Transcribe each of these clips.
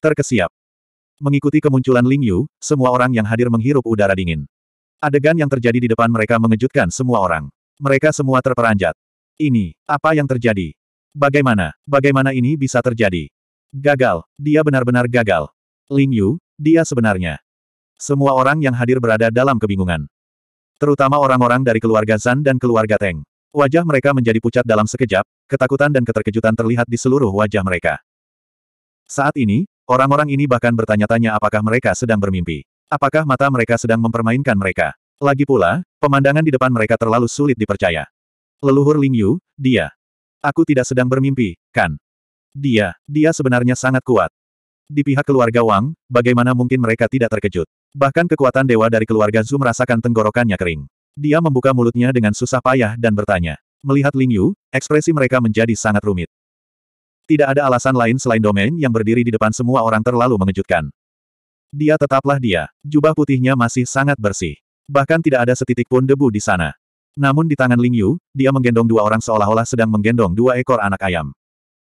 Terkesiap. Mengikuti kemunculan Ling Yu, semua orang yang hadir menghirup udara dingin. Adegan yang terjadi di depan mereka mengejutkan semua orang. Mereka semua terperanjat. Ini, apa yang terjadi? Bagaimana, bagaimana ini bisa terjadi? Gagal, dia benar-benar gagal. Ling Yu, dia sebenarnya. Semua orang yang hadir berada dalam kebingungan. Terutama orang-orang dari keluarga Zan dan keluarga Teng. Wajah mereka menjadi pucat dalam sekejap, ketakutan dan keterkejutan terlihat di seluruh wajah mereka. Saat ini, Orang-orang ini bahkan bertanya-tanya apakah mereka sedang bermimpi. Apakah mata mereka sedang mempermainkan mereka? Lagi pula, pemandangan di depan mereka terlalu sulit dipercaya. Leluhur Ling Yu, dia. Aku tidak sedang bermimpi, kan? Dia, dia sebenarnya sangat kuat. Di pihak keluarga Wang, bagaimana mungkin mereka tidak terkejut? Bahkan kekuatan dewa dari keluarga Zhu merasakan tenggorokannya kering. Dia membuka mulutnya dengan susah payah dan bertanya. Melihat Ling Yu, ekspresi mereka menjadi sangat rumit. Tidak ada alasan lain selain domain yang berdiri di depan semua orang terlalu mengejutkan. Dia tetaplah dia. Jubah putihnya masih sangat bersih. Bahkan tidak ada setitik pun debu di sana. Namun di tangan Ling Yu, dia menggendong dua orang seolah-olah sedang menggendong dua ekor anak ayam.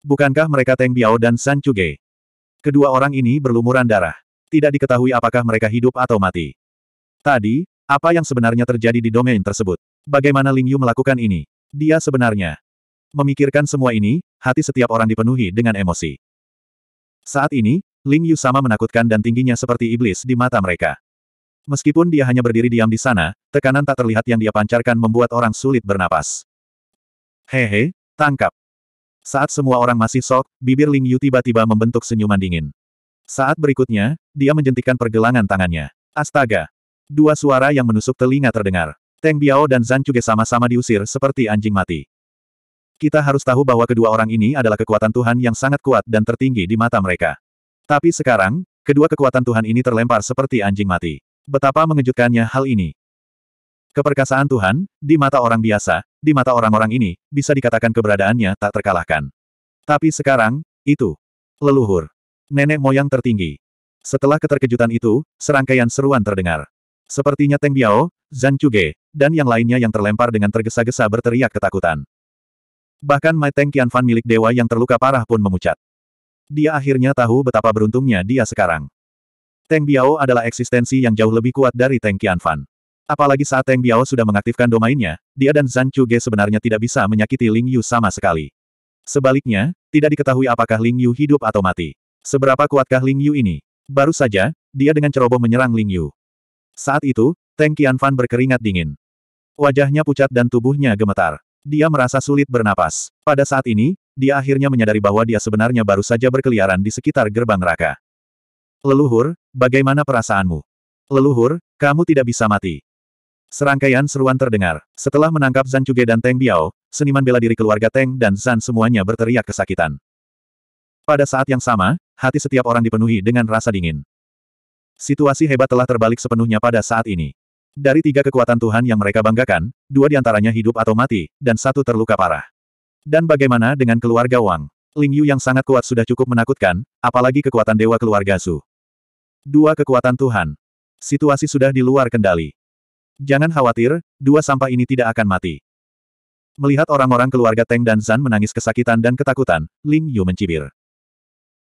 Bukankah mereka Teng Biao dan San Chuge? Kedua orang ini berlumuran darah. Tidak diketahui apakah mereka hidup atau mati. Tadi, apa yang sebenarnya terjadi di domain tersebut? Bagaimana Ling Yu melakukan ini? Dia sebenarnya memikirkan semua ini, hati setiap orang dipenuhi dengan emosi. Saat ini, Ling Yu sama menakutkan dan tingginya seperti iblis di mata mereka. Meskipun dia hanya berdiri diam di sana, tekanan tak terlihat yang dia pancarkan membuat orang sulit bernapas. Hehe, tangkap. Saat semua orang masih sok, bibir Ling Yu tiba-tiba membentuk senyuman dingin. Saat berikutnya, dia menjentikan pergelangan tangannya. Astaga! Dua suara yang menusuk telinga terdengar. Teng Biao dan Zan Chuge sama-sama diusir seperti anjing mati. Kita harus tahu bahwa kedua orang ini adalah kekuatan Tuhan yang sangat kuat dan tertinggi di mata mereka. Tapi sekarang, kedua kekuatan Tuhan ini terlempar seperti anjing mati. Betapa mengejutkannya hal ini. Keperkasaan Tuhan, di mata orang biasa, di mata orang-orang ini, bisa dikatakan keberadaannya tak terkalahkan. Tapi sekarang, itu. Leluhur. Nenek moyang tertinggi. Setelah keterkejutan itu, serangkaian seruan terdengar. Sepertinya Teng Biao, Zhang Chuge, dan yang lainnya yang terlempar dengan tergesa-gesa berteriak ketakutan. Bahkan Mai Teng Qianfan milik dewa yang terluka parah pun memucat. Dia akhirnya tahu betapa beruntungnya dia sekarang. Teng Biao adalah eksistensi yang jauh lebih kuat dari Teng Qianfan. Apalagi saat Teng Biao sudah mengaktifkan domainnya, dia dan Zhang Chuge sebenarnya tidak bisa menyakiti Ling Yu sama sekali. Sebaliknya, tidak diketahui apakah Ling Yu hidup atau mati. Seberapa kuatkah Ling Yu ini? Baru saja, dia dengan ceroboh menyerang Ling Yu. Saat itu, Teng Qianfan berkeringat dingin. Wajahnya pucat dan tubuhnya gemetar. Dia merasa sulit bernapas. Pada saat ini, dia akhirnya menyadari bahwa dia sebenarnya baru saja berkeliaran di sekitar gerbang neraka. Leluhur, bagaimana perasaanmu? Leluhur, kamu tidak bisa mati. Serangkaian seruan terdengar. Setelah menangkap Zan Chuge dan Teng Biao, seniman bela diri keluarga Teng dan Zan semuanya berteriak kesakitan. Pada saat yang sama, hati setiap orang dipenuhi dengan rasa dingin. Situasi hebat telah terbalik sepenuhnya pada saat ini. Dari tiga kekuatan Tuhan yang mereka banggakan, dua di antaranya hidup atau mati, dan satu terluka parah. Dan bagaimana dengan keluarga Wang? Ling Yu yang sangat kuat sudah cukup menakutkan, apalagi kekuatan dewa keluarga Su. Dua kekuatan Tuhan. Situasi sudah di luar kendali. Jangan khawatir, dua sampah ini tidak akan mati. Melihat orang-orang keluarga Teng dan Zan menangis kesakitan dan ketakutan, Ling Yu mencibir.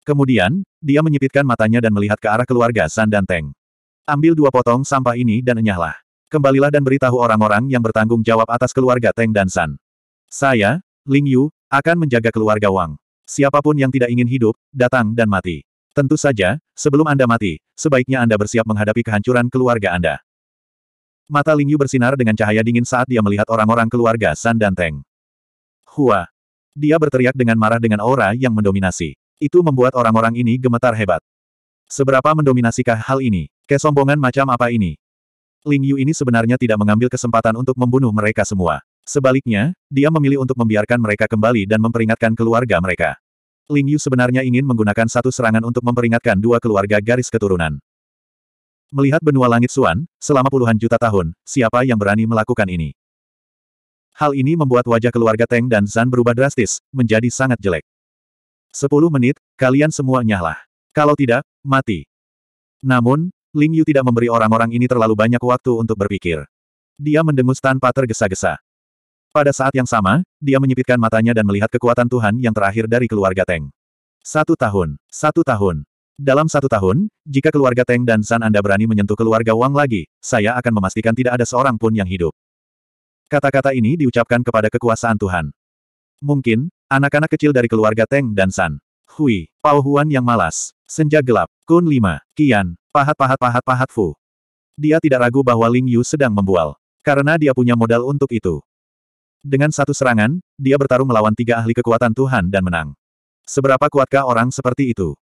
Kemudian, dia menyipitkan matanya dan melihat ke arah keluarga San dan Teng. Ambil dua potong sampah ini dan enyahlah. Kembalilah dan beritahu orang-orang yang bertanggung jawab atas keluarga Teng dan San. Saya, Ling Yu, akan menjaga keluarga Wang. Siapapun yang tidak ingin hidup, datang dan mati. Tentu saja, sebelum Anda mati, sebaiknya Anda bersiap menghadapi kehancuran keluarga Anda. Mata Ling Yu bersinar dengan cahaya dingin saat dia melihat orang-orang keluarga San dan Teng. Hua! Dia berteriak dengan marah dengan aura yang mendominasi. Itu membuat orang-orang ini gemetar hebat. Seberapa mendominasikah hal ini? Kesombongan macam apa ini? Ling Yu ini sebenarnya tidak mengambil kesempatan untuk membunuh mereka semua. Sebaliknya, dia memilih untuk membiarkan mereka kembali dan memperingatkan keluarga mereka. Ling Yu sebenarnya ingin menggunakan satu serangan untuk memperingatkan dua keluarga garis keturunan. Melihat benua langit Suan, selama puluhan juta tahun, siapa yang berani melakukan ini? Hal ini membuat wajah keluarga Teng dan Zan berubah drastis, menjadi sangat jelek. Sepuluh menit, kalian semua nyahlah. Kalau tidak, mati. Namun, Ling Yu tidak memberi orang-orang ini terlalu banyak waktu untuk berpikir. Dia mendengus tanpa tergesa-gesa. Pada saat yang sama, dia menyipitkan matanya dan melihat kekuatan Tuhan yang terakhir dari keluarga Teng. Satu tahun, satu tahun. Dalam satu tahun, jika keluarga Teng dan San Anda berani menyentuh keluarga Wang lagi, saya akan memastikan tidak ada seorang pun yang hidup. Kata-kata ini diucapkan kepada kekuasaan Tuhan. Mungkin, anak-anak kecil dari keluarga Teng dan San. Hui, Pao Huan yang malas. Senja gelap. Kun Lima, Kian. Pahat pahat pahat pahat Fu. Dia tidak ragu bahwa Ling Yu sedang membual. Karena dia punya modal untuk itu. Dengan satu serangan, dia bertarung melawan tiga ahli kekuatan Tuhan dan menang. Seberapa kuatkah orang seperti itu?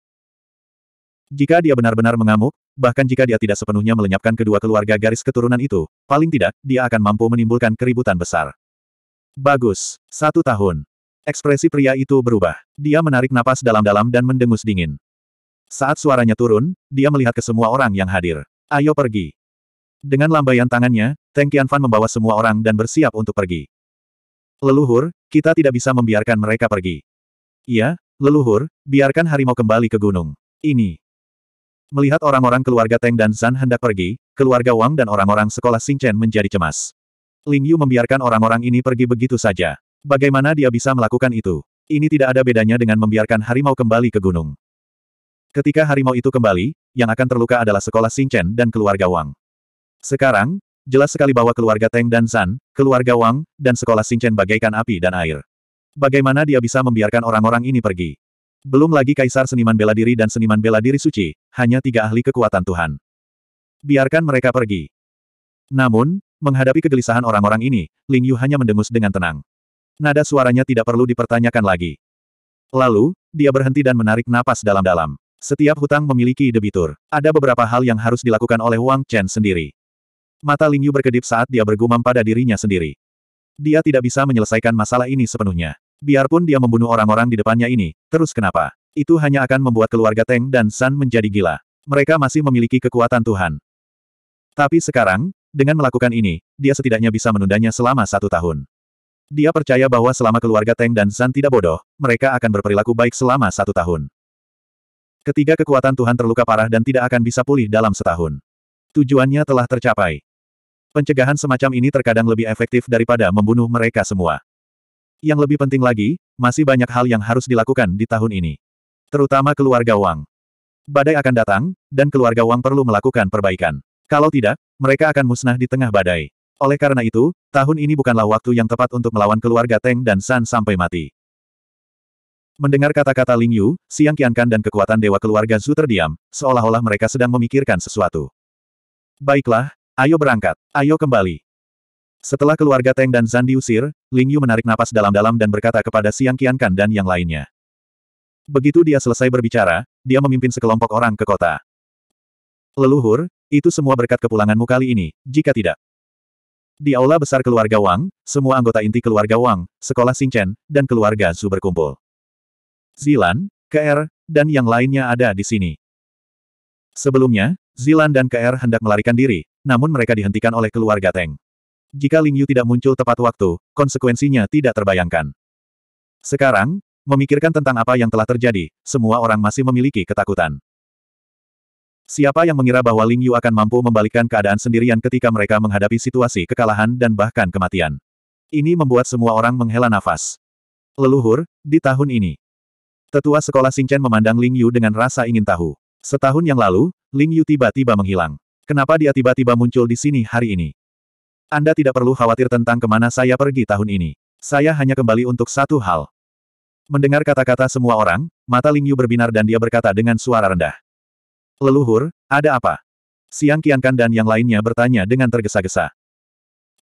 Jika dia benar-benar mengamuk, bahkan jika dia tidak sepenuhnya melenyapkan kedua keluarga garis keturunan itu, paling tidak, dia akan mampu menimbulkan keributan besar. Bagus. Satu tahun. Ekspresi pria itu berubah. Dia menarik napas dalam-dalam dan mendengus dingin. Saat suaranya turun, dia melihat ke semua orang yang hadir. Ayo pergi. Dengan lambaian tangannya, Teng Qianfan membawa semua orang dan bersiap untuk pergi. Leluhur, kita tidak bisa membiarkan mereka pergi. Iya, leluhur, biarkan harimau kembali ke gunung. Ini. Melihat orang-orang keluarga Teng dan Zan hendak pergi, keluarga Wang dan orang-orang sekolah Xingchen menjadi cemas. Ling Yu membiarkan orang-orang ini pergi begitu saja. Bagaimana dia bisa melakukan itu? Ini tidak ada bedanya dengan membiarkan harimau kembali ke gunung. Ketika harimau itu kembali, yang akan terluka adalah sekolah Xingchen dan keluarga Wang. Sekarang, jelas sekali bahwa keluarga Teng dan San, keluarga Wang, dan sekolah Xingchen bagaikan api dan air. Bagaimana dia bisa membiarkan orang-orang ini pergi? Belum lagi kaisar seniman bela diri dan seniman bela diri suci, hanya tiga ahli kekuatan Tuhan. Biarkan mereka pergi. Namun, menghadapi kegelisahan orang-orang ini, Ling Yu hanya mendengus dengan tenang. Nada suaranya tidak perlu dipertanyakan lagi. Lalu, dia berhenti dan menarik napas dalam-dalam. Setiap hutang memiliki debitur. Ada beberapa hal yang harus dilakukan oleh Wang Chen sendiri. Mata Ling Yu berkedip saat dia bergumam pada dirinya sendiri. Dia tidak bisa menyelesaikan masalah ini sepenuhnya. Biarpun dia membunuh orang-orang di depannya ini, terus kenapa? Itu hanya akan membuat keluarga Teng dan San menjadi gila. Mereka masih memiliki kekuatan Tuhan. Tapi sekarang, dengan melakukan ini, dia setidaknya bisa menundanya selama satu tahun. Dia percaya bahwa selama keluarga Teng dan San tidak bodoh, mereka akan berperilaku baik selama satu tahun. Ketiga kekuatan Tuhan terluka parah dan tidak akan bisa pulih dalam setahun. Tujuannya telah tercapai. Pencegahan semacam ini terkadang lebih efektif daripada membunuh mereka semua. Yang lebih penting lagi, masih banyak hal yang harus dilakukan di tahun ini. Terutama keluarga Wang. Badai akan datang, dan keluarga Wang perlu melakukan perbaikan. Kalau tidak, mereka akan musnah di tengah badai. Oleh karena itu, tahun ini bukanlah waktu yang tepat untuk melawan keluarga Teng dan San sampai mati. Mendengar kata-kata Ling Yu, Siang Qiankan dan kekuatan dewa keluarga Zhu terdiam, seolah-olah mereka sedang memikirkan sesuatu. Baiklah, ayo berangkat, ayo kembali. Setelah keluarga Teng dan Zan diusir, Ling Yu menarik napas dalam-dalam dan berkata kepada Siang Qiankan dan yang lainnya. Begitu dia selesai berbicara, dia memimpin sekelompok orang ke kota. Leluhur, itu semua berkat kepulanganmu kali ini, jika tidak. Di aula besar keluarga Wang, semua anggota inti keluarga Wang, sekolah Xingchen, dan keluarga Zhu berkumpul. Zilan, KR, dan yang lainnya ada di sini. Sebelumnya, Zilan dan KR hendak melarikan diri, namun mereka dihentikan oleh keluarga Teng. Jika Ling Yu tidak muncul tepat waktu, konsekuensinya tidak terbayangkan. Sekarang, memikirkan tentang apa yang telah terjadi, semua orang masih memiliki ketakutan. Siapa yang mengira bahwa Ling Yu akan mampu membalikkan keadaan sendirian ketika mereka menghadapi situasi kekalahan dan bahkan kematian. Ini membuat semua orang menghela nafas. Leluhur, di tahun ini, Tetua sekolah Singchen memandang Ling Yu dengan rasa ingin tahu. Setahun yang lalu, Ling Yu tiba-tiba menghilang. Kenapa dia tiba-tiba muncul di sini hari ini? Anda tidak perlu khawatir tentang kemana saya pergi tahun ini. Saya hanya kembali untuk satu hal. Mendengar kata-kata semua orang, mata Ling Yu berbinar dan dia berkata dengan suara rendah. Leluhur, ada apa? Siang Qiankan dan yang lainnya bertanya dengan tergesa-gesa.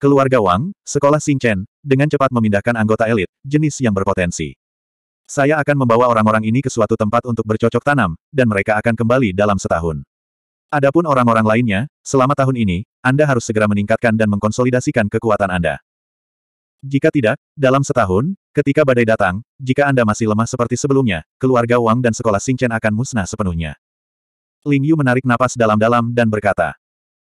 Keluarga Wang, sekolah Xingchen, dengan cepat memindahkan anggota elit, jenis yang berpotensi. Saya akan membawa orang-orang ini ke suatu tempat untuk bercocok tanam, dan mereka akan kembali dalam setahun. Adapun orang-orang lainnya, selama tahun ini, Anda harus segera meningkatkan dan mengkonsolidasikan kekuatan Anda. Jika tidak, dalam setahun, ketika badai datang, jika Anda masih lemah seperti sebelumnya, keluarga Wang dan sekolah Xingchen akan musnah sepenuhnya. Ling Yu menarik napas dalam-dalam dan berkata.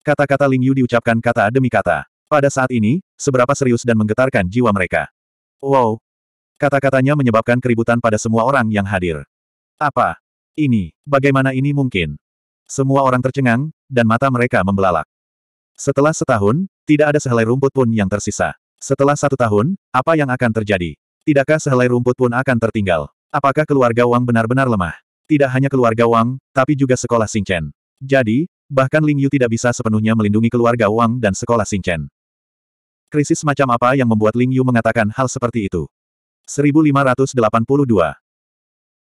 Kata-kata Ling Yu diucapkan kata demi kata. Pada saat ini, seberapa serius dan menggetarkan jiwa mereka. Wow, Kata-katanya menyebabkan keributan pada semua orang yang hadir. Apa? Ini, bagaimana ini mungkin? Semua orang tercengang, dan mata mereka membelalak. Setelah setahun, tidak ada sehelai rumput pun yang tersisa. Setelah satu tahun, apa yang akan terjadi? Tidakkah sehelai rumput pun akan tertinggal? Apakah keluarga Wang benar-benar lemah? Tidak hanya keluarga Wang, tapi juga sekolah Singchen. Jadi, bahkan Ling Yu tidak bisa sepenuhnya melindungi keluarga Wang dan sekolah Singchen. Krisis macam apa yang membuat Ling Yu mengatakan hal seperti itu? 1582.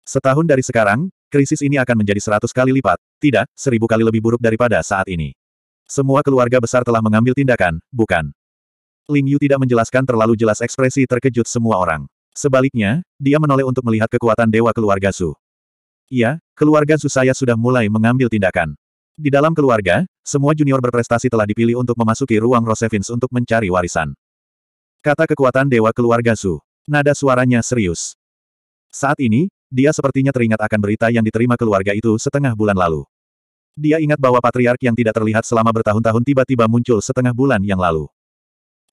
Setahun dari sekarang, krisis ini akan menjadi seratus kali lipat, tidak, seribu kali lebih buruk daripada saat ini. Semua keluarga besar telah mengambil tindakan, bukan? Ling Yu tidak menjelaskan terlalu jelas ekspresi terkejut semua orang. Sebaliknya, dia menoleh untuk melihat kekuatan dewa keluarga Su. Iya, keluarga Su saya sudah mulai mengambil tindakan. Di dalam keluarga, semua junior berprestasi telah dipilih untuk memasuki ruang Rosevins untuk mencari warisan. Kata kekuatan Dewa Keluarga Su. Nada suaranya serius. Saat ini, dia sepertinya teringat akan berita yang diterima keluarga itu setengah bulan lalu. Dia ingat bahwa patriark yang tidak terlihat selama bertahun-tahun tiba-tiba muncul setengah bulan yang lalu.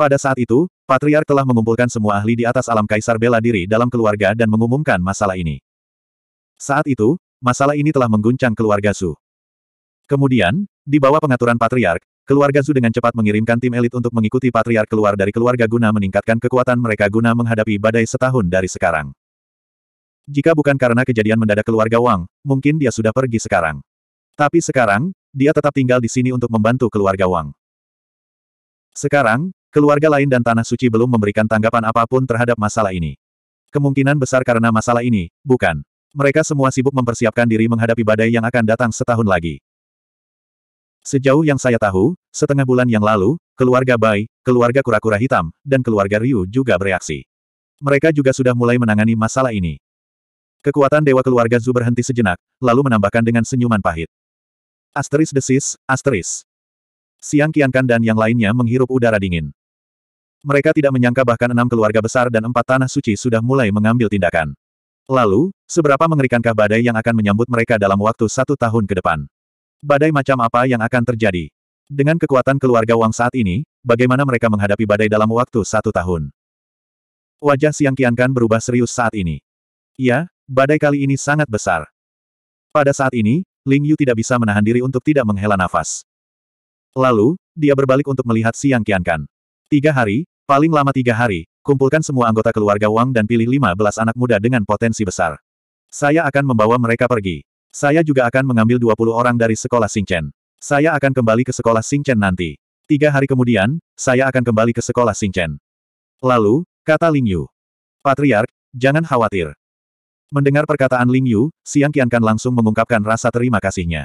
Pada saat itu, patriark telah mengumpulkan semua ahli di atas alam kaisar bela diri dalam keluarga dan mengumumkan masalah ini. Saat itu, masalah ini telah mengguncang keluarga Su. Kemudian, di bawah pengaturan patriark, Keluarga Zu dengan cepat mengirimkan tim elit untuk mengikuti patriark keluar dari keluarga guna meningkatkan kekuatan mereka guna menghadapi badai setahun dari sekarang. Jika bukan karena kejadian mendadak keluarga Wang, mungkin dia sudah pergi sekarang. Tapi sekarang, dia tetap tinggal di sini untuk membantu keluarga Wang. Sekarang, keluarga lain dan Tanah Suci belum memberikan tanggapan apapun terhadap masalah ini. Kemungkinan besar karena masalah ini, bukan. Mereka semua sibuk mempersiapkan diri menghadapi badai yang akan datang setahun lagi. Sejauh yang saya tahu, setengah bulan yang lalu, keluarga Bai, keluarga kura-kura hitam, dan keluarga Ryu juga bereaksi. Mereka juga sudah mulai menangani masalah ini. Kekuatan dewa keluarga Zu berhenti sejenak, lalu menambahkan dengan senyuman pahit. Asteris desis, asteris. Siang Kiankan dan yang lainnya menghirup udara dingin. Mereka tidak menyangka bahkan enam keluarga besar dan empat tanah suci sudah mulai mengambil tindakan. Lalu, seberapa mengerikankah badai yang akan menyambut mereka dalam waktu satu tahun ke depan? Badai macam apa yang akan terjadi? Dengan kekuatan keluarga Wang saat ini, bagaimana mereka menghadapi badai dalam waktu satu tahun? Wajah Siang Qiankan berubah serius saat ini. Ya, badai kali ini sangat besar. Pada saat ini, Ling Yu tidak bisa menahan diri untuk tidak menghela nafas. Lalu, dia berbalik untuk melihat Siang Qiankan. Tiga hari, paling lama tiga hari, kumpulkan semua anggota keluarga Wang dan pilih lima belas anak muda dengan potensi besar. Saya akan membawa mereka pergi. Saya juga akan mengambil 20 orang dari sekolah Singchen. Saya akan kembali ke sekolah Singchen nanti. Tiga hari kemudian, saya akan kembali ke sekolah Singchen. Lalu, kata Ling Yu. Patriark, jangan khawatir. Mendengar perkataan Ling Yu, Siang Qiankan langsung mengungkapkan rasa terima kasihnya.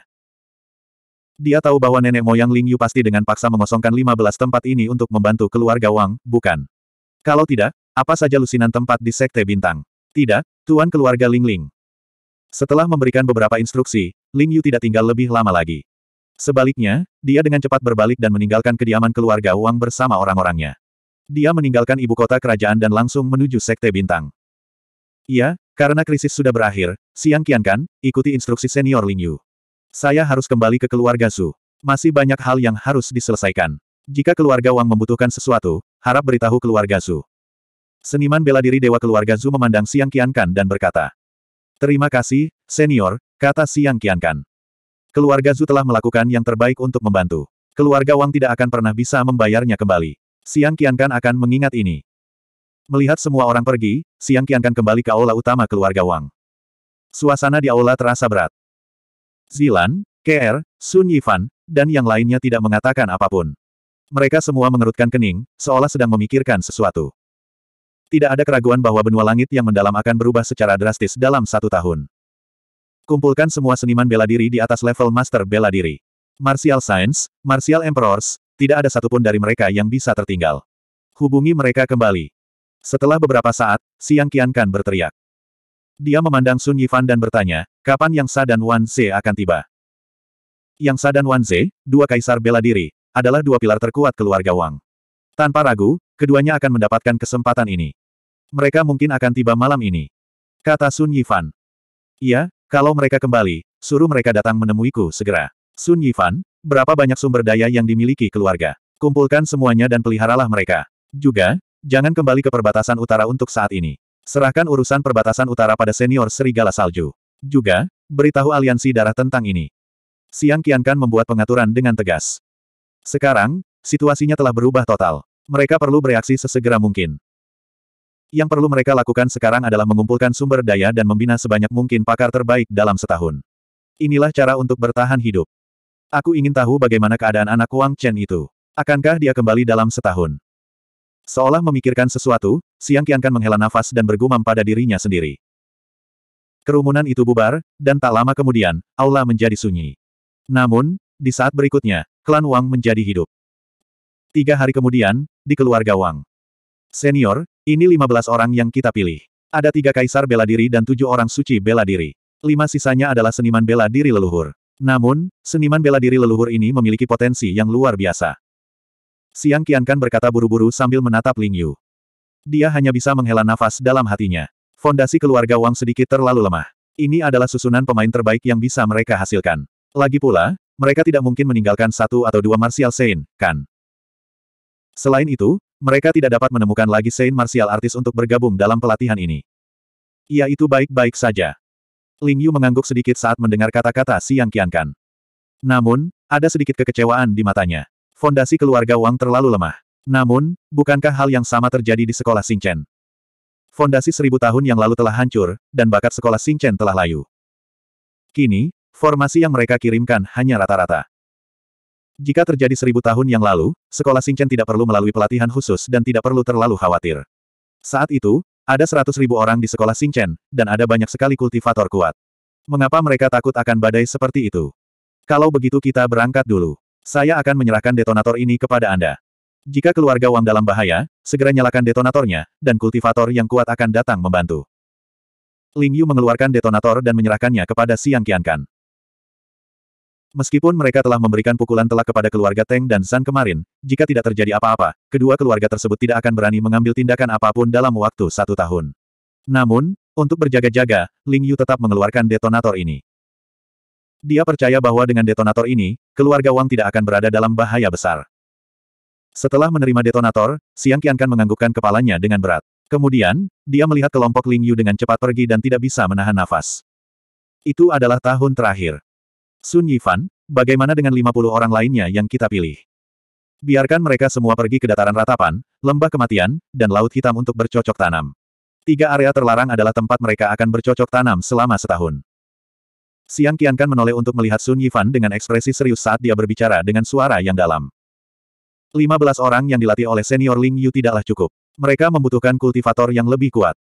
Dia tahu bahwa nenek moyang Ling Yu pasti dengan paksa mengosongkan 15 tempat ini untuk membantu keluarga Wang, bukan? Kalau tidak, apa saja lusinan tempat di Sekte Bintang? Tidak, Tuan keluarga Ling Ling. Setelah memberikan beberapa instruksi, Ling Yu tidak tinggal lebih lama lagi. Sebaliknya, dia dengan cepat berbalik dan meninggalkan kediaman keluarga Wang bersama orang-orangnya. Dia meninggalkan ibu kota kerajaan dan langsung menuju Sekte Bintang. Iya, karena krisis sudah berakhir, Siang Kian kan, ikuti instruksi senior Ling Yu. Saya harus kembali ke keluarga Su. Masih banyak hal yang harus diselesaikan. Jika keluarga Wang membutuhkan sesuatu, harap beritahu keluarga Su. Seniman bela diri Dewa Keluarga Zu memandang Siang Kian Kan dan berkata, Terima kasih, senior, kata Siang Kiankan. Keluarga Zu telah melakukan yang terbaik untuk membantu. Keluarga Wang tidak akan pernah bisa membayarnya kembali. Siang Kiankan akan mengingat ini. Melihat semua orang pergi, Siang Kiankan kembali ke aula utama keluarga Wang. Suasana di aula terasa berat. Zilan, Ker, Sun Yifan, dan yang lainnya tidak mengatakan apapun. Mereka semua mengerutkan kening, seolah sedang memikirkan sesuatu. Tidak ada keraguan bahwa benua langit yang mendalam akan berubah secara drastis dalam satu tahun. Kumpulkan semua seniman bela diri di atas level master bela diri. Martial Science, Martial Emperors, tidak ada satupun dari mereka yang bisa tertinggal. Hubungi mereka kembali. Setelah beberapa saat, Siang Kian Kan berteriak. Dia memandang Sun Yifan dan bertanya, kapan Yang Sa dan Wan Ze akan tiba? Yang Sa dan Wan Ze, dua kaisar bela diri, adalah dua pilar terkuat keluarga Wang. Tanpa ragu, keduanya akan mendapatkan kesempatan ini. Mereka mungkin akan tiba malam ini. Kata Sun Yifan. Iya, kalau mereka kembali, suruh mereka datang menemuiku segera. Sun Yifan, berapa banyak sumber daya yang dimiliki keluarga? Kumpulkan semuanya dan peliharalah mereka. Juga, jangan kembali ke perbatasan utara untuk saat ini. Serahkan urusan perbatasan utara pada senior Serigala Salju. Juga, beritahu aliansi darah tentang ini. Siang Kiankan membuat pengaturan dengan tegas. Sekarang, situasinya telah berubah total. Mereka perlu bereaksi sesegera mungkin. Yang perlu mereka lakukan sekarang adalah mengumpulkan sumber daya dan membina sebanyak mungkin pakar terbaik dalam setahun. Inilah cara untuk bertahan hidup. Aku ingin tahu bagaimana keadaan anak Wang Chen itu. Akankah dia kembali dalam setahun? Seolah memikirkan sesuatu, Siang Qiankan menghela nafas dan bergumam pada dirinya sendiri. Kerumunan itu bubar, dan tak lama kemudian, aula menjadi sunyi. Namun, di saat berikutnya, klan Wang menjadi hidup. Tiga hari kemudian, di keluarga Wang. Senior, ini 15 orang yang kita pilih. Ada tiga kaisar bela diri dan tujuh orang suci bela diri. Lima sisanya adalah seniman bela diri leluhur. Namun, seniman bela diri leluhur ini memiliki potensi yang luar biasa. Siang Kian Kan berkata buru-buru sambil menatap Ling Yu. Dia hanya bisa menghela nafas dalam hatinya. Fondasi keluarga Wang sedikit terlalu lemah. Ini adalah susunan pemain terbaik yang bisa mereka hasilkan. Lagi pula, mereka tidak mungkin meninggalkan satu atau dua Martial Saint, kan? Selain itu, mereka tidak dapat menemukan lagi Saint Martial Artis untuk bergabung dalam pelatihan ini. Ia itu baik-baik saja. Ling Yu mengangguk sedikit saat mendengar kata-kata Siang Qiankan. Namun, ada sedikit kekecewaan di matanya. Fondasi keluarga Wang terlalu lemah. Namun, bukankah hal yang sama terjadi di sekolah Xingchen? Fondasi seribu tahun yang lalu telah hancur, dan bakat sekolah Xingchen telah layu. Kini, formasi yang mereka kirimkan hanya rata-rata. Jika terjadi seribu tahun yang lalu, sekolah Singchen tidak perlu melalui pelatihan khusus dan tidak perlu terlalu khawatir. Saat itu, ada seratus ribu orang di sekolah Singchen, dan ada banyak sekali kultivator kuat. Mengapa mereka takut akan badai seperti itu? Kalau begitu kita berangkat dulu. Saya akan menyerahkan detonator ini kepada Anda. Jika keluarga Wang dalam bahaya, segera nyalakan detonatornya, dan kultivator yang kuat akan datang membantu. Ling Yu mengeluarkan detonator dan menyerahkannya kepada Siang Qiankan. Meskipun mereka telah memberikan pukulan telak kepada keluarga Teng dan San kemarin, jika tidak terjadi apa-apa, kedua keluarga tersebut tidak akan berani mengambil tindakan apapun dalam waktu satu tahun. Namun, untuk berjaga-jaga, Ling Yu tetap mengeluarkan detonator ini. Dia percaya bahwa dengan detonator ini, keluarga Wang tidak akan berada dalam bahaya besar. Setelah menerima detonator, Siang Kan menganggukkan kepalanya dengan berat. Kemudian, dia melihat kelompok Ling Yu dengan cepat pergi dan tidak bisa menahan nafas. Itu adalah tahun terakhir. Sun Yifan, bagaimana dengan 50 orang lainnya yang kita pilih? Biarkan mereka semua pergi ke dataran ratapan, lembah kematian, dan laut hitam untuk bercocok tanam. Tiga area terlarang adalah tempat mereka akan bercocok tanam selama setahun. Siang Qiankan menoleh untuk melihat Sun Yifan dengan ekspresi serius saat dia berbicara dengan suara yang dalam. 15 orang yang dilatih oleh senior Ling Yu tidaklah cukup. Mereka membutuhkan kultivator yang lebih kuat.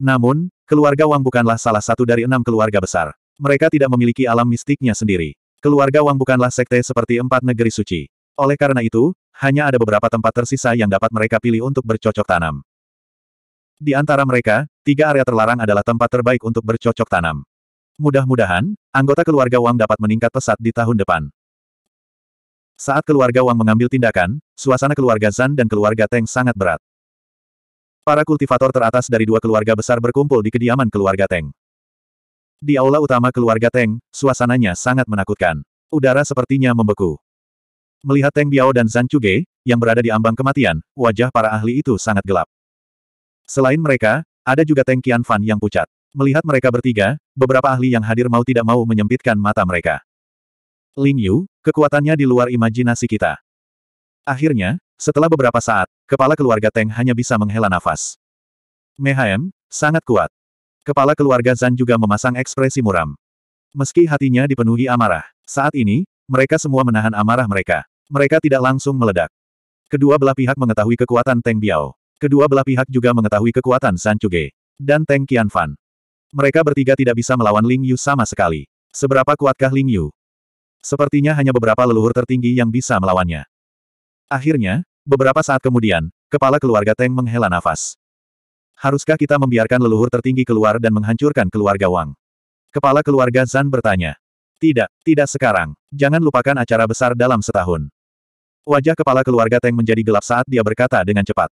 Namun, keluarga Wang bukanlah salah satu dari enam keluarga besar. Mereka tidak memiliki alam mistiknya sendiri. Keluarga Wang bukanlah sekte seperti empat negeri suci. Oleh karena itu, hanya ada beberapa tempat tersisa yang dapat mereka pilih untuk bercocok tanam. Di antara mereka, tiga area terlarang adalah tempat terbaik untuk bercocok tanam. Mudah-mudahan, anggota keluarga Wang dapat meningkat pesat di tahun depan. Saat keluarga Wang mengambil tindakan, suasana keluarga Zan dan keluarga Teng sangat berat. Para kultivator teratas dari dua keluarga besar berkumpul di kediaman keluarga Teng. Di aula utama keluarga Teng, suasananya sangat menakutkan. Udara sepertinya membeku. Melihat Teng Biao dan Zan Chuge, yang berada di ambang kematian, wajah para ahli itu sangat gelap. Selain mereka, ada juga Teng Qianfan yang pucat. Melihat mereka bertiga, beberapa ahli yang hadir mau tidak mau menyempitkan mata mereka. Ling Yu, kekuatannya di luar imajinasi kita. Akhirnya, setelah beberapa saat, kepala keluarga Teng hanya bisa menghela nafas. Mehaem, sangat kuat. Kepala keluarga Zan juga memasang ekspresi muram. Meski hatinya dipenuhi amarah, saat ini, mereka semua menahan amarah mereka. Mereka tidak langsung meledak. Kedua belah pihak mengetahui kekuatan Teng Biao. Kedua belah pihak juga mengetahui kekuatan San Chuge. Dan Teng Qianfan. Mereka bertiga tidak bisa melawan Ling Yu sama sekali. Seberapa kuatkah Ling Yu? Sepertinya hanya beberapa leluhur tertinggi yang bisa melawannya. Akhirnya, beberapa saat kemudian, kepala keluarga Teng menghela nafas. Haruskah kita membiarkan leluhur tertinggi keluar dan menghancurkan keluarga Wang? Kepala keluarga Zan bertanya. Tidak, tidak sekarang. Jangan lupakan acara besar dalam setahun. Wajah kepala keluarga Teng menjadi gelap saat dia berkata dengan cepat.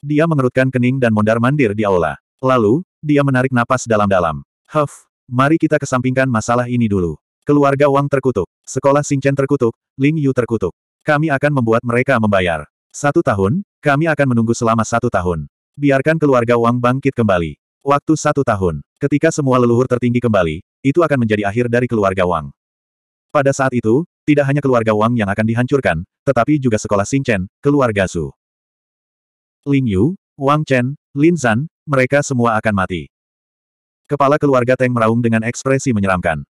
Dia mengerutkan kening dan mondar-mandir di aula. Lalu, dia menarik napas dalam-dalam. Huff, mari kita kesampingkan masalah ini dulu. Keluarga Wang terkutuk, sekolah Singchen terkutuk, Ling Yu terkutuk. Kami akan membuat mereka membayar. Satu tahun, kami akan menunggu selama satu tahun. Biarkan keluarga Wang bangkit kembali. Waktu satu tahun, ketika semua leluhur tertinggi kembali, itu akan menjadi akhir dari keluarga Wang. Pada saat itu, tidak hanya keluarga Wang yang akan dihancurkan, tetapi juga sekolah Xingchen, keluarga Su. Ling Yu, Wang Chen, Lin Zan, mereka semua akan mati. Kepala keluarga Teng meraung dengan ekspresi menyeramkan.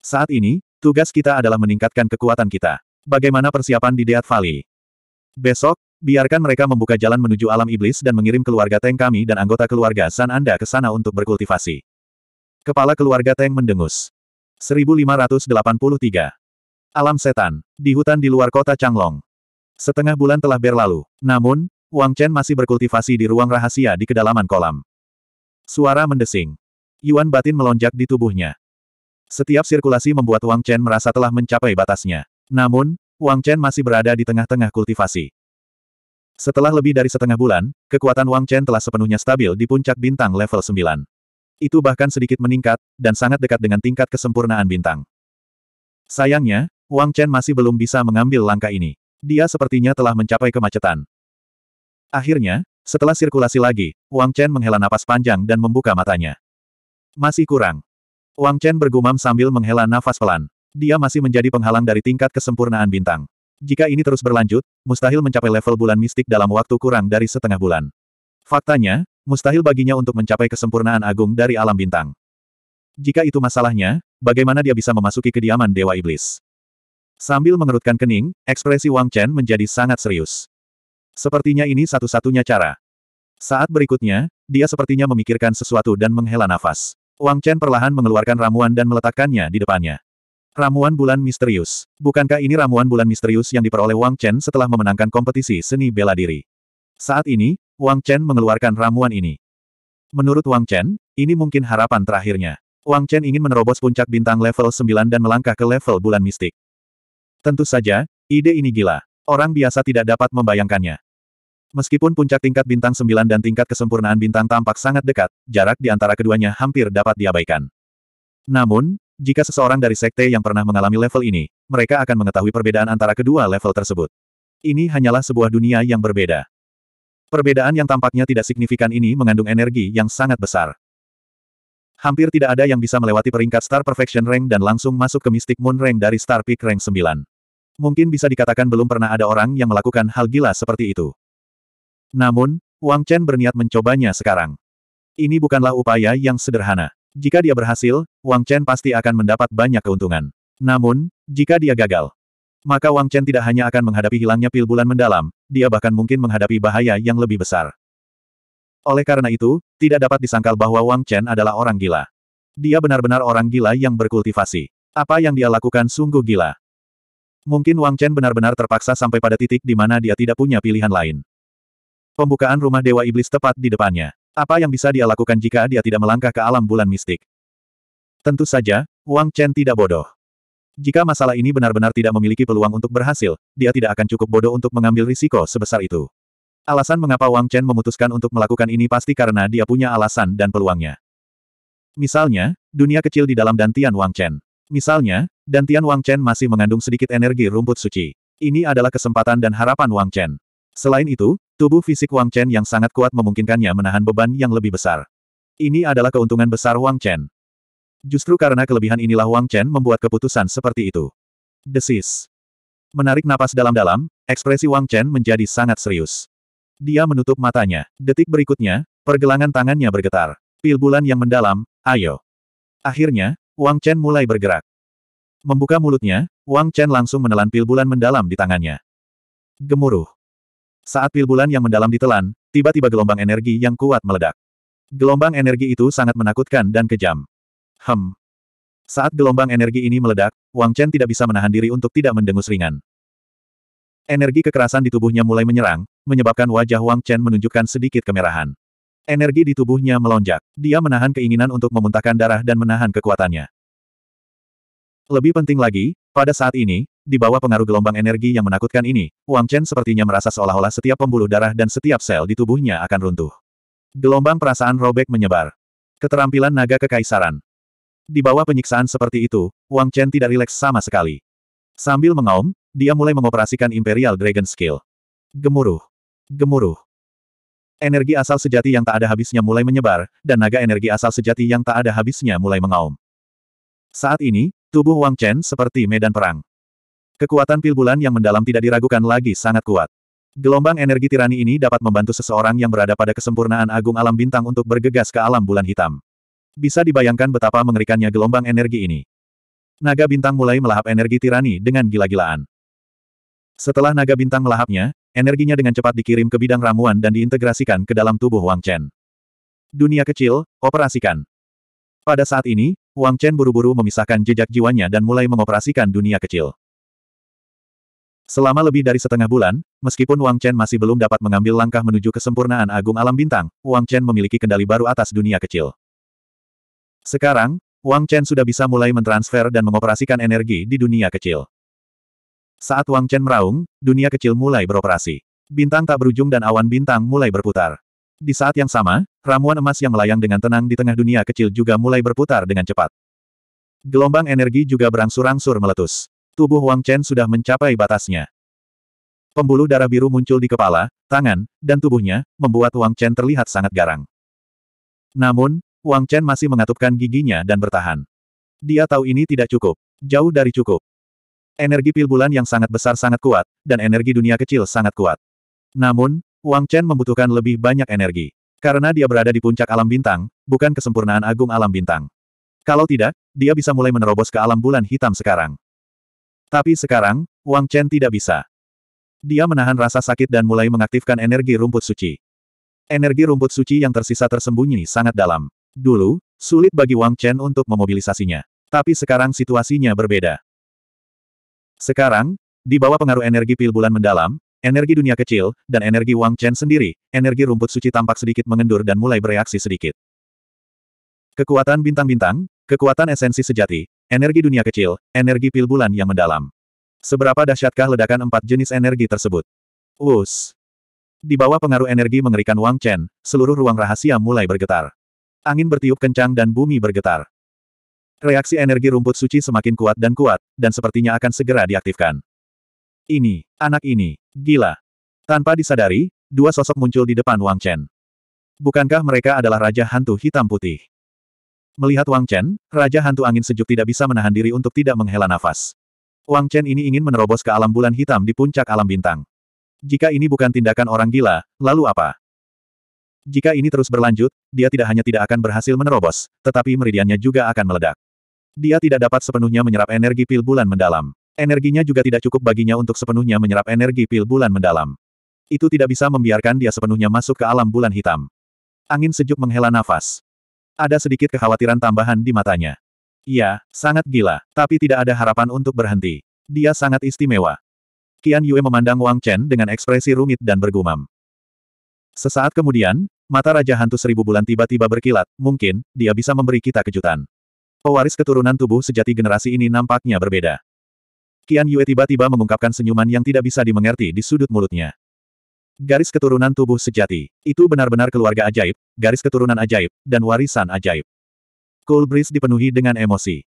Saat ini, tugas kita adalah meningkatkan kekuatan kita. Bagaimana persiapan di Deat Valley? Besok, Biarkan mereka membuka jalan menuju alam iblis dan mengirim keluarga Teng kami dan anggota keluarga San Anda ke sana untuk berkultivasi. Kepala keluarga Teng mendengus. 1583. Alam setan. Di hutan di luar kota Changlong. Setengah bulan telah berlalu. Namun, Wang Chen masih berkultivasi di ruang rahasia di kedalaman kolam. Suara mendesing. Yuan batin melonjak di tubuhnya. Setiap sirkulasi membuat Wang Chen merasa telah mencapai batasnya. Namun, Wang Chen masih berada di tengah-tengah kultivasi. Setelah lebih dari setengah bulan, kekuatan Wang Chen telah sepenuhnya stabil di puncak bintang level 9. Itu bahkan sedikit meningkat, dan sangat dekat dengan tingkat kesempurnaan bintang. Sayangnya, Wang Chen masih belum bisa mengambil langkah ini. Dia sepertinya telah mencapai kemacetan. Akhirnya, setelah sirkulasi lagi, Wang Chen menghela napas panjang dan membuka matanya. Masih kurang. Wang Chen bergumam sambil menghela nafas pelan. Dia masih menjadi penghalang dari tingkat kesempurnaan bintang. Jika ini terus berlanjut, mustahil mencapai level bulan mistik dalam waktu kurang dari setengah bulan. Faktanya, mustahil baginya untuk mencapai kesempurnaan agung dari alam bintang. Jika itu masalahnya, bagaimana dia bisa memasuki kediaman Dewa Iblis? Sambil mengerutkan kening, ekspresi Wang Chen menjadi sangat serius. Sepertinya ini satu-satunya cara. Saat berikutnya, dia sepertinya memikirkan sesuatu dan menghela nafas. Wang Chen perlahan mengeluarkan ramuan dan meletakkannya di depannya. Ramuan Bulan Misterius. Bukankah ini ramuan bulan misterius yang diperoleh Wang Chen setelah memenangkan kompetisi seni bela diri? Saat ini, Wang Chen mengeluarkan ramuan ini. Menurut Wang Chen, ini mungkin harapan terakhirnya. Wang Chen ingin menerobos puncak bintang level 9 dan melangkah ke level bulan mistik. Tentu saja, ide ini gila. Orang biasa tidak dapat membayangkannya. Meskipun puncak tingkat bintang 9 dan tingkat kesempurnaan bintang tampak sangat dekat, jarak di antara keduanya hampir dapat diabaikan. Namun, jika seseorang dari sekte yang pernah mengalami level ini, mereka akan mengetahui perbedaan antara kedua level tersebut. Ini hanyalah sebuah dunia yang berbeda. Perbedaan yang tampaknya tidak signifikan ini mengandung energi yang sangat besar. Hampir tidak ada yang bisa melewati peringkat Star Perfection Rank dan langsung masuk ke Mystic Moon Rank dari Star Peak Rank 9. Mungkin bisa dikatakan belum pernah ada orang yang melakukan hal gila seperti itu. Namun, Wang Chen berniat mencobanya sekarang. Ini bukanlah upaya yang sederhana. Jika dia berhasil, Wang Chen pasti akan mendapat banyak keuntungan. Namun, jika dia gagal, maka Wang Chen tidak hanya akan menghadapi hilangnya pil bulan mendalam, dia bahkan mungkin menghadapi bahaya yang lebih besar. Oleh karena itu, tidak dapat disangkal bahwa Wang Chen adalah orang gila. Dia benar-benar orang gila yang berkultivasi. Apa yang dia lakukan sungguh gila. Mungkin Wang Chen benar-benar terpaksa sampai pada titik di mana dia tidak punya pilihan lain. Pembukaan rumah Dewa Iblis tepat di depannya. Apa yang bisa dia lakukan jika dia tidak melangkah ke alam bulan mistik? Tentu saja, Wang Chen tidak bodoh. Jika masalah ini benar-benar tidak memiliki peluang untuk berhasil, dia tidak akan cukup bodoh untuk mengambil risiko sebesar itu. Alasan mengapa Wang Chen memutuskan untuk melakukan ini pasti karena dia punya alasan dan peluangnya. Misalnya, dunia kecil di dalam dantian Wang Chen. Misalnya, dantian Wang Chen masih mengandung sedikit energi rumput suci. Ini adalah kesempatan dan harapan Wang Chen. Selain itu, Tubuh fisik Wang Chen yang sangat kuat memungkinkannya menahan beban yang lebih besar. Ini adalah keuntungan besar Wang Chen. Justru karena kelebihan inilah Wang Chen membuat keputusan seperti itu. Desis. Menarik napas dalam-dalam, ekspresi Wang Chen menjadi sangat serius. Dia menutup matanya. Detik berikutnya, pergelangan tangannya bergetar. Pil bulan yang mendalam, ayo. Akhirnya, Wang Chen mulai bergerak. Membuka mulutnya, Wang Chen langsung menelan pil bulan mendalam di tangannya. Gemuruh. Saat pil bulan yang mendalam ditelan, tiba-tiba gelombang energi yang kuat meledak. Gelombang energi itu sangat menakutkan dan kejam. Hem. Saat gelombang energi ini meledak, Wang Chen tidak bisa menahan diri untuk tidak mendengus ringan. Energi kekerasan di tubuhnya mulai menyerang, menyebabkan wajah Wang Chen menunjukkan sedikit kemerahan. Energi di tubuhnya melonjak. Dia menahan keinginan untuk memuntahkan darah dan menahan kekuatannya. Lebih penting lagi, pada saat ini, di bawah pengaruh gelombang energi yang menakutkan ini, Wang Chen sepertinya merasa seolah-olah setiap pembuluh darah dan setiap sel di tubuhnya akan runtuh. Gelombang perasaan robek menyebar. Keterampilan naga kekaisaran. Di bawah penyiksaan seperti itu, Wang Chen tidak rileks sama sekali. Sambil mengaum, dia mulai mengoperasikan Imperial Dragon Skill. Gemuruh. Gemuruh. Energi asal sejati yang tak ada habisnya mulai menyebar, dan naga energi asal sejati yang tak ada habisnya mulai mengaum. Saat ini, Tubuh Wang Chen seperti medan perang. Kekuatan pil bulan yang mendalam tidak diragukan lagi sangat kuat. Gelombang energi tirani ini dapat membantu seseorang yang berada pada kesempurnaan agung alam bintang untuk bergegas ke alam bulan hitam. Bisa dibayangkan betapa mengerikannya gelombang energi ini. Naga bintang mulai melahap energi tirani dengan gila-gilaan. Setelah naga bintang melahapnya, energinya dengan cepat dikirim ke bidang ramuan dan diintegrasikan ke dalam tubuh Wang Chen. Dunia kecil, operasikan. Pada saat ini, Wang Chen buru-buru memisahkan jejak jiwanya dan mulai mengoperasikan dunia kecil. Selama lebih dari setengah bulan, meskipun Wang Chen masih belum dapat mengambil langkah menuju kesempurnaan agung alam bintang, Wang Chen memiliki kendali baru atas dunia kecil. Sekarang, Wang Chen sudah bisa mulai mentransfer dan mengoperasikan energi di dunia kecil. Saat Wang Chen meraung, dunia kecil mulai beroperasi. Bintang tak berujung dan awan bintang mulai berputar. Di saat yang sama, ramuan emas yang melayang dengan tenang di tengah dunia kecil juga mulai berputar dengan cepat. Gelombang energi juga berangsur-angsur meletus. Tubuh Wang Chen sudah mencapai batasnya. Pembuluh darah biru muncul di kepala, tangan, dan tubuhnya, membuat Wang Chen terlihat sangat garang. Namun, Wang Chen masih mengatupkan giginya dan bertahan. Dia tahu ini tidak cukup. Jauh dari cukup. Energi pil bulan yang sangat besar sangat kuat, dan energi dunia kecil sangat kuat. Namun, Wang Chen membutuhkan lebih banyak energi. Karena dia berada di puncak alam bintang, bukan kesempurnaan agung alam bintang. Kalau tidak, dia bisa mulai menerobos ke alam bulan hitam sekarang. Tapi sekarang, Wang Chen tidak bisa. Dia menahan rasa sakit dan mulai mengaktifkan energi rumput suci. Energi rumput suci yang tersisa tersembunyi sangat dalam. Dulu, sulit bagi Wang Chen untuk memobilisasinya. Tapi sekarang situasinya berbeda. Sekarang, di bawah pengaruh energi pil bulan mendalam, energi dunia kecil, dan energi Wang Chen sendiri, energi rumput suci tampak sedikit mengendur dan mulai bereaksi sedikit. Kekuatan bintang-bintang, kekuatan esensi sejati, energi dunia kecil, energi pil bulan yang mendalam. Seberapa dahsyatkah ledakan empat jenis energi tersebut? Wus! Di bawah pengaruh energi mengerikan Wang Chen, seluruh ruang rahasia mulai bergetar. Angin bertiup kencang dan bumi bergetar. Reaksi energi rumput suci semakin kuat dan kuat, dan sepertinya akan segera diaktifkan. Ini, anak ini, gila. Tanpa disadari, dua sosok muncul di depan Wang Chen. Bukankah mereka adalah Raja Hantu Hitam Putih? Melihat Wang Chen, Raja Hantu Angin Sejuk tidak bisa menahan diri untuk tidak menghela nafas. Wang Chen ini ingin menerobos ke alam bulan hitam di puncak alam bintang. Jika ini bukan tindakan orang gila, lalu apa? Jika ini terus berlanjut, dia tidak hanya tidak akan berhasil menerobos, tetapi meridiannya juga akan meledak. Dia tidak dapat sepenuhnya menyerap energi pil bulan mendalam. Energinya juga tidak cukup baginya untuk sepenuhnya menyerap energi pil bulan mendalam. Itu tidak bisa membiarkan dia sepenuhnya masuk ke alam bulan hitam. Angin sejuk menghela nafas. Ada sedikit kekhawatiran tambahan di matanya. Iya, sangat gila, tapi tidak ada harapan untuk berhenti. Dia sangat istimewa. Qian Yue memandang Wang Chen dengan ekspresi rumit dan bergumam. Sesaat kemudian, mata Raja Hantu Seribu Bulan tiba-tiba berkilat, mungkin, dia bisa memberi kita kejutan. Pewaris keturunan tubuh sejati generasi ini nampaknya berbeda. Qian Yue tiba-tiba mengungkapkan senyuman yang tidak bisa dimengerti di sudut mulutnya. Garis keturunan tubuh sejati. Itu benar-benar keluarga ajaib, garis keturunan ajaib, dan warisan ajaib. Cool Breeze dipenuhi dengan emosi.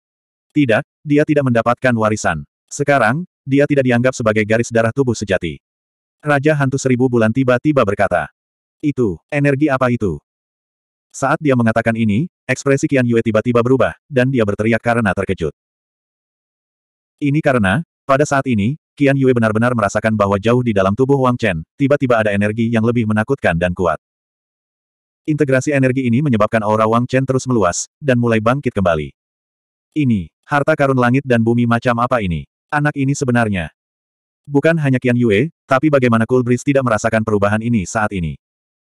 Tidak, dia tidak mendapatkan warisan. Sekarang, dia tidak dianggap sebagai garis darah tubuh sejati. Raja Hantu Seribu Bulan tiba-tiba berkata. Itu, energi apa itu? Saat dia mengatakan ini, ekspresi Qian Yue tiba-tiba berubah, dan dia berteriak karena terkejut. Ini karena, pada saat ini, Qian Yue benar-benar merasakan bahwa jauh di dalam tubuh Wang Chen, tiba-tiba ada energi yang lebih menakutkan dan kuat. Integrasi energi ini menyebabkan aura Wang Chen terus meluas, dan mulai bangkit kembali. Ini, harta karun langit dan bumi macam apa ini? Anak ini sebenarnya. Bukan hanya Qian Yue, tapi bagaimana Cool Breeze tidak merasakan perubahan ini saat ini.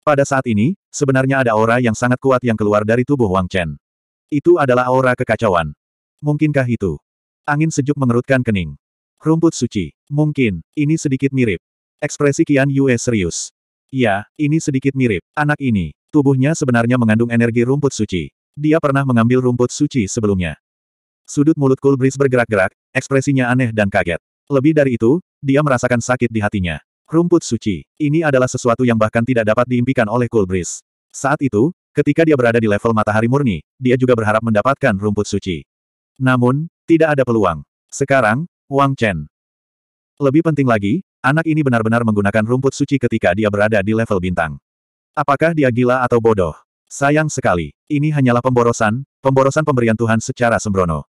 Pada saat ini, sebenarnya ada aura yang sangat kuat yang keluar dari tubuh Wang Chen. Itu adalah aura kekacauan. Mungkinkah itu? Angin sejuk mengerutkan kening. Rumput suci. Mungkin, ini sedikit mirip. Ekspresi Kian Yue serius. Ya, ini sedikit mirip. Anak ini, tubuhnya sebenarnya mengandung energi rumput suci. Dia pernah mengambil rumput suci sebelumnya. Sudut mulut Kulbris bergerak-gerak, ekspresinya aneh dan kaget. Lebih dari itu, dia merasakan sakit di hatinya. Rumput suci, ini adalah sesuatu yang bahkan tidak dapat diimpikan oleh Kulbris. Saat itu, ketika dia berada di level matahari murni, dia juga berharap mendapatkan rumput suci. Namun, tidak ada peluang. Sekarang, Wang Chen. Lebih penting lagi, anak ini benar-benar menggunakan rumput suci ketika dia berada di level bintang. Apakah dia gila atau bodoh? Sayang sekali, ini hanyalah pemborosan, pemborosan pemberian Tuhan secara sembrono.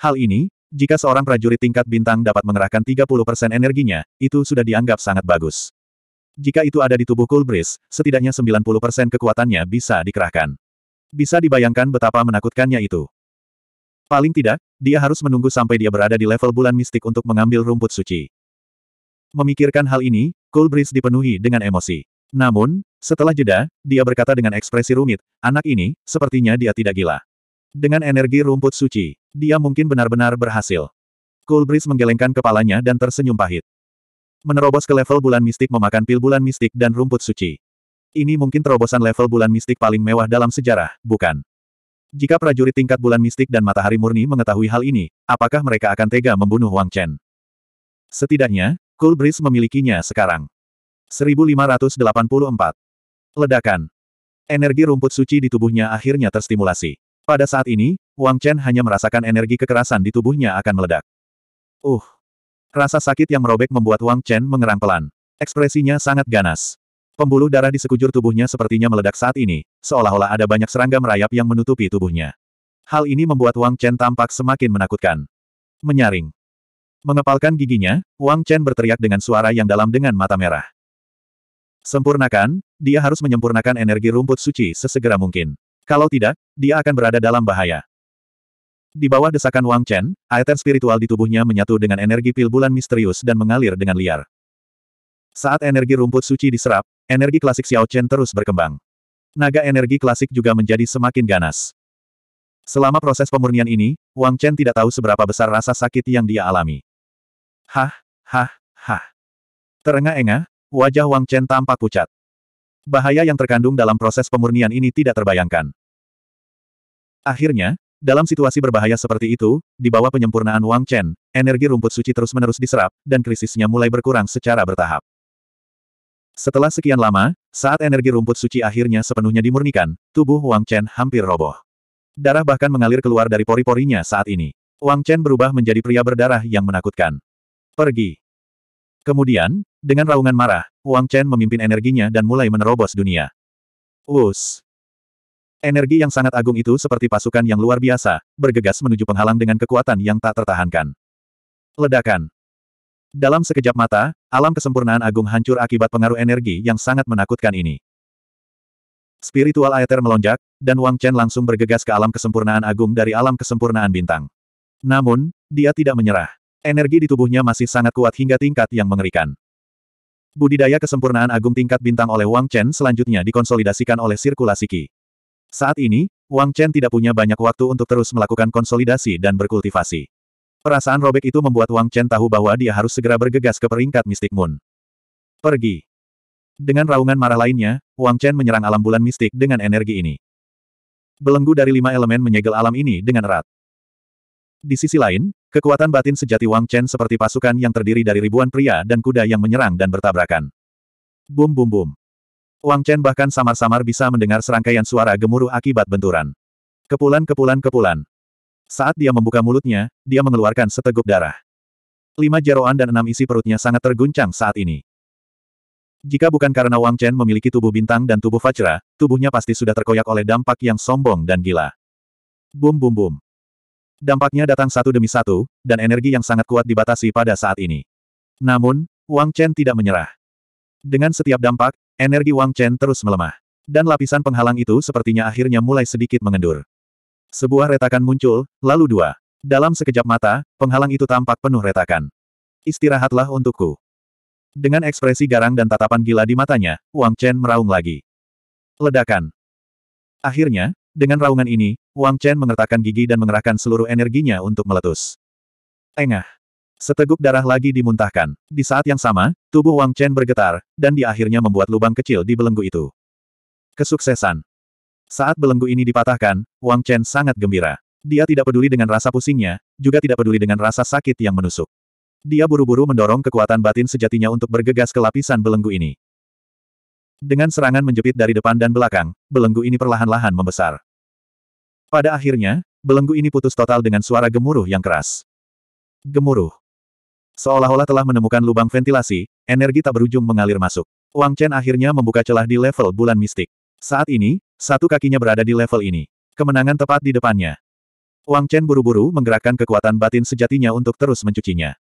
Hal ini, jika seorang prajurit tingkat bintang dapat mengerahkan 30% energinya, itu sudah dianggap sangat bagus. Jika itu ada di tubuh Kulbris, setidaknya 90% kekuatannya bisa dikerahkan. Bisa dibayangkan betapa menakutkannya itu. Paling tidak, dia harus menunggu sampai dia berada di level bulan mistik untuk mengambil rumput suci. Memikirkan hal ini, Breeze dipenuhi dengan emosi. Namun, setelah jeda, dia berkata dengan ekspresi rumit, anak ini, sepertinya dia tidak gila. Dengan energi rumput suci, dia mungkin benar-benar berhasil. Breeze menggelengkan kepalanya dan tersenyum pahit. Menerobos ke level bulan mistik memakan pil bulan mistik dan rumput suci. Ini mungkin terobosan level bulan mistik paling mewah dalam sejarah, bukan? Jika prajurit tingkat bulan mistik dan matahari murni mengetahui hal ini, apakah mereka akan tega membunuh Wang Chen? Setidaknya, Cool Breeze memilikinya sekarang. 1584. Ledakan. Energi rumput suci di tubuhnya akhirnya terstimulasi. Pada saat ini, Wang Chen hanya merasakan energi kekerasan di tubuhnya akan meledak. Uh! Rasa sakit yang merobek membuat Wang Chen mengerang pelan. Ekspresinya sangat ganas. Pembuluh darah di sekujur tubuhnya sepertinya meledak saat ini, seolah-olah ada banyak serangga merayap yang menutupi tubuhnya. Hal ini membuat Wang Chen tampak semakin menakutkan. Menyaring. Mengepalkan giginya, Wang Chen berteriak dengan suara yang dalam dengan mata merah. Sempurnakan, dia harus menyempurnakan energi rumput suci sesegera mungkin. Kalau tidak, dia akan berada dalam bahaya. Di bawah desakan Wang Chen, aeter spiritual di tubuhnya menyatu dengan energi pil bulan misterius dan mengalir dengan liar. Saat energi rumput suci diserap, Energi klasik Xiao Chen terus berkembang. Naga energi klasik juga menjadi semakin ganas. Selama proses pemurnian ini, Wang Chen tidak tahu seberapa besar rasa sakit yang dia alami. Hah, hah, hah. Terengah-engah, wajah Wang Chen tampak pucat. Bahaya yang terkandung dalam proses pemurnian ini tidak terbayangkan. Akhirnya, dalam situasi berbahaya seperti itu, di bawah penyempurnaan Wang Chen, energi rumput suci terus-menerus diserap, dan krisisnya mulai berkurang secara bertahap. Setelah sekian lama, saat energi rumput suci akhirnya sepenuhnya dimurnikan, tubuh Wang Chen hampir roboh. Darah bahkan mengalir keluar dari pori-porinya saat ini. Wang Chen berubah menjadi pria berdarah yang menakutkan. Pergi. Kemudian, dengan raungan marah, Wang Chen memimpin energinya dan mulai menerobos dunia. Us. Energi yang sangat agung itu seperti pasukan yang luar biasa, bergegas menuju penghalang dengan kekuatan yang tak tertahankan. Ledakan. Dalam sekejap mata, alam kesempurnaan agung hancur akibat pengaruh energi yang sangat menakutkan ini. Spiritual Aether melonjak, dan Wang Chen langsung bergegas ke alam kesempurnaan agung dari alam kesempurnaan bintang. Namun, dia tidak menyerah. Energi di tubuhnya masih sangat kuat hingga tingkat yang mengerikan. Budidaya kesempurnaan agung tingkat bintang oleh Wang Chen selanjutnya dikonsolidasikan oleh sirkulasi Qi. Saat ini, Wang Chen tidak punya banyak waktu untuk terus melakukan konsolidasi dan berkultivasi. Perasaan robek itu membuat Wang Chen tahu bahwa dia harus segera bergegas ke peringkat mistik Moon. Pergi. Dengan raungan marah lainnya, Wang Chen menyerang alam bulan mistik dengan energi ini. Belenggu dari lima elemen menyegel alam ini dengan erat. Di sisi lain, kekuatan batin sejati Wang Chen seperti pasukan yang terdiri dari ribuan pria dan kuda yang menyerang dan bertabrakan. Bum bum bum. Wang Chen bahkan samar-samar bisa mendengar serangkaian suara gemuruh akibat benturan. Kepulan kepulan kepulan. Saat dia membuka mulutnya, dia mengeluarkan seteguk darah. Lima jeroan dan enam isi perutnya sangat terguncang saat ini. Jika bukan karena Wang Chen memiliki tubuh bintang dan tubuh Fajra, tubuhnya pasti sudah terkoyak oleh dampak yang sombong dan gila. Bum bum bum. Dampaknya datang satu demi satu, dan energi yang sangat kuat dibatasi pada saat ini. Namun, Wang Chen tidak menyerah. Dengan setiap dampak, energi Wang Chen terus melemah. Dan lapisan penghalang itu sepertinya akhirnya mulai sedikit mengendur. Sebuah retakan muncul, lalu dua. Dalam sekejap mata, penghalang itu tampak penuh retakan. Istirahatlah untukku. Dengan ekspresi garang dan tatapan gila di matanya, Wang Chen meraung lagi. Ledakan. Akhirnya, dengan raungan ini, Wang Chen mengertakkan gigi dan mengerahkan seluruh energinya untuk meletus. Engah. Seteguk darah lagi dimuntahkan. Di saat yang sama, tubuh Wang Chen bergetar, dan di akhirnya membuat lubang kecil di belenggu itu. Kesuksesan. Saat belenggu ini dipatahkan, Wang Chen sangat gembira. Dia tidak peduli dengan rasa pusingnya, juga tidak peduli dengan rasa sakit yang menusuk. Dia buru-buru mendorong kekuatan batin sejatinya untuk bergegas ke lapisan belenggu ini. Dengan serangan menjepit dari depan dan belakang, belenggu ini perlahan-lahan membesar. Pada akhirnya, belenggu ini putus total dengan suara gemuruh yang keras. Gemuruh. Seolah-olah telah menemukan lubang ventilasi, energi tak berujung mengalir masuk. Wang Chen akhirnya membuka celah di level bulan mistik. Saat ini, satu kakinya berada di level ini. Kemenangan tepat di depannya. Wang Chen buru-buru menggerakkan kekuatan batin sejatinya untuk terus mencucinya.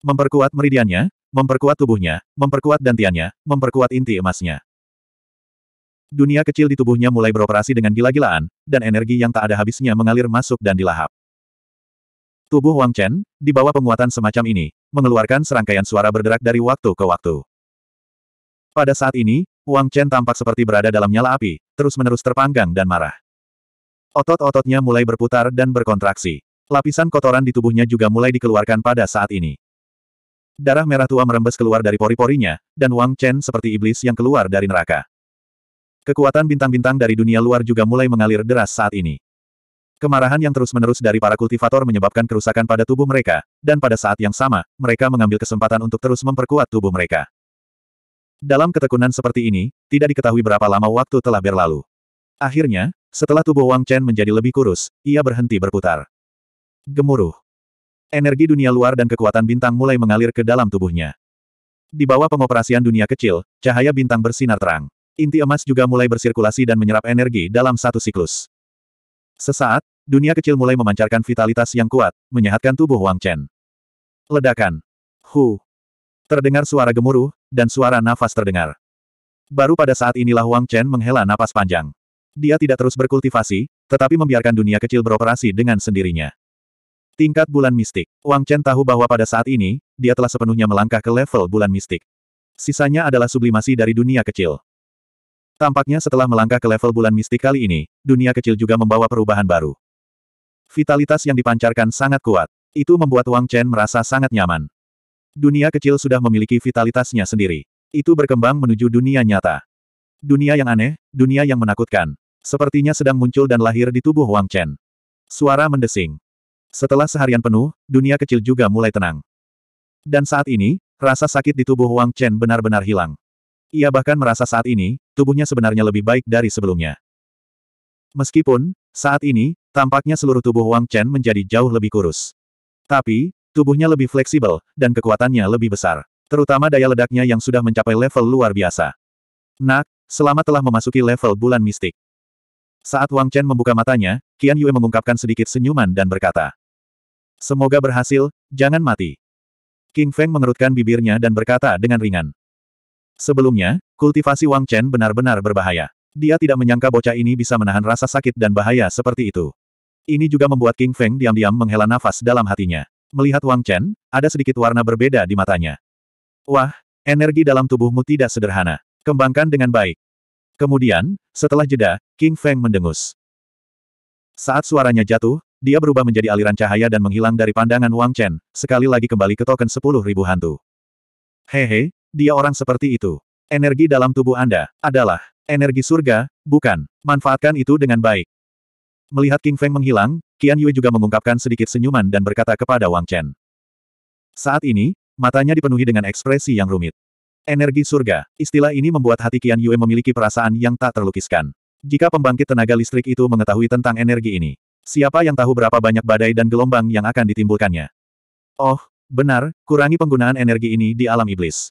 Memperkuat meridiannya, memperkuat tubuhnya, memperkuat dantiannya, memperkuat inti emasnya. Dunia kecil di tubuhnya mulai beroperasi dengan gila-gilaan, dan energi yang tak ada habisnya mengalir masuk dan dilahap. Tubuh Wang Chen, di bawah penguatan semacam ini, mengeluarkan serangkaian suara berderak dari waktu ke waktu. Pada saat ini, Wang Chen tampak seperti berada dalam nyala api, terus-menerus terpanggang dan marah. Otot-ototnya mulai berputar dan berkontraksi. Lapisan kotoran di tubuhnya juga mulai dikeluarkan pada saat ini. Darah merah tua merembes keluar dari pori-porinya, dan Wang Chen seperti iblis yang keluar dari neraka. Kekuatan bintang-bintang dari dunia luar juga mulai mengalir deras saat ini. Kemarahan yang terus-menerus dari para kultivator menyebabkan kerusakan pada tubuh mereka, dan pada saat yang sama, mereka mengambil kesempatan untuk terus memperkuat tubuh mereka. Dalam ketekunan seperti ini, tidak diketahui berapa lama waktu telah berlalu. Akhirnya, setelah tubuh Wang Chen menjadi lebih kurus, ia berhenti berputar. Gemuruh. Energi dunia luar dan kekuatan bintang mulai mengalir ke dalam tubuhnya. Di bawah pengoperasian dunia kecil, cahaya bintang bersinar terang. Inti emas juga mulai bersirkulasi dan menyerap energi dalam satu siklus. Sesaat, dunia kecil mulai memancarkan vitalitas yang kuat, menyehatkan tubuh Wang Chen. Ledakan. Hu. Terdengar suara gemuruh, dan suara nafas terdengar. Baru pada saat inilah Wang Chen menghela napas panjang. Dia tidak terus berkultivasi, tetapi membiarkan dunia kecil beroperasi dengan sendirinya. Tingkat bulan mistik. Wang Chen tahu bahwa pada saat ini, dia telah sepenuhnya melangkah ke level bulan mistik. Sisanya adalah sublimasi dari dunia kecil. Tampaknya setelah melangkah ke level bulan mistik kali ini, dunia kecil juga membawa perubahan baru. Vitalitas yang dipancarkan sangat kuat. Itu membuat Wang Chen merasa sangat nyaman. Dunia kecil sudah memiliki vitalitasnya sendiri. Itu berkembang menuju dunia nyata. Dunia yang aneh, dunia yang menakutkan. Sepertinya sedang muncul dan lahir di tubuh Wang Chen. Suara mendesing. Setelah seharian penuh, dunia kecil juga mulai tenang. Dan saat ini, rasa sakit di tubuh Wang Chen benar-benar hilang. Ia bahkan merasa saat ini, tubuhnya sebenarnya lebih baik dari sebelumnya. Meskipun, saat ini, tampaknya seluruh tubuh Wang Chen menjadi jauh lebih kurus. Tapi, Tubuhnya lebih fleksibel, dan kekuatannya lebih besar. Terutama daya ledaknya yang sudah mencapai level luar biasa. Nak, selama telah memasuki level bulan mistik. Saat Wang Chen membuka matanya, Qian Yue mengungkapkan sedikit senyuman dan berkata. Semoga berhasil, jangan mati. King Feng mengerutkan bibirnya dan berkata dengan ringan. Sebelumnya, kultivasi Wang Chen benar-benar berbahaya. Dia tidak menyangka bocah ini bisa menahan rasa sakit dan bahaya seperti itu. Ini juga membuat King Feng diam-diam menghela nafas dalam hatinya. Melihat Wang Chen, ada sedikit warna berbeda di matanya. Wah, energi dalam tubuhmu tidak sederhana. Kembangkan dengan baik. Kemudian, setelah jeda, King Feng mendengus. Saat suaranya jatuh, dia berubah menjadi aliran cahaya dan menghilang dari pandangan Wang Chen, sekali lagi kembali ke token sepuluh ribu hantu. Hehe, dia orang seperti itu. Energi dalam tubuh Anda adalah energi surga, bukan. Manfaatkan itu dengan baik. Melihat King Feng menghilang, Qian Yue juga mengungkapkan sedikit senyuman dan berkata kepada Wang Chen. Saat ini, matanya dipenuhi dengan ekspresi yang rumit. Energi surga, istilah ini membuat hati Qian Yue memiliki perasaan yang tak terlukiskan. Jika pembangkit tenaga listrik itu mengetahui tentang energi ini, siapa yang tahu berapa banyak badai dan gelombang yang akan ditimbulkannya? Oh, benar, kurangi penggunaan energi ini di alam iblis.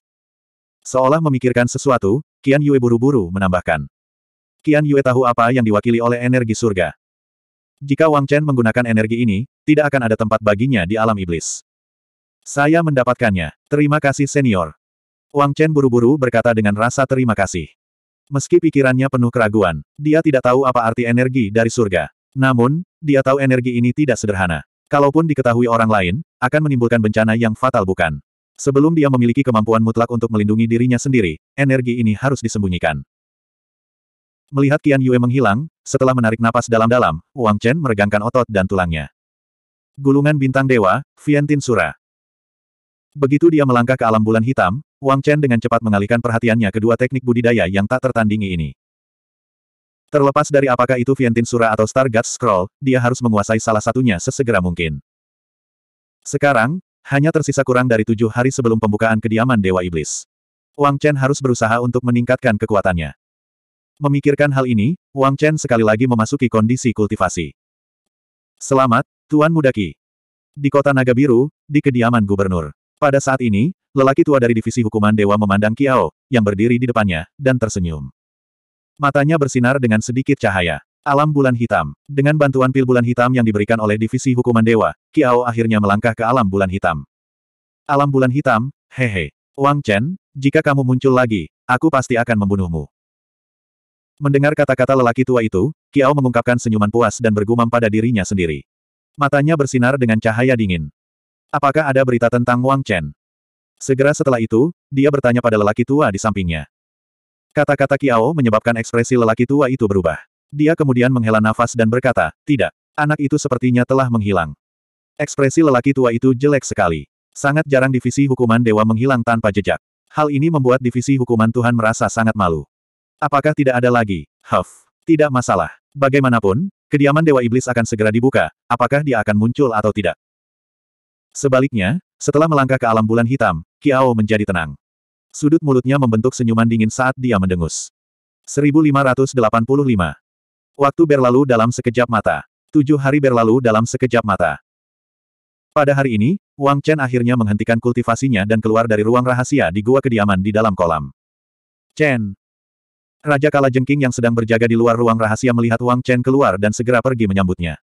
Seolah memikirkan sesuatu, Qian Yue buru-buru menambahkan. Qian Yue tahu apa yang diwakili oleh energi surga. Jika Wang Chen menggunakan energi ini, tidak akan ada tempat baginya di alam iblis. Saya mendapatkannya. Terima kasih senior. Wang Chen buru-buru berkata dengan rasa terima kasih. Meski pikirannya penuh keraguan, dia tidak tahu apa arti energi dari surga. Namun, dia tahu energi ini tidak sederhana. Kalaupun diketahui orang lain, akan menimbulkan bencana yang fatal bukan? Sebelum dia memiliki kemampuan mutlak untuk melindungi dirinya sendiri, energi ini harus disembunyikan. Melihat Qian Yue menghilang, setelah menarik napas dalam-dalam, Wang Chen meregangkan otot dan tulangnya. Gulungan bintang dewa, Vientin Sura. Begitu dia melangkah ke alam bulan hitam, Wang Chen dengan cepat mengalihkan perhatiannya ke dua teknik budidaya yang tak tertandingi ini. Terlepas dari apakah itu Vientin Sura atau Stargate Scroll, dia harus menguasai salah satunya sesegera mungkin. Sekarang, hanya tersisa kurang dari tujuh hari sebelum pembukaan kediaman Dewa Iblis. Wang Chen harus berusaha untuk meningkatkan kekuatannya. Memikirkan hal ini, Wang Chen sekali lagi memasuki kondisi kultivasi. Selamat, Tuan Mudaki. Di kota Naga Biru, di kediaman gubernur. Pada saat ini, lelaki tua dari divisi hukuman dewa memandang Kiao, yang berdiri di depannya, dan tersenyum. Matanya bersinar dengan sedikit cahaya. Alam bulan hitam. Dengan bantuan pil bulan hitam yang diberikan oleh divisi hukuman dewa, Kiao akhirnya melangkah ke alam bulan hitam. Alam bulan hitam, hehe. Wang Chen, jika kamu muncul lagi, aku pasti akan membunuhmu. Mendengar kata-kata lelaki tua itu, Kiao mengungkapkan senyuman puas dan bergumam pada dirinya sendiri. Matanya bersinar dengan cahaya dingin. Apakah ada berita tentang Wang Chen? Segera setelah itu, dia bertanya pada lelaki tua di sampingnya. Kata-kata Kiao menyebabkan ekspresi lelaki tua itu berubah. Dia kemudian menghela nafas dan berkata, tidak, anak itu sepertinya telah menghilang. Ekspresi lelaki tua itu jelek sekali. Sangat jarang divisi hukuman dewa menghilang tanpa jejak. Hal ini membuat divisi hukuman Tuhan merasa sangat malu. Apakah tidak ada lagi? Huff. Tidak masalah. Bagaimanapun, kediaman Dewa Iblis akan segera dibuka, apakah dia akan muncul atau tidak. Sebaliknya, setelah melangkah ke alam bulan hitam, Kiao menjadi tenang. Sudut mulutnya membentuk senyuman dingin saat dia mendengus. 1585. Waktu berlalu dalam sekejap mata. Tujuh hari berlalu dalam sekejap mata. Pada hari ini, Wang Chen akhirnya menghentikan kultivasinya dan keluar dari ruang rahasia di gua kediaman di dalam kolam. Chen, Raja Kala Jengking yang sedang berjaga di luar ruang rahasia melihat Wang Chen keluar dan segera pergi menyambutnya.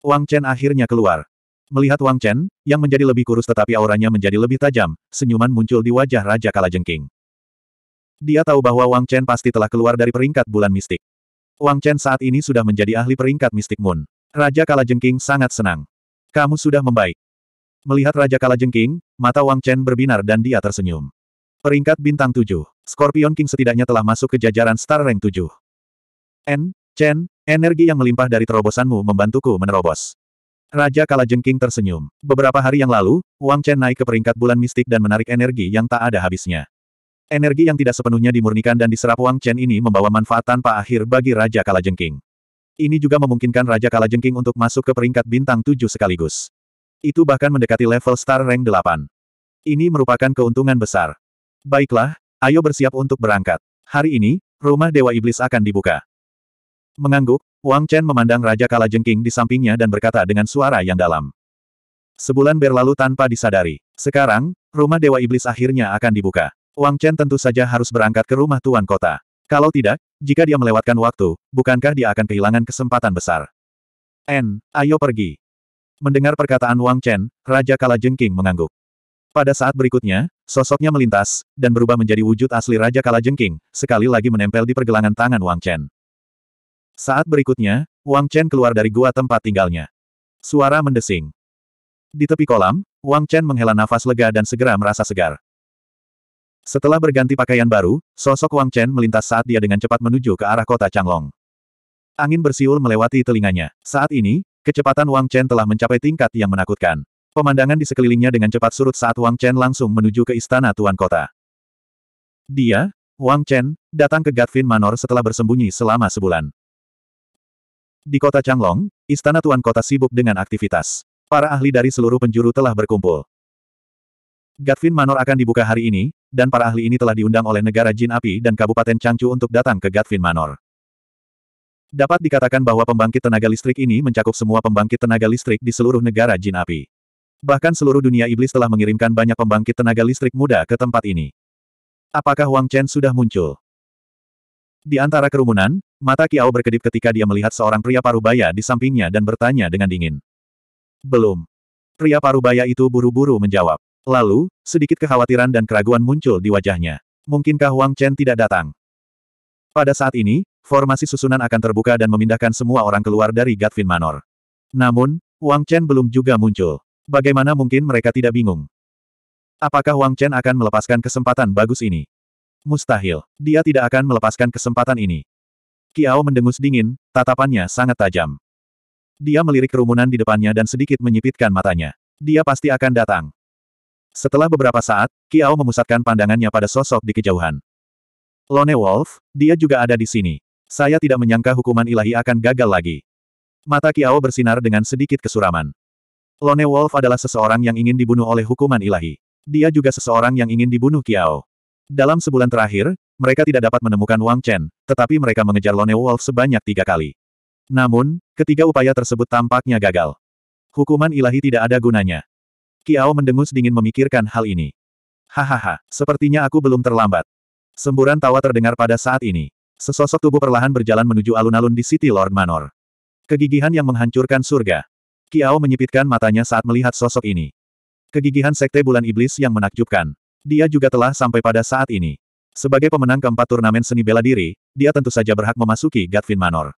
Wang Chen akhirnya keluar. Melihat Wang Chen, yang menjadi lebih kurus tetapi auranya menjadi lebih tajam, senyuman muncul di wajah Raja Kala Jengking. Dia tahu bahwa Wang Chen pasti telah keluar dari peringkat bulan mistik. Wang Chen saat ini sudah menjadi ahli peringkat mistik Moon. Raja Kala Jengking sangat senang. Kamu sudah membaik. Melihat Raja Kala Jengking, mata Wang Chen berbinar dan dia tersenyum. Peringkat bintang 7. Scorpion King setidaknya telah masuk ke jajaran Star Rank 7. N, Chen, energi yang melimpah dari terobosanmu membantuku menerobos. Raja Kalajengking tersenyum. Beberapa hari yang lalu, Wang Chen naik ke peringkat bulan mistik dan menarik energi yang tak ada habisnya. Energi yang tidak sepenuhnya dimurnikan dan diserap Wang Chen ini membawa manfaat tanpa akhir bagi Raja Kalajengking. Ini juga memungkinkan Raja Kalajengking untuk masuk ke peringkat bintang 7 sekaligus. Itu bahkan mendekati level Star Rank 8. Ini merupakan keuntungan besar. Baiklah, ayo bersiap untuk berangkat. Hari ini, rumah Dewa Iblis akan dibuka. Mengangguk, Wang Chen memandang Raja Kala Jengking di sampingnya dan berkata dengan suara yang dalam. Sebulan berlalu tanpa disadari. Sekarang, rumah Dewa Iblis akhirnya akan dibuka. Wang Chen tentu saja harus berangkat ke rumah Tuan Kota. Kalau tidak, jika dia melewatkan waktu, bukankah dia akan kehilangan kesempatan besar? N, ayo pergi. Mendengar perkataan Wang Chen, Raja Kala Jengking mengangguk. Pada saat berikutnya, sosoknya melintas, dan berubah menjadi wujud asli Raja Kalajengking. sekali lagi menempel di pergelangan tangan Wang Chen. Saat berikutnya, Wang Chen keluar dari gua tempat tinggalnya. Suara mendesing. Di tepi kolam, Wang Chen menghela nafas lega dan segera merasa segar. Setelah berganti pakaian baru, sosok Wang Chen melintas saat dia dengan cepat menuju ke arah kota Changlong. Angin bersiul melewati telinganya. Saat ini, kecepatan Wang Chen telah mencapai tingkat yang menakutkan. Pemandangan di sekelilingnya dengan cepat surut saat Wang Chen langsung menuju ke istana Tuan Kota. Dia, Wang Chen, datang ke Gatvin Manor setelah bersembunyi selama sebulan. Di kota Changlong, istana Tuan Kota sibuk dengan aktivitas. Para ahli dari seluruh penjuru telah berkumpul. Gatvin Manor akan dibuka hari ini, dan para ahli ini telah diundang oleh negara Jin Api dan Kabupaten Changchu untuk datang ke Gatvin Manor. Dapat dikatakan bahwa pembangkit tenaga listrik ini mencakup semua pembangkit tenaga listrik di seluruh negara Jin Api. Bahkan seluruh dunia iblis telah mengirimkan banyak pembangkit tenaga listrik muda ke tempat ini. Apakah Wang Chen sudah muncul? Di antara kerumunan, mata Kiao berkedip ketika dia melihat seorang pria parubaya di sampingnya dan bertanya dengan dingin. Belum. Pria parubaya itu buru-buru menjawab. Lalu, sedikit kekhawatiran dan keraguan muncul di wajahnya. Mungkinkah Wang Chen tidak datang? Pada saat ini, formasi susunan akan terbuka dan memindahkan semua orang keluar dari Gatvin Manor. Namun, Wang Chen belum juga muncul. Bagaimana mungkin mereka tidak bingung? Apakah Wang Chen akan melepaskan kesempatan bagus ini? Mustahil. Dia tidak akan melepaskan kesempatan ini. Kiao mendengus dingin, tatapannya sangat tajam. Dia melirik kerumunan di depannya dan sedikit menyipitkan matanya. Dia pasti akan datang. Setelah beberapa saat, Kiao memusatkan pandangannya pada sosok di kejauhan. Lone Wolf, dia juga ada di sini. Saya tidak menyangka hukuman ilahi akan gagal lagi. Mata Kiao bersinar dengan sedikit kesuraman. Lone Wolf adalah seseorang yang ingin dibunuh oleh hukuman ilahi. Dia juga seseorang yang ingin dibunuh Kiao. Dalam sebulan terakhir, mereka tidak dapat menemukan Wang Chen, tetapi mereka mengejar Lone Wolf sebanyak tiga kali. Namun, ketiga upaya tersebut tampaknya gagal. Hukuman ilahi tidak ada gunanya. Kiao mendengus dingin memikirkan hal ini. Hahaha, sepertinya aku belum terlambat. Semburan tawa terdengar pada saat ini. Sesosok tubuh perlahan berjalan menuju alun-alun di City Lord Manor. Kegigihan yang menghancurkan surga. Kiao menyipitkan matanya saat melihat sosok ini. Kegigihan Sekte Bulan Iblis yang menakjubkan. Dia juga telah sampai pada saat ini. Sebagai pemenang keempat turnamen seni bela diri, dia tentu saja berhak memasuki Gatvin Manor.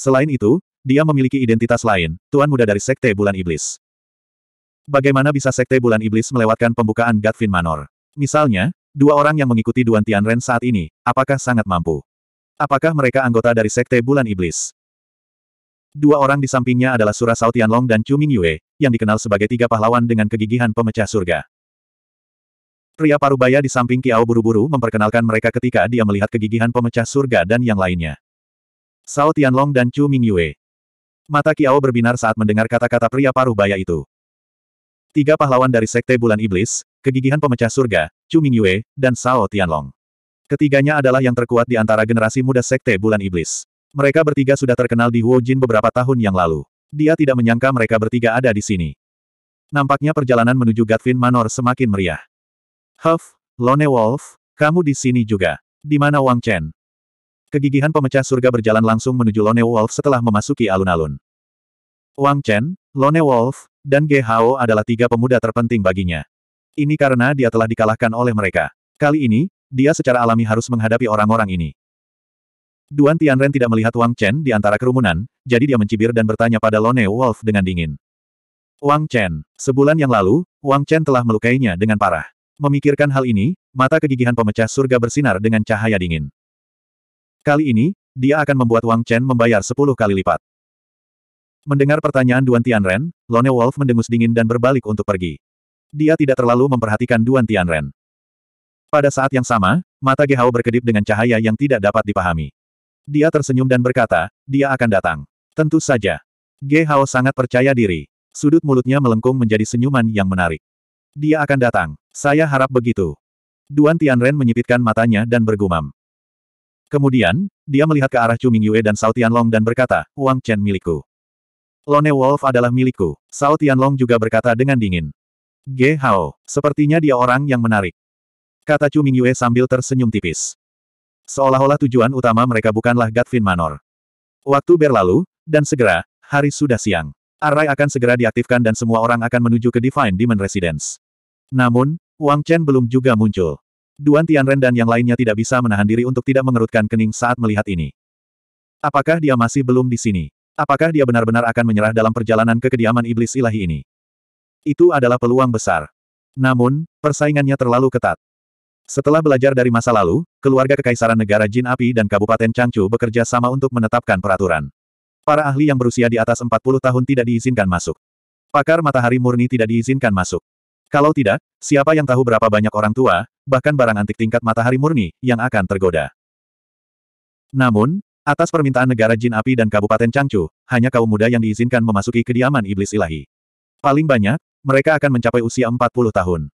Selain itu, dia memiliki identitas lain, Tuan Muda dari Sekte Bulan Iblis. Bagaimana bisa Sekte Bulan Iblis melewatkan pembukaan Gatvin Manor? Misalnya, dua orang yang mengikuti Duan Tianren saat ini, apakah sangat mampu? Apakah mereka anggota dari Sekte Bulan Iblis? Dua orang di sampingnya adalah Sura Sao Tianlong dan Chu Mingyue, yang dikenal sebagai tiga pahlawan dengan kegigihan pemecah surga. Pria parubaya di samping Kiao buru-buru memperkenalkan mereka ketika dia melihat kegigihan pemecah surga dan yang lainnya. Sao Tianlong dan Chu Mingyue. Mata Kiao berbinar saat mendengar kata-kata pria parubaya itu. Tiga pahlawan dari Sekte Bulan Iblis, kegigihan pemecah surga, Chu Mingyue, dan Sao Tianlong. Ketiganya adalah yang terkuat di antara generasi muda Sekte Bulan Iblis. Mereka bertiga sudah terkenal di Jin beberapa tahun yang lalu. Dia tidak menyangka mereka bertiga ada di sini. Nampaknya perjalanan menuju Gatvin Manor semakin meriah. Huff, Lone Wolf, kamu di sini juga. Di mana Wang Chen? Kegigihan pemecah surga berjalan langsung menuju Lone Wolf setelah memasuki alun-alun. Wang Chen, Lone Wolf, dan Ge Hao adalah tiga pemuda terpenting baginya. Ini karena dia telah dikalahkan oleh mereka. Kali ini, dia secara alami harus menghadapi orang-orang ini. Duan Tianren tidak melihat Wang Chen di antara kerumunan, jadi dia mencibir dan bertanya pada Lone Wolf dengan dingin. Wang Chen, sebulan yang lalu, Wang Chen telah melukainya dengan parah. Memikirkan hal ini, mata kegigihan pemecah surga bersinar dengan cahaya dingin. Kali ini, dia akan membuat Wang Chen membayar sepuluh kali lipat. Mendengar pertanyaan Duan Tianren, Lone Wolf mendengus dingin dan berbalik untuk pergi. Dia tidak terlalu memperhatikan Duan Tianren. Pada saat yang sama, mata Gehao berkedip dengan cahaya yang tidak dapat dipahami. Dia tersenyum dan berkata, dia akan datang. Tentu saja. Ge Hao sangat percaya diri. Sudut mulutnya melengkung menjadi senyuman yang menarik. Dia akan datang. Saya harap begitu. Duan Tianren menyipitkan matanya dan bergumam. Kemudian, dia melihat ke arah Chu Yue dan Sao Tianlong dan berkata, Wang Chen milikku. Lone Wolf adalah milikku. Sao Tianlong juga berkata dengan dingin. Ge Hao, sepertinya dia orang yang menarik. Kata Chu Yue sambil tersenyum tipis. Seolah-olah tujuan utama mereka bukanlah Gatvin Manor. Waktu berlalu, dan segera, hari sudah siang. Array akan segera diaktifkan dan semua orang akan menuju ke Divine Demon Residence. Namun, Wang Chen belum juga muncul. Duan Tianren dan yang lainnya tidak bisa menahan diri untuk tidak mengerutkan kening saat melihat ini. Apakah dia masih belum di sini? Apakah dia benar-benar akan menyerah dalam perjalanan ke kediaman iblis ilahi ini? Itu adalah peluang besar. Namun, persaingannya terlalu ketat. Setelah belajar dari masa lalu, keluarga Kekaisaran Negara Jin Api dan Kabupaten Changchu bekerja sama untuk menetapkan peraturan. Para ahli yang berusia di atas 40 tahun tidak diizinkan masuk. Pakar matahari murni tidak diizinkan masuk. Kalau tidak, siapa yang tahu berapa banyak orang tua, bahkan barang antik tingkat matahari murni, yang akan tergoda. Namun, atas permintaan negara Jin Api dan Kabupaten Changchu, hanya kaum muda yang diizinkan memasuki kediaman iblis ilahi. Paling banyak, mereka akan mencapai usia 40 tahun.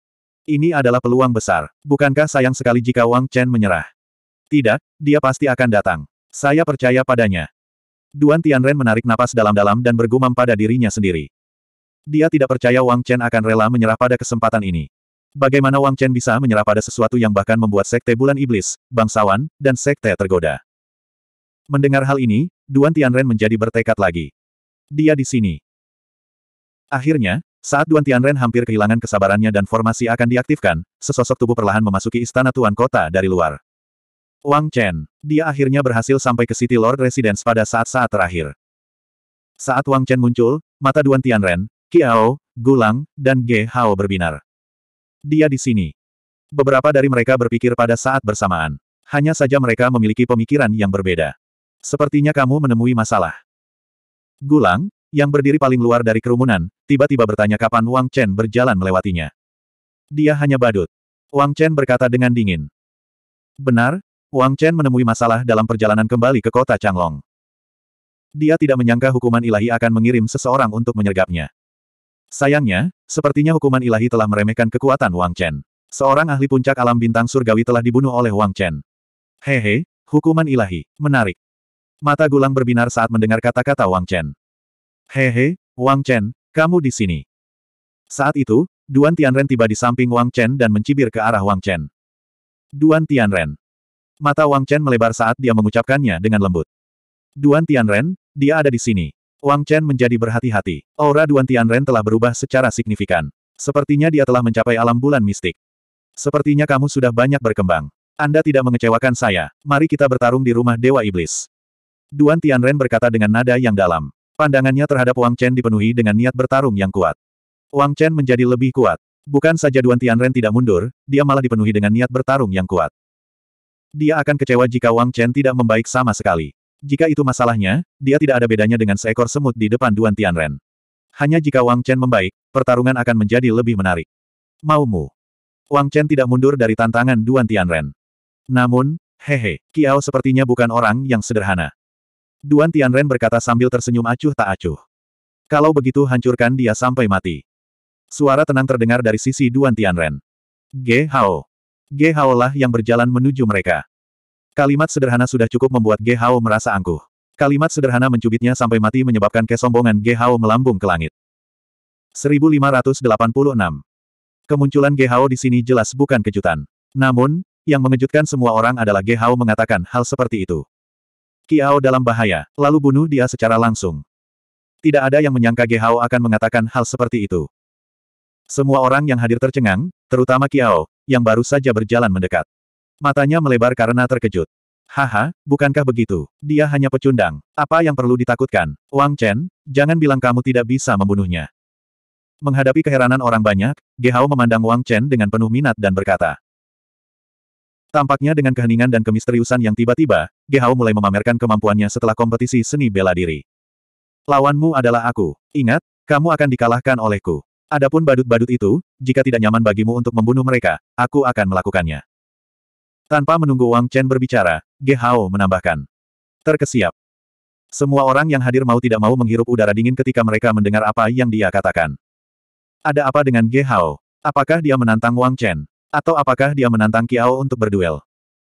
Ini adalah peluang besar. Bukankah sayang sekali jika Wang Chen menyerah? Tidak, dia pasti akan datang. Saya percaya padanya. Duan Tianren menarik napas dalam-dalam dan bergumam pada dirinya sendiri. Dia tidak percaya Wang Chen akan rela menyerah pada kesempatan ini. Bagaimana Wang Chen bisa menyerah pada sesuatu yang bahkan membuat Sekte Bulan Iblis, Bangsawan, dan Sekte tergoda? Mendengar hal ini, Duan Tianren menjadi bertekad lagi. Dia di sini. Akhirnya, saat Duan Tianren hampir kehilangan kesabarannya dan formasi akan diaktifkan, sesosok tubuh perlahan memasuki istana tuan kota dari luar. Wang Chen. Dia akhirnya berhasil sampai ke City Lord Residence pada saat-saat terakhir. Saat Wang Chen muncul, mata Duan Tianren, Kiao, Gulang, dan Ge Hao berbinar. Dia di sini. Beberapa dari mereka berpikir pada saat bersamaan. Hanya saja mereka memiliki pemikiran yang berbeda. Sepertinya kamu menemui masalah. Gulang, yang berdiri paling luar dari kerumunan, tiba-tiba bertanya kapan Wang Chen berjalan melewatinya. Dia hanya badut. Wang Chen berkata dengan dingin. Benar, Wang Chen menemui masalah dalam perjalanan kembali ke kota Changlong. Dia tidak menyangka hukuman ilahi akan mengirim seseorang untuk menyergapnya. Sayangnya, sepertinya hukuman ilahi telah meremehkan kekuatan Wang Chen. Seorang ahli puncak alam bintang surgawi telah dibunuh oleh Wang Chen. Hehe, hukuman ilahi, menarik. Mata Gulang berbinar saat mendengar kata-kata Wang Chen. Hehe, Wang Chen, kamu di sini. Saat itu, Duan Tianren tiba di samping Wang Chen dan mencibir ke arah Wang Chen. Duan Tianren. Mata Wang Chen melebar saat dia mengucapkannya dengan lembut. Duan Tianren, dia ada di sini. Wang Chen menjadi berhati-hati. Aura Duan Tianren telah berubah secara signifikan. Sepertinya dia telah mencapai alam bulan mistik. Sepertinya kamu sudah banyak berkembang. Anda tidak mengecewakan saya. Mari kita bertarung di rumah Dewa Iblis. Duan Tianren berkata dengan nada yang dalam. Pandangannya terhadap Wang Chen dipenuhi dengan niat bertarung yang kuat. Wang Chen menjadi lebih kuat. Bukan saja Duan Tianren tidak mundur, dia malah dipenuhi dengan niat bertarung yang kuat. Dia akan kecewa jika Wang Chen tidak membaik sama sekali. Jika itu masalahnya, dia tidak ada bedanya dengan seekor semut di depan Duan Tianren. Hanya jika Wang Chen membaik, pertarungan akan menjadi lebih menarik. Maumu. Wang Chen tidak mundur dari tantangan Duan Tianren. Namun, hehe, Kiao sepertinya bukan orang yang sederhana. Duan Tianren berkata sambil tersenyum acuh tak acuh. Kalau begitu hancurkan dia sampai mati. Suara tenang terdengar dari sisi Duan Tianren. Ge Hao. Ge Hao lah yang berjalan menuju mereka. Kalimat sederhana sudah cukup membuat Ge Hao merasa angkuh. Kalimat sederhana mencubitnya sampai mati menyebabkan kesombongan Ge Hao melambung ke langit. 1586. Kemunculan Ge Hao di sini jelas bukan kejutan. Namun, yang mengejutkan semua orang adalah Ge Hao mengatakan hal seperti itu. Kiao dalam bahaya, lalu bunuh dia secara langsung. Tidak ada yang menyangka Ge akan mengatakan hal seperti itu. Semua orang yang hadir tercengang, terutama Kiao, yang baru saja berjalan mendekat. Matanya melebar karena terkejut. Haha, bukankah begitu? Dia hanya pecundang. Apa yang perlu ditakutkan? Wang Chen, jangan bilang kamu tidak bisa membunuhnya. Menghadapi keheranan orang banyak, Ge memandang Wang Chen dengan penuh minat dan berkata, Tampaknya dengan keheningan dan kemisteriusan yang tiba-tiba, Gehao mulai memamerkan kemampuannya setelah kompetisi seni bela diri. Lawanmu adalah aku. Ingat, kamu akan dikalahkan olehku. Adapun badut-badut itu, jika tidak nyaman bagimu untuk membunuh mereka, aku akan melakukannya. Tanpa menunggu Wang Chen berbicara, Gehao menambahkan. Terkesiap. Semua orang yang hadir mau tidak mau menghirup udara dingin ketika mereka mendengar apa yang dia katakan. Ada apa dengan Gehao? Apakah dia menantang Wang Chen? Atau apakah dia menantang Kiao untuk berduel?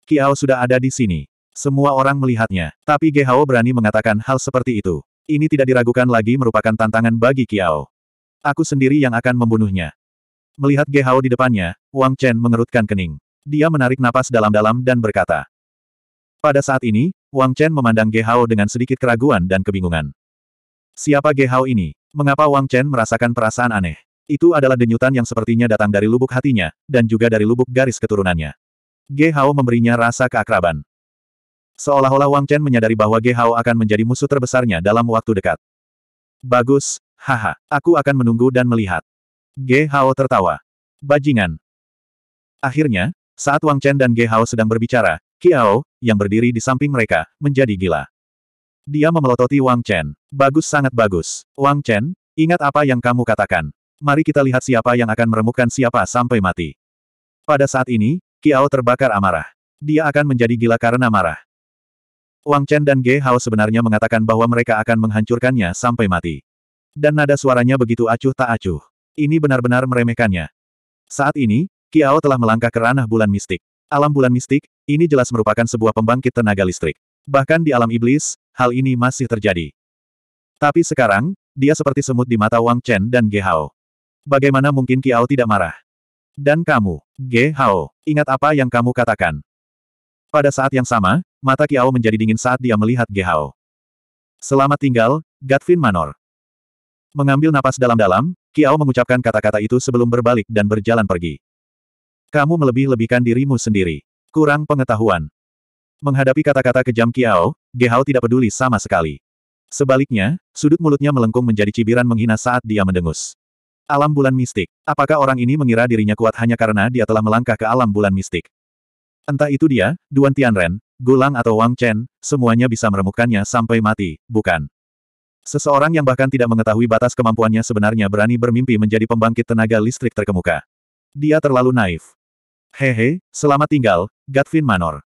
Kiao sudah ada di sini. Semua orang melihatnya, tapi Ge berani mengatakan hal seperti itu. Ini tidak diragukan lagi merupakan tantangan bagi Kiao. Aku sendiri yang akan membunuhnya. Melihat Ge di depannya, Wang Chen mengerutkan kening. Dia menarik napas dalam-dalam dan berkata. Pada saat ini, Wang Chen memandang Ge dengan sedikit keraguan dan kebingungan. Siapa Ge ini? Mengapa Wang Chen merasakan perasaan aneh? Itu adalah denyutan yang sepertinya datang dari lubuk hatinya, dan juga dari lubuk garis keturunannya. Ge Hao memberinya rasa keakraban. Seolah-olah Wang Chen menyadari bahwa Ge Hao akan menjadi musuh terbesarnya dalam waktu dekat. Bagus, haha, aku akan menunggu dan melihat. Ge Hao tertawa. Bajingan. Akhirnya, saat Wang Chen dan Ge Hao sedang berbicara, Kiao, yang berdiri di samping mereka, menjadi gila. Dia memelototi Wang Chen. Bagus sangat bagus. Wang Chen, ingat apa yang kamu katakan. Mari kita lihat siapa yang akan meremukkan siapa sampai mati. Pada saat ini, Kiao terbakar amarah. Dia akan menjadi gila karena marah. Wang Chen dan Ge Hao sebenarnya mengatakan bahwa mereka akan menghancurkannya sampai mati. Dan nada suaranya begitu acuh tak acuh. Ini benar-benar meremehkannya. Saat ini, Kiao telah melangkah ke ranah bulan mistik. Alam bulan mistik, ini jelas merupakan sebuah pembangkit tenaga listrik. Bahkan di alam iblis, hal ini masih terjadi. Tapi sekarang, dia seperti semut di mata Wang Chen dan Ge Hao. Bagaimana mungkin Kiao tidak marah? Dan kamu, Ge Hao, ingat apa yang kamu katakan. Pada saat yang sama, mata Kiao menjadi dingin saat dia melihat Ge Hao. Selamat tinggal, Gatvin Manor. Mengambil napas dalam-dalam, Kiao mengucapkan kata-kata itu sebelum berbalik dan berjalan pergi. Kamu melebih-lebihkan dirimu sendiri. Kurang pengetahuan. Menghadapi kata-kata kejam Kiao, Ge Hao tidak peduli sama sekali. Sebaliknya, sudut mulutnya melengkung menjadi cibiran menghina saat dia mendengus. Alam bulan mistik. Apakah orang ini mengira dirinya kuat hanya karena dia telah melangkah ke alam bulan mistik? Entah itu dia, Duan Tianren, Gulang atau Wang Chen, semuanya bisa meremukkannya sampai mati, bukan? Seseorang yang bahkan tidak mengetahui batas kemampuannya sebenarnya berani bermimpi menjadi pembangkit tenaga listrik terkemuka. Dia terlalu naif. Hehe, selamat tinggal, Gatvin Manor.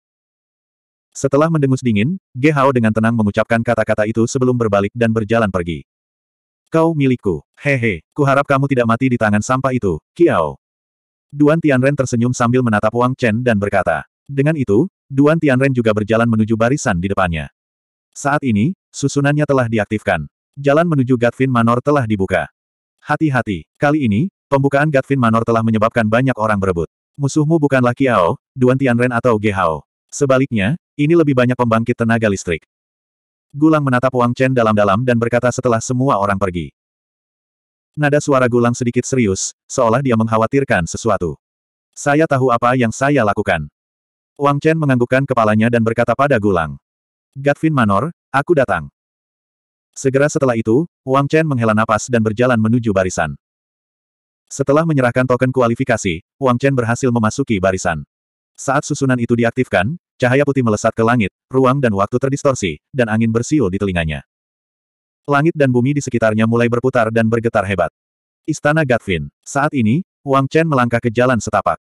Setelah mendengus dingin, Ge Hao dengan tenang mengucapkan kata-kata itu sebelum berbalik dan berjalan pergi. Kau milikku. Hehe, kuharap kamu tidak mati di tangan sampah itu, Kiao. Duan Tianren tersenyum sambil menatap Wang Chen dan berkata. Dengan itu, Duan Tianren juga berjalan menuju barisan di depannya. Saat ini, susunannya telah diaktifkan. Jalan menuju Gatvin Manor telah dibuka. Hati-hati, kali ini, pembukaan Gatvin Manor telah menyebabkan banyak orang berebut. Musuhmu bukanlah Kiao, Duan Tianren atau Gehao. Sebaliknya, ini lebih banyak pembangkit tenaga listrik. Gulang menatap Wang Chen dalam-dalam dan berkata setelah semua orang pergi. Nada suara Gulang sedikit serius, seolah dia mengkhawatirkan sesuatu. Saya tahu apa yang saya lakukan. Wang Chen menganggukkan kepalanya dan berkata pada Gulang. Gatvin Manor, aku datang. Segera setelah itu, Wang Chen menghela napas dan berjalan menuju barisan. Setelah menyerahkan token kualifikasi, Wang Chen berhasil memasuki barisan. Saat susunan itu diaktifkan, Cahaya putih melesat ke langit, ruang dan waktu terdistorsi, dan angin bersiul di telinganya. Langit dan bumi di sekitarnya mulai berputar dan bergetar hebat. Istana Gatvin. Saat ini, Wang Chen melangkah ke jalan setapak.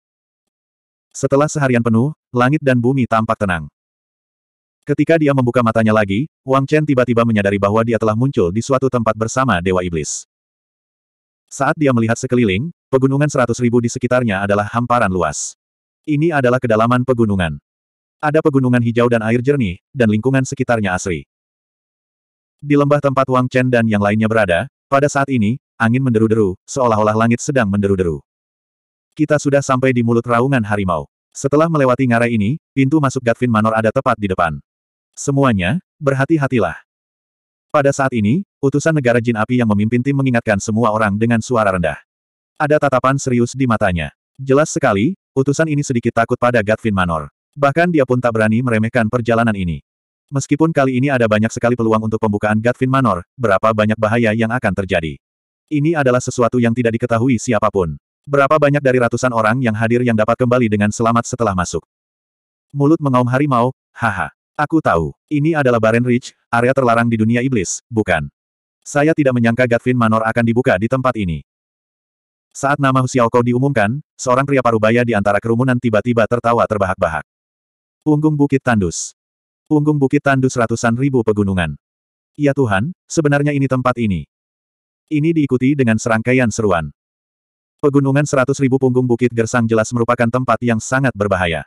Setelah seharian penuh, langit dan bumi tampak tenang. Ketika dia membuka matanya lagi, Wang Chen tiba-tiba menyadari bahwa dia telah muncul di suatu tempat bersama Dewa Iblis. Saat dia melihat sekeliling, pegunungan seratus ribu di sekitarnya adalah hamparan luas. Ini adalah kedalaman pegunungan. Ada pegunungan hijau dan air jernih, dan lingkungan sekitarnya asri. Di lembah tempat Wang Chen dan yang lainnya berada, pada saat ini, angin menderu-deru, seolah-olah langit sedang menderu-deru. Kita sudah sampai di mulut raungan harimau. Setelah melewati ngarai ini, pintu masuk Gatvin Manor ada tepat di depan. Semuanya, berhati-hatilah. Pada saat ini, utusan negara jin api yang memimpin tim mengingatkan semua orang dengan suara rendah. Ada tatapan serius di matanya. Jelas sekali, utusan ini sedikit takut pada Gatvin Manor. Bahkan dia pun tak berani meremehkan perjalanan ini. Meskipun kali ini ada banyak sekali peluang untuk pembukaan Gatvin Manor, berapa banyak bahaya yang akan terjadi. Ini adalah sesuatu yang tidak diketahui siapapun. Berapa banyak dari ratusan orang yang hadir yang dapat kembali dengan selamat setelah masuk. Mulut mengaum harimau, haha. Aku tahu, ini adalah Baren Ridge, area terlarang di dunia iblis, bukan? Saya tidak menyangka Gatvin Manor akan dibuka di tempat ini. Saat nama Xiaoko diumumkan, seorang pria parubaya di antara kerumunan tiba-tiba tertawa terbahak-bahak. Punggung Bukit Tandus. Punggung Bukit Tandus ratusan ribu pegunungan. Ya Tuhan, sebenarnya ini tempat ini. Ini diikuti dengan serangkaian seruan. Pegunungan seratus ribu punggung Bukit Gersang jelas merupakan tempat yang sangat berbahaya.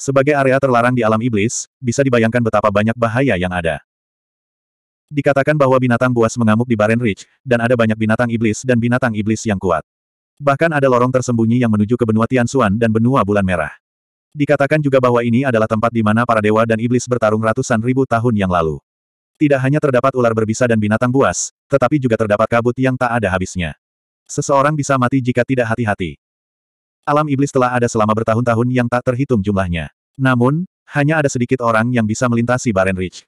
Sebagai area terlarang di alam iblis, bisa dibayangkan betapa banyak bahaya yang ada. Dikatakan bahwa binatang buas mengamuk di Baren Ridge, dan ada banyak binatang iblis dan binatang iblis yang kuat. Bahkan ada lorong tersembunyi yang menuju ke benua Tianxuan dan benua bulan merah. Dikatakan juga bahwa ini adalah tempat di mana para dewa dan iblis bertarung ratusan ribu tahun yang lalu. Tidak hanya terdapat ular berbisa dan binatang buas, tetapi juga terdapat kabut yang tak ada habisnya. Seseorang bisa mati jika tidak hati-hati. Alam iblis telah ada selama bertahun-tahun yang tak terhitung jumlahnya. Namun, hanya ada sedikit orang yang bisa melintasi Baren Ridge.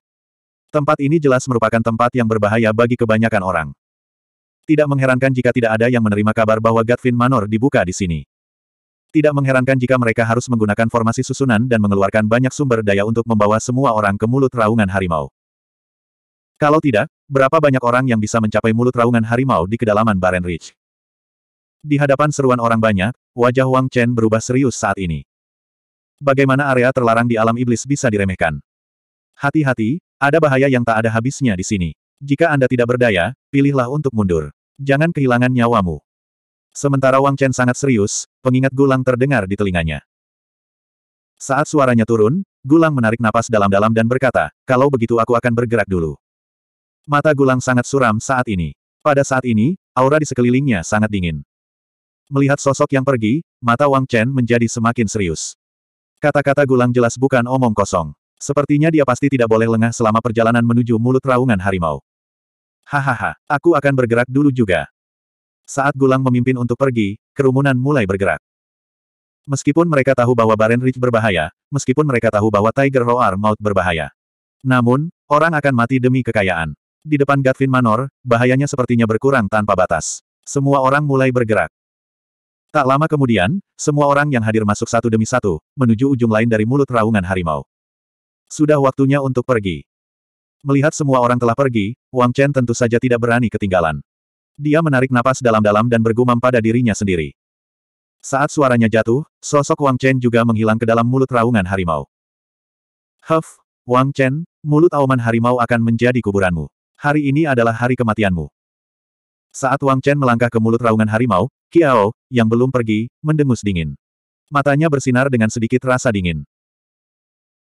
Tempat ini jelas merupakan tempat yang berbahaya bagi kebanyakan orang. Tidak mengherankan jika tidak ada yang menerima kabar bahwa Gatvin Manor dibuka di sini. Tidak mengherankan jika mereka harus menggunakan formasi susunan dan mengeluarkan banyak sumber daya untuk membawa semua orang ke mulut raungan harimau. Kalau tidak, berapa banyak orang yang bisa mencapai mulut raungan harimau di kedalaman Baren Ridge? Di hadapan seruan orang banyak, wajah Wang Chen berubah serius saat ini. Bagaimana area terlarang di alam iblis bisa diremehkan? Hati-hati, ada bahaya yang tak ada habisnya di sini. Jika Anda tidak berdaya, pilihlah untuk mundur. Jangan kehilangan nyawamu. Sementara Wang Chen sangat serius, pengingat gulang terdengar di telinganya. Saat suaranya turun, gulang menarik napas dalam-dalam dan berkata, kalau begitu aku akan bergerak dulu. Mata gulang sangat suram saat ini. Pada saat ini, aura di sekelilingnya sangat dingin. Melihat sosok yang pergi, mata Wang Chen menjadi semakin serius. Kata-kata gulang jelas bukan omong kosong. Sepertinya dia pasti tidak boleh lengah selama perjalanan menuju mulut raungan harimau. Hahaha, aku akan bergerak dulu juga. Saat Gulang memimpin untuk pergi, kerumunan mulai bergerak. Meskipun mereka tahu bahwa Baren Ridge berbahaya, meskipun mereka tahu bahwa Tiger Roar Maut berbahaya. Namun, orang akan mati demi kekayaan. Di depan Gatvin Manor, bahayanya sepertinya berkurang tanpa batas. Semua orang mulai bergerak. Tak lama kemudian, semua orang yang hadir masuk satu demi satu, menuju ujung lain dari mulut raungan harimau. Sudah waktunya untuk pergi. Melihat semua orang telah pergi, Wang Chen tentu saja tidak berani ketinggalan. Dia menarik napas dalam-dalam dan bergumam pada dirinya sendiri. Saat suaranya jatuh, sosok Wang Chen juga menghilang ke dalam mulut raungan harimau. Huff, Wang Chen, mulut auman harimau akan menjadi kuburanmu. Hari ini adalah hari kematianmu. Saat Wang Chen melangkah ke mulut raungan harimau, Kiao, yang belum pergi, mendengus dingin. Matanya bersinar dengan sedikit rasa dingin.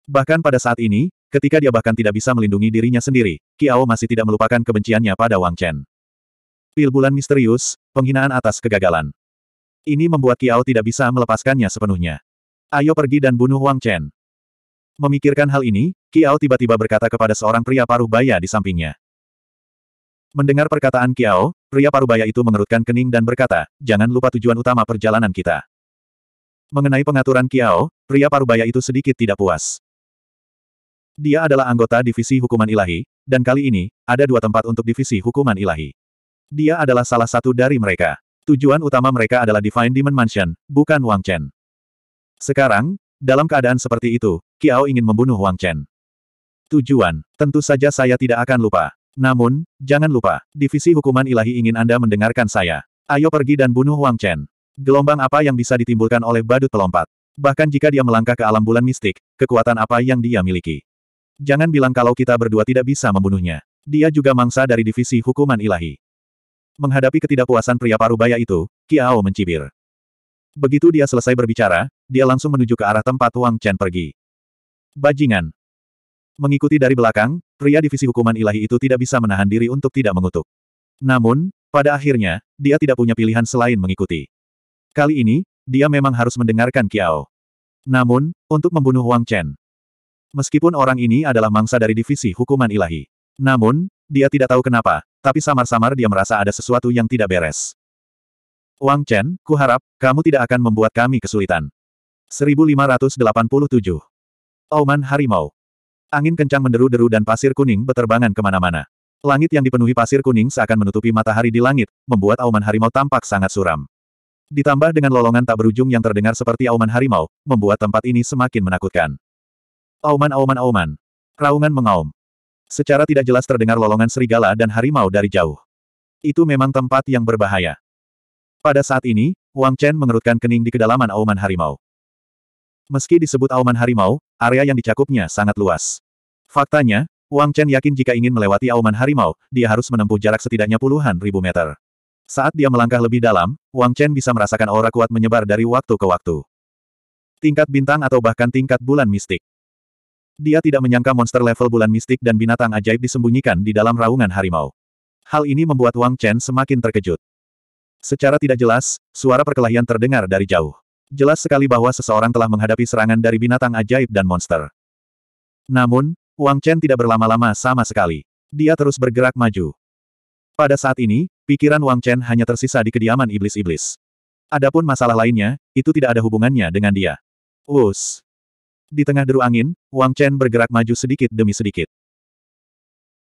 Bahkan pada saat ini, ketika dia bahkan tidak bisa melindungi dirinya sendiri, Kiao masih tidak melupakan kebenciannya pada Wang Chen. Pil bulan misterius, penghinaan atas kegagalan. Ini membuat Kiao tidak bisa melepaskannya sepenuhnya. Ayo pergi dan bunuh Wang Chen. Memikirkan hal ini, Kiao tiba-tiba berkata kepada seorang pria paruh baya di sampingnya. Mendengar perkataan Kiao, pria paruh baya itu mengerutkan kening dan berkata, jangan lupa tujuan utama perjalanan kita. Mengenai pengaturan Kiao, pria paruh baya itu sedikit tidak puas. Dia adalah anggota divisi hukuman ilahi, dan kali ini, ada dua tempat untuk divisi hukuman ilahi. Dia adalah salah satu dari mereka. Tujuan utama mereka adalah Divine Demon Mansion, bukan Wang Chen. Sekarang, dalam keadaan seperti itu, Kiao ingin membunuh Wang Chen. Tujuan, tentu saja saya tidak akan lupa. Namun, jangan lupa, Divisi Hukuman Ilahi ingin Anda mendengarkan saya. Ayo pergi dan bunuh Wang Chen. Gelombang apa yang bisa ditimbulkan oleh badut pelompat? Bahkan jika dia melangkah ke alam bulan mistik, kekuatan apa yang dia miliki? Jangan bilang kalau kita berdua tidak bisa membunuhnya. Dia juga mangsa dari divisi hukuman ilahi. Menghadapi ketidakpuasan pria parubaya itu, Kiao mencibir. Begitu dia selesai berbicara, dia langsung menuju ke arah tempat Wang Chen pergi. Bajingan. Mengikuti dari belakang, pria divisi hukuman ilahi itu tidak bisa menahan diri untuk tidak mengutuk. Namun, pada akhirnya, dia tidak punya pilihan selain mengikuti. Kali ini, dia memang harus mendengarkan Kiao. Namun, untuk membunuh Wang Chen. Meskipun orang ini adalah mangsa dari divisi hukuman ilahi. Namun, dia tidak tahu kenapa, tapi samar-samar dia merasa ada sesuatu yang tidak beres. Wang Chen, kuharap, kamu tidak akan membuat kami kesulitan. 1587. Auman Harimau. Angin kencang menderu-deru dan pasir kuning beterbangan kemana-mana. Langit yang dipenuhi pasir kuning seakan menutupi matahari di langit, membuat auman harimau tampak sangat suram. Ditambah dengan lolongan tak berujung yang terdengar seperti auman harimau, membuat tempat ini semakin menakutkan. Auman auman auman. Raungan mengaum. Secara tidak jelas terdengar lolongan serigala dan harimau dari jauh. Itu memang tempat yang berbahaya. Pada saat ini, Wang Chen mengerutkan kening di kedalaman auman harimau. Meski disebut auman harimau, area yang dicakupnya sangat luas. Faktanya, Wang Chen yakin jika ingin melewati auman harimau, dia harus menempuh jarak setidaknya puluhan ribu meter. Saat dia melangkah lebih dalam, Wang Chen bisa merasakan aura kuat menyebar dari waktu ke waktu. Tingkat bintang atau bahkan tingkat bulan mistik. Dia tidak menyangka monster level bulan mistik dan binatang ajaib disembunyikan di dalam raungan harimau. Hal ini membuat Wang Chen semakin terkejut. Secara tidak jelas, suara perkelahian terdengar dari jauh. Jelas sekali bahwa seseorang telah menghadapi serangan dari binatang ajaib dan monster. Namun, Wang Chen tidak berlama-lama sama sekali. Dia terus bergerak maju. Pada saat ini, pikiran Wang Chen hanya tersisa di kediaman iblis-iblis. Adapun masalah lainnya, itu tidak ada hubungannya dengan dia. Us. Di tengah deru angin, Wang Chen bergerak maju sedikit demi sedikit.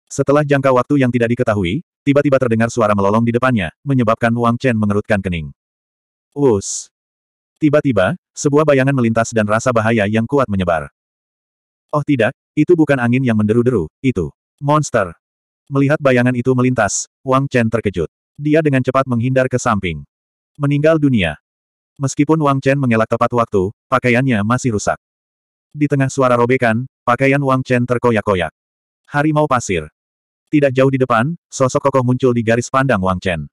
Setelah jangka waktu yang tidak diketahui, tiba-tiba terdengar suara melolong di depannya, menyebabkan Wang Chen mengerutkan kening. Us. Tiba-tiba, sebuah bayangan melintas dan rasa bahaya yang kuat menyebar. Oh tidak, itu bukan angin yang menderu-deru, itu. Monster. Melihat bayangan itu melintas, Wang Chen terkejut. Dia dengan cepat menghindar ke samping. Meninggal dunia. Meskipun Wang Chen mengelak tepat waktu, pakaiannya masih rusak. Di tengah suara robekan, pakaian Wang Chen terkoyak-koyak. Harimau pasir. Tidak jauh di depan, sosok kokoh muncul di garis pandang Wang Chen.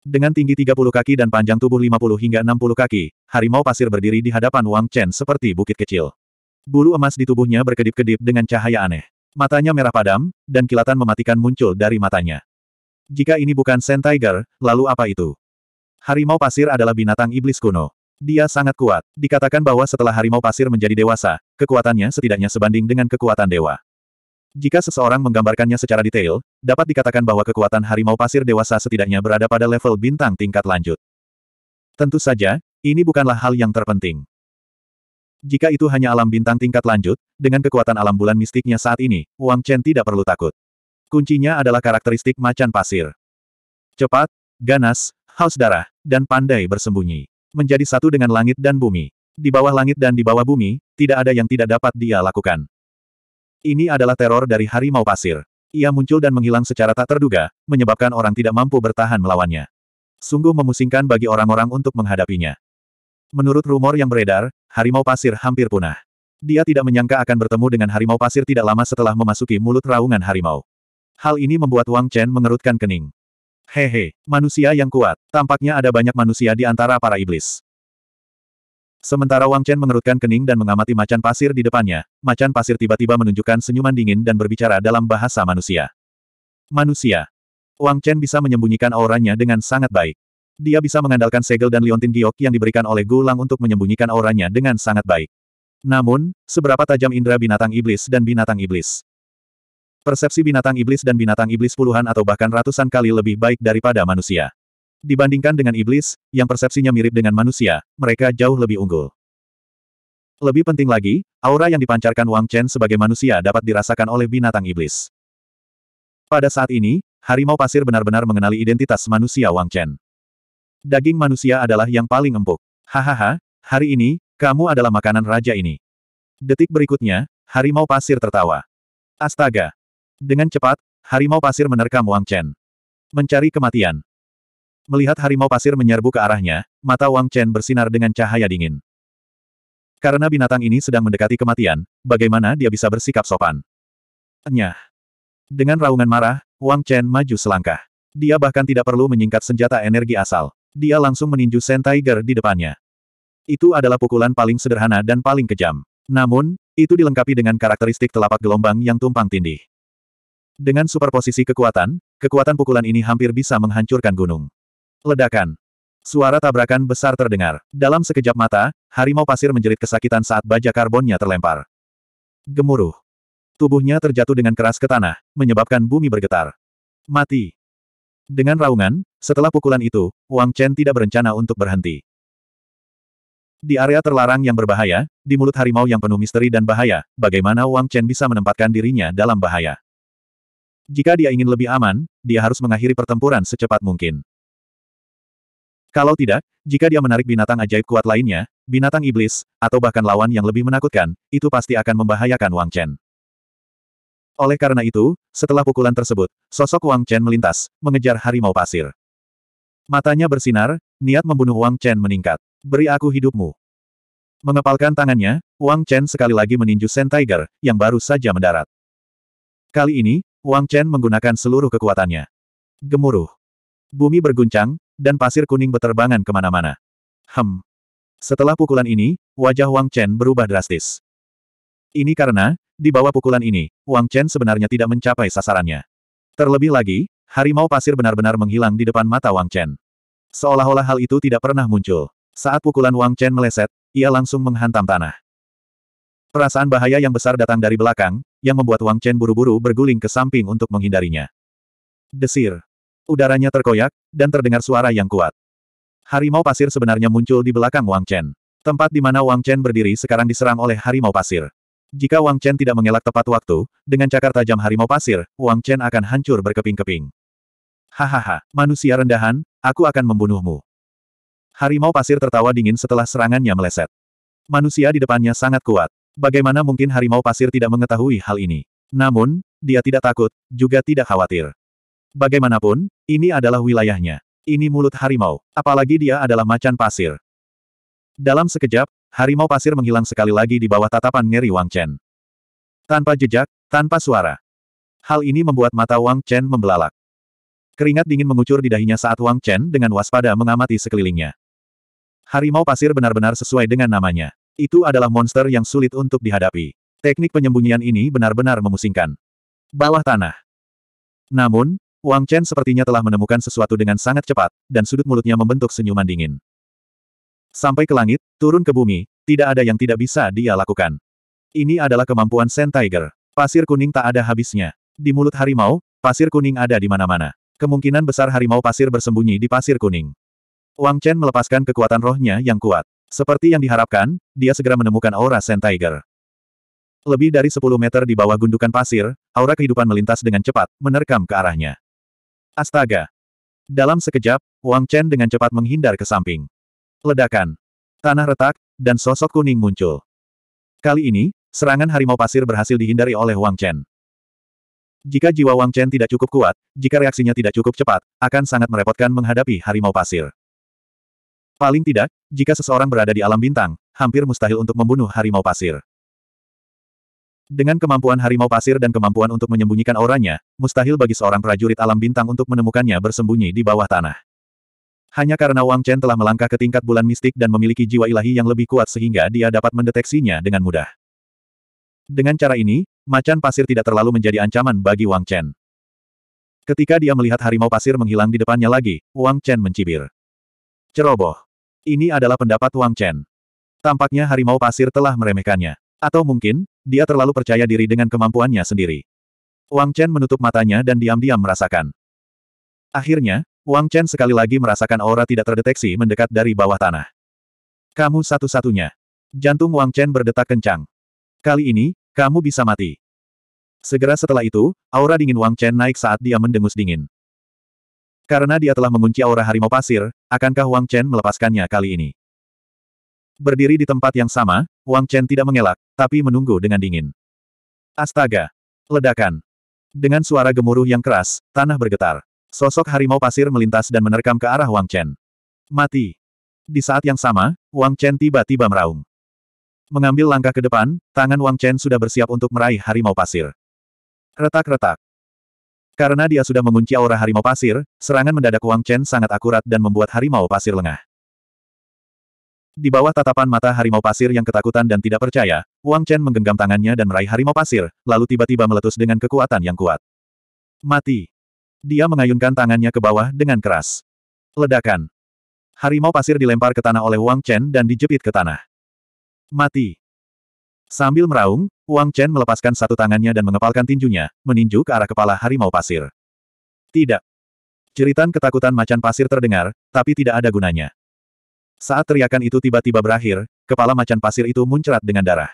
Dengan tinggi 30 kaki dan panjang tubuh 50 hingga 60 kaki, harimau pasir berdiri di hadapan Wang Chen seperti bukit kecil. Bulu emas di tubuhnya berkedip-kedip dengan cahaya aneh. Matanya merah padam, dan kilatan mematikan muncul dari matanya. Jika ini bukan Sand Tiger, lalu apa itu? Harimau pasir adalah binatang iblis kuno. Dia sangat kuat. Dikatakan bahwa setelah harimau pasir menjadi dewasa, kekuatannya setidaknya sebanding dengan kekuatan dewa. Jika seseorang menggambarkannya secara detail, dapat dikatakan bahwa kekuatan harimau pasir dewasa setidaknya berada pada level bintang tingkat lanjut. Tentu saja, ini bukanlah hal yang terpenting. Jika itu hanya alam bintang tingkat lanjut, dengan kekuatan alam bulan mistiknya saat ini, Wang Chen tidak perlu takut. Kuncinya adalah karakteristik macan pasir. Cepat, ganas, haus darah, dan pandai bersembunyi menjadi satu dengan langit dan bumi. Di bawah langit dan di bawah bumi, tidak ada yang tidak dapat dia lakukan. Ini adalah teror dari harimau pasir. Ia muncul dan menghilang secara tak terduga, menyebabkan orang tidak mampu bertahan melawannya. Sungguh memusingkan bagi orang-orang untuk menghadapinya. Menurut rumor yang beredar, harimau pasir hampir punah. Dia tidak menyangka akan bertemu dengan harimau pasir tidak lama setelah memasuki mulut raungan harimau. Hal ini membuat Wang Chen mengerutkan kening. Hehe, manusia yang kuat. Tampaknya ada banyak manusia di antara para iblis. Sementara Wang Chen mengerutkan kening dan mengamati macan pasir di depannya, macan pasir tiba-tiba menunjukkan senyuman dingin dan berbicara dalam bahasa manusia. Manusia. Wang Chen bisa menyembunyikan auranya dengan sangat baik. Dia bisa mengandalkan segel dan liontin giok yang diberikan oleh Gulang untuk menyembunyikan auranya dengan sangat baik. Namun, seberapa tajam indera binatang iblis dan binatang iblis. Persepsi binatang iblis dan binatang iblis puluhan atau bahkan ratusan kali lebih baik daripada manusia. Dibandingkan dengan iblis, yang persepsinya mirip dengan manusia, mereka jauh lebih unggul. Lebih penting lagi, aura yang dipancarkan Wang Chen sebagai manusia dapat dirasakan oleh binatang iblis. Pada saat ini, harimau pasir benar-benar mengenali identitas manusia Wang Chen. Daging manusia adalah yang paling empuk. Hahaha, hari ini, kamu adalah makanan raja ini. Detik berikutnya, harimau pasir tertawa. Astaga, dengan cepat, harimau pasir menerkam Wang Chen. Mencari kematian. Melihat harimau pasir menyerbu ke arahnya, mata Wang Chen bersinar dengan cahaya dingin. Karena binatang ini sedang mendekati kematian, bagaimana dia bisa bersikap sopan? Nyah. Dengan raungan marah, Wang Chen maju selangkah. Dia bahkan tidak perlu menyingkat senjata energi asal. Dia langsung meninju Sen Tiger di depannya. Itu adalah pukulan paling sederhana dan paling kejam. Namun, itu dilengkapi dengan karakteristik telapak gelombang yang tumpang tindih. Dengan superposisi kekuatan, kekuatan pukulan ini hampir bisa menghancurkan gunung. Ledakan. Suara tabrakan besar terdengar. Dalam sekejap mata, harimau pasir menjerit kesakitan saat baja karbonnya terlempar. Gemuruh. Tubuhnya terjatuh dengan keras ke tanah, menyebabkan bumi bergetar. Mati. Dengan raungan, setelah pukulan itu, Wang Chen tidak berencana untuk berhenti. Di area terlarang yang berbahaya, di mulut harimau yang penuh misteri dan bahaya, bagaimana Wang Chen bisa menempatkan dirinya dalam bahaya? Jika dia ingin lebih aman, dia harus mengakhiri pertempuran secepat mungkin. Kalau tidak, jika dia menarik binatang ajaib kuat lainnya, binatang iblis, atau bahkan lawan yang lebih menakutkan, itu pasti akan membahayakan Wang Chen. Oleh karena itu, setelah pukulan tersebut, sosok Wang Chen melintas, mengejar harimau pasir. Matanya bersinar, niat membunuh Wang Chen meningkat. Beri aku hidupmu. Mengepalkan tangannya, Wang Chen sekali lagi meninju Sen Tiger, yang baru saja mendarat. Kali ini, Wang Chen menggunakan seluruh kekuatannya. Gemuruh. Bumi berguncang, dan pasir kuning beterbangan kemana-mana. Hem. Setelah pukulan ini, wajah Wang Chen berubah drastis. Ini karena, di bawah pukulan ini, Wang Chen sebenarnya tidak mencapai sasarannya. Terlebih lagi, harimau pasir benar-benar menghilang di depan mata Wang Chen. Seolah-olah hal itu tidak pernah muncul. Saat pukulan Wang Chen meleset, ia langsung menghantam tanah. Perasaan bahaya yang besar datang dari belakang, yang membuat Wang Chen buru-buru berguling ke samping untuk menghindarinya. Desir. Udaranya terkoyak, dan terdengar suara yang kuat. Harimau pasir sebenarnya muncul di belakang Wang Chen. Tempat di mana Wang Chen berdiri sekarang diserang oleh harimau pasir. Jika Wang Chen tidak mengelak tepat waktu, dengan cakar tajam harimau pasir, Wang Chen akan hancur berkeping-keping. Hahaha, manusia rendahan, aku akan membunuhmu. Harimau pasir tertawa dingin setelah serangannya meleset. Manusia di depannya sangat kuat. Bagaimana mungkin harimau pasir tidak mengetahui hal ini? Namun, dia tidak takut, juga tidak khawatir. Bagaimanapun, ini adalah wilayahnya. Ini mulut harimau, apalagi dia adalah macan pasir. Dalam sekejap, harimau pasir menghilang sekali lagi di bawah tatapan Ngeri Wang Chen. Tanpa jejak, tanpa suara. Hal ini membuat mata Wang Chen membelalak. Keringat dingin mengucur di dahinya saat Wang Chen dengan waspada mengamati sekelilingnya. Harimau pasir benar-benar sesuai dengan namanya. Itu adalah monster yang sulit untuk dihadapi. Teknik penyembunyian ini benar-benar memusingkan. Bawah tanah. Namun, Wang Chen sepertinya telah menemukan sesuatu dengan sangat cepat, dan sudut mulutnya membentuk senyuman dingin. Sampai ke langit, turun ke bumi, tidak ada yang tidak bisa dia lakukan. Ini adalah kemampuan Sen Tiger. Pasir kuning tak ada habisnya. Di mulut harimau, pasir kuning ada di mana-mana. Kemungkinan besar harimau pasir bersembunyi di pasir kuning. Wang Chen melepaskan kekuatan rohnya yang kuat. Seperti yang diharapkan, dia segera menemukan aura Sand Tiger. Lebih dari 10 meter di bawah gundukan pasir, aura kehidupan melintas dengan cepat, menerkam ke arahnya. Astaga! Dalam sekejap, Wang Chen dengan cepat menghindar ke samping. Ledakan. Tanah retak, dan sosok kuning muncul. Kali ini, serangan harimau pasir berhasil dihindari oleh Wang Chen. Jika jiwa Wang Chen tidak cukup kuat, jika reaksinya tidak cukup cepat, akan sangat merepotkan menghadapi harimau pasir. Paling tidak, jika seseorang berada di alam bintang, hampir mustahil untuk membunuh harimau pasir. Dengan kemampuan harimau pasir dan kemampuan untuk menyembunyikan auranya, mustahil bagi seorang prajurit alam bintang untuk menemukannya bersembunyi di bawah tanah. Hanya karena Wang Chen telah melangkah ke tingkat bulan mistik dan memiliki jiwa ilahi yang lebih kuat sehingga dia dapat mendeteksinya dengan mudah. Dengan cara ini, macan pasir tidak terlalu menjadi ancaman bagi Wang Chen. Ketika dia melihat harimau pasir menghilang di depannya lagi, Wang Chen mencibir. Ceroboh. Ini adalah pendapat Wang Chen. Tampaknya harimau pasir telah meremehkannya. Atau mungkin, dia terlalu percaya diri dengan kemampuannya sendiri. Wang Chen menutup matanya dan diam-diam merasakan. Akhirnya, Wang Chen sekali lagi merasakan aura tidak terdeteksi mendekat dari bawah tanah. Kamu satu-satunya. Jantung Wang Chen berdetak kencang. Kali ini, kamu bisa mati. Segera setelah itu, aura dingin Wang Chen naik saat dia mendengus dingin. Karena dia telah mengunci aura harimau pasir, Akankah Wang Chen melepaskannya kali ini? Berdiri di tempat yang sama, Wang Chen tidak mengelak, tapi menunggu dengan dingin. Astaga! Ledakan! Dengan suara gemuruh yang keras, tanah bergetar. Sosok harimau pasir melintas dan menerkam ke arah Wang Chen. Mati! Di saat yang sama, Wang Chen tiba-tiba meraung. Mengambil langkah ke depan, tangan Wang Chen sudah bersiap untuk meraih harimau pasir. Retak-retak. Karena dia sudah mengunci aura harimau pasir, serangan mendadak Wang Chen sangat akurat dan membuat harimau pasir lengah. Di bawah tatapan mata harimau pasir yang ketakutan dan tidak percaya, Wang Chen menggenggam tangannya dan meraih harimau pasir, lalu tiba-tiba meletus dengan kekuatan yang kuat. Mati. Dia mengayunkan tangannya ke bawah dengan keras. Ledakan. Harimau pasir dilempar ke tanah oleh Wang Chen dan dijepit ke tanah. Mati. Sambil meraung, Wang Chen melepaskan satu tangannya dan mengepalkan tinjunya, meninju ke arah kepala harimau pasir. Tidak. Ceritan ketakutan macan pasir terdengar, tapi tidak ada gunanya. Saat teriakan itu tiba-tiba berakhir, kepala macan pasir itu muncrat dengan darah.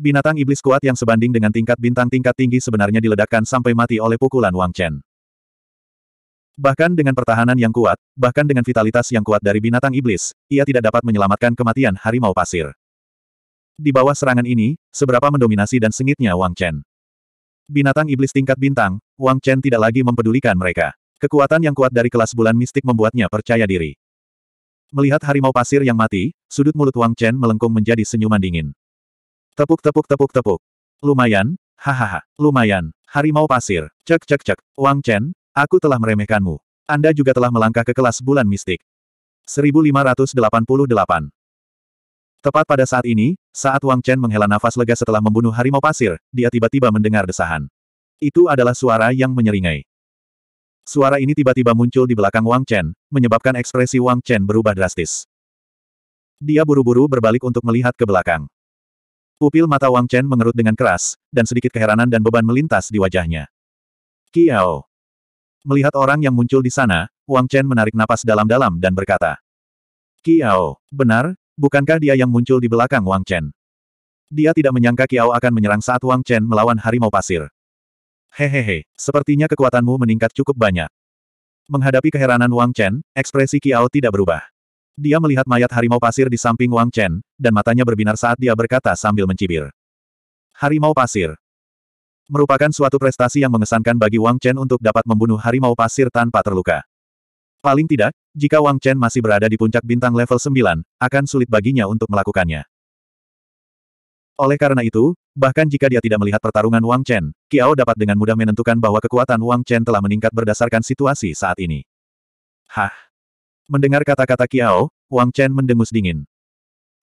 Binatang iblis kuat yang sebanding dengan tingkat bintang tingkat tinggi sebenarnya diledakkan sampai mati oleh pukulan Wang Chen. Bahkan dengan pertahanan yang kuat, bahkan dengan vitalitas yang kuat dari binatang iblis, ia tidak dapat menyelamatkan kematian harimau pasir. Di bawah serangan ini, seberapa mendominasi dan sengitnya Wang Chen. Binatang iblis tingkat bintang, Wang Chen tidak lagi mempedulikan mereka. Kekuatan yang kuat dari kelas bulan mistik membuatnya percaya diri. Melihat harimau pasir yang mati, sudut mulut Wang Chen melengkung menjadi senyuman dingin. Tepuk tepuk tepuk tepuk. Lumayan, hahaha, lumayan, harimau pasir, cek cek cek, Wang Chen, aku telah meremehkanmu. Anda juga telah melangkah ke kelas bulan mistik. 1588 Tepat pada saat ini, saat Wang Chen menghela nafas lega setelah membunuh harimau pasir, dia tiba-tiba mendengar desahan. Itu adalah suara yang menyeringai. Suara ini tiba-tiba muncul di belakang Wang Chen, menyebabkan ekspresi Wang Chen berubah drastis. Dia buru-buru berbalik untuk melihat ke belakang. Pupil mata Wang Chen mengerut dengan keras, dan sedikit keheranan dan beban melintas di wajahnya. Kiao. Melihat orang yang muncul di sana, Wang Chen menarik napas dalam-dalam dan berkata. Kiao, benar, Bukankah dia yang muncul di belakang Wang Chen? Dia tidak menyangka Kiao akan menyerang saat Wang Chen melawan harimau pasir. Hehehe, sepertinya kekuatanmu meningkat cukup banyak. Menghadapi keheranan Wang Chen, ekspresi Kiao tidak berubah. Dia melihat mayat harimau pasir di samping Wang Chen, dan matanya berbinar saat dia berkata sambil mencibir. Harimau pasir. Merupakan suatu prestasi yang mengesankan bagi Wang Chen untuk dapat membunuh harimau pasir tanpa terluka. Paling tidak, jika Wang Chen masih berada di puncak bintang level 9, akan sulit baginya untuk melakukannya. Oleh karena itu, bahkan jika dia tidak melihat pertarungan Wang Chen, Kiao dapat dengan mudah menentukan bahwa kekuatan Wang Chen telah meningkat berdasarkan situasi saat ini. Hah! Mendengar kata-kata Kiao, Wang Chen mendengus dingin.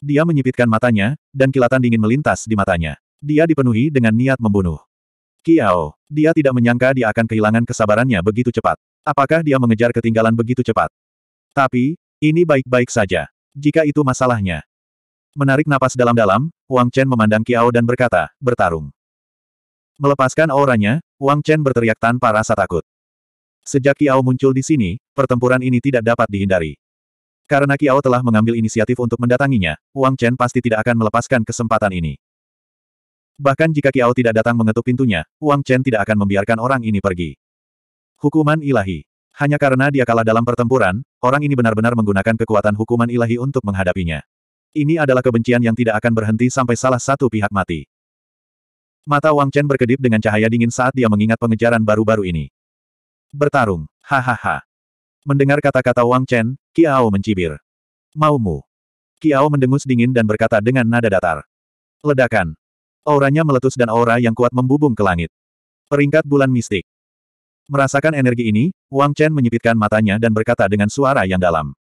Dia menyipitkan matanya, dan kilatan dingin melintas di matanya. Dia dipenuhi dengan niat membunuh. Kiao, dia tidak menyangka dia akan kehilangan kesabarannya begitu cepat. Apakah dia mengejar ketinggalan begitu cepat? Tapi, ini baik-baik saja. Jika itu masalahnya. Menarik napas dalam-dalam, Wang Chen memandang Kiao dan berkata, bertarung. Melepaskan auranya, Wang Chen berteriak tanpa rasa takut. Sejak Kiao muncul di sini, pertempuran ini tidak dapat dihindari. Karena Kiao telah mengambil inisiatif untuk mendatanginya, Wang Chen pasti tidak akan melepaskan kesempatan ini. Bahkan jika Kiao tidak datang mengetuk pintunya, Wang Chen tidak akan membiarkan orang ini pergi. Hukuman ilahi. Hanya karena dia kalah dalam pertempuran, orang ini benar-benar menggunakan kekuatan hukuman ilahi untuk menghadapinya. Ini adalah kebencian yang tidak akan berhenti sampai salah satu pihak mati. Mata Wang Chen berkedip dengan cahaya dingin saat dia mengingat pengejaran baru-baru ini. Bertarung. Hahaha. Mendengar kata-kata Wang Chen, Kiao mencibir. Maumu. Kiao mendengus dingin dan berkata dengan nada datar. Ledakan. Auranya meletus dan aura yang kuat membubung ke langit. Peringkat bulan mistik. Merasakan energi ini, Wang Chen menyipitkan matanya dan berkata dengan suara yang dalam.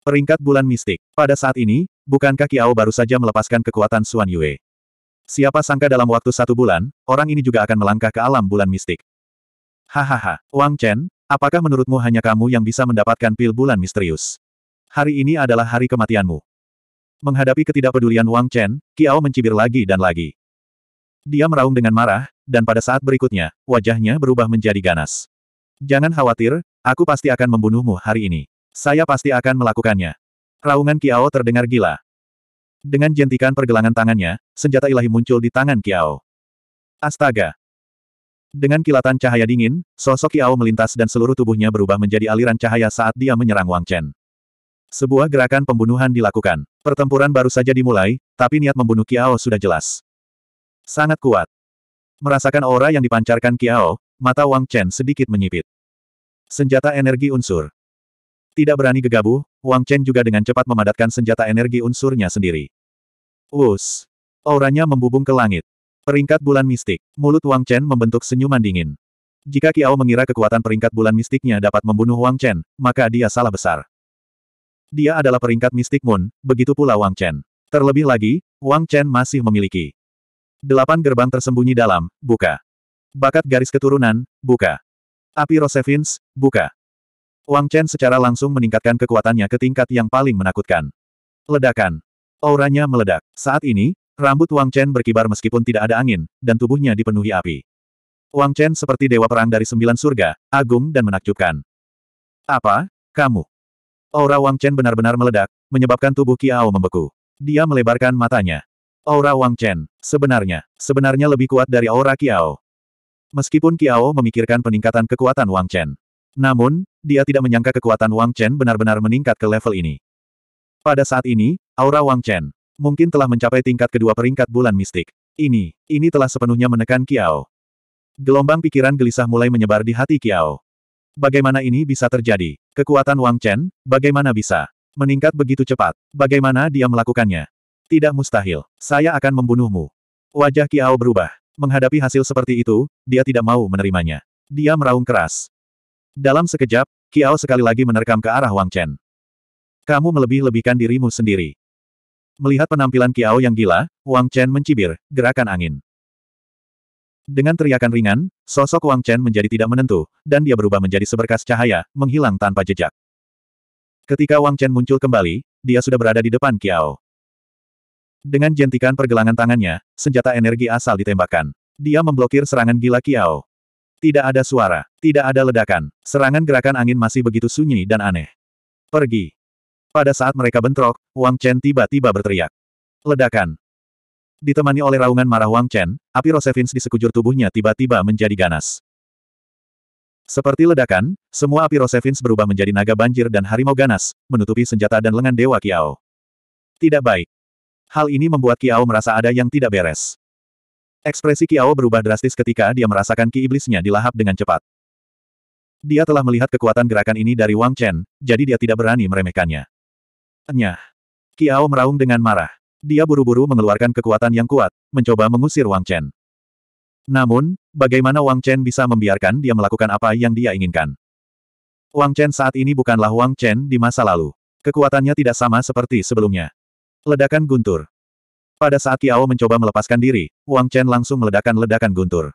Peringkat bulan mistik. Pada saat ini, bukankah Kiao baru saja melepaskan kekuatan Xuan Yue? Siapa sangka dalam waktu satu bulan, orang ini juga akan melangkah ke alam bulan mistik. Hahaha, Wang Chen, apakah menurutmu hanya kamu yang bisa mendapatkan pil bulan misterius? Hari ini adalah hari kematianmu. Menghadapi ketidakpedulian Wang Chen, Kiao mencibir lagi dan lagi. Dia meraung dengan marah, dan pada saat berikutnya, wajahnya berubah menjadi ganas. Jangan khawatir, aku pasti akan membunuhmu hari ini. Saya pasti akan melakukannya. Raungan Kiao terdengar gila. Dengan jentikan pergelangan tangannya, senjata ilahi muncul di tangan Kiao. Astaga! Dengan kilatan cahaya dingin, sosok Kiao melintas dan seluruh tubuhnya berubah menjadi aliran cahaya saat dia menyerang Wang Chen. Sebuah gerakan pembunuhan dilakukan. Pertempuran baru saja dimulai, tapi niat membunuh Kiao sudah jelas. Sangat kuat. Merasakan aura yang dipancarkan Kiao, mata Wang Chen sedikit menyipit. Senjata energi unsur. Tidak berani gegabah, Wang Chen juga dengan cepat memadatkan senjata energi unsurnya sendiri. Us, Auranya membubung ke langit. Peringkat bulan mistik. Mulut Wang Chen membentuk senyuman dingin. Jika Kiao mengira kekuatan peringkat bulan mistiknya dapat membunuh Wang Chen, maka dia salah besar. Dia adalah peringkat mistik Moon, begitu pula Wang Chen. Terlebih lagi, Wang Chen masih memiliki Delapan gerbang tersembunyi dalam, buka. Bakat garis keturunan, buka. Api Rosevins, buka. Wang Chen secara langsung meningkatkan kekuatannya ke tingkat yang paling menakutkan. Ledakan. Auranya meledak. Saat ini, rambut Wang Chen berkibar meskipun tidak ada angin, dan tubuhnya dipenuhi api. Wang Chen seperti dewa perang dari sembilan surga, agung dan menakjubkan. Apa? Kamu? Aura Wang Chen benar-benar meledak, menyebabkan tubuh Kiao membeku. Dia melebarkan matanya. Aura Wang Chen, sebenarnya, sebenarnya lebih kuat dari aura Kiao. Meskipun Kiao memikirkan peningkatan kekuatan Wang Chen. Namun, dia tidak menyangka kekuatan Wang Chen benar-benar meningkat ke level ini. Pada saat ini, aura Wang Chen mungkin telah mencapai tingkat kedua peringkat bulan mistik. Ini, ini telah sepenuhnya menekan Kiao. Gelombang pikiran gelisah mulai menyebar di hati Kiao. Bagaimana ini bisa terjadi? Kekuatan Wang Chen, bagaimana bisa meningkat begitu cepat? Bagaimana dia melakukannya? Tidak mustahil. Saya akan membunuhmu. Wajah Kiao berubah. Menghadapi hasil seperti itu, dia tidak mau menerimanya. Dia meraung keras. Dalam sekejap, Kiao sekali lagi menerkam ke arah Wang Chen. Kamu melebih-lebihkan dirimu sendiri. Melihat penampilan Kiao yang gila, Wang Chen mencibir, gerakan angin. Dengan teriakan ringan, sosok Wang Chen menjadi tidak menentu, dan dia berubah menjadi seberkas cahaya, menghilang tanpa jejak. Ketika Wang Chen muncul kembali, dia sudah berada di depan Kiao. Dengan jentikan pergelangan tangannya, senjata energi asal ditembakkan. Dia memblokir serangan gila Kiao. Tidak ada suara, tidak ada ledakan. Serangan gerakan angin masih begitu sunyi dan aneh. Pergi. Pada saat mereka bentrok, Wang Chen tiba-tiba berteriak. Ledakan. Ditemani oleh raungan marah Wang Chen, api Rosevins di sekujur tubuhnya tiba-tiba menjadi ganas. Seperti ledakan, semua api Rosevins berubah menjadi naga banjir dan harimau ganas, menutupi senjata dan lengan Dewa Kiao. Tidak baik. Hal ini membuat Kiao merasa ada yang tidak beres. Ekspresi Kiao berubah drastis ketika dia merasakan ki iblisnya dilahap dengan cepat. Dia telah melihat kekuatan gerakan ini dari Wang Chen, jadi dia tidak berani meremehkannya. Enyah! Kiao meraung dengan marah. Dia buru-buru mengeluarkan kekuatan yang kuat, mencoba mengusir Wang Chen. Namun, bagaimana Wang Chen bisa membiarkan dia melakukan apa yang dia inginkan? Wang Chen saat ini bukanlah Wang Chen di masa lalu. Kekuatannya tidak sama seperti sebelumnya. Ledakan guntur. Pada saat Kiao mencoba melepaskan diri, Wang Chen langsung meledakkan ledakan guntur.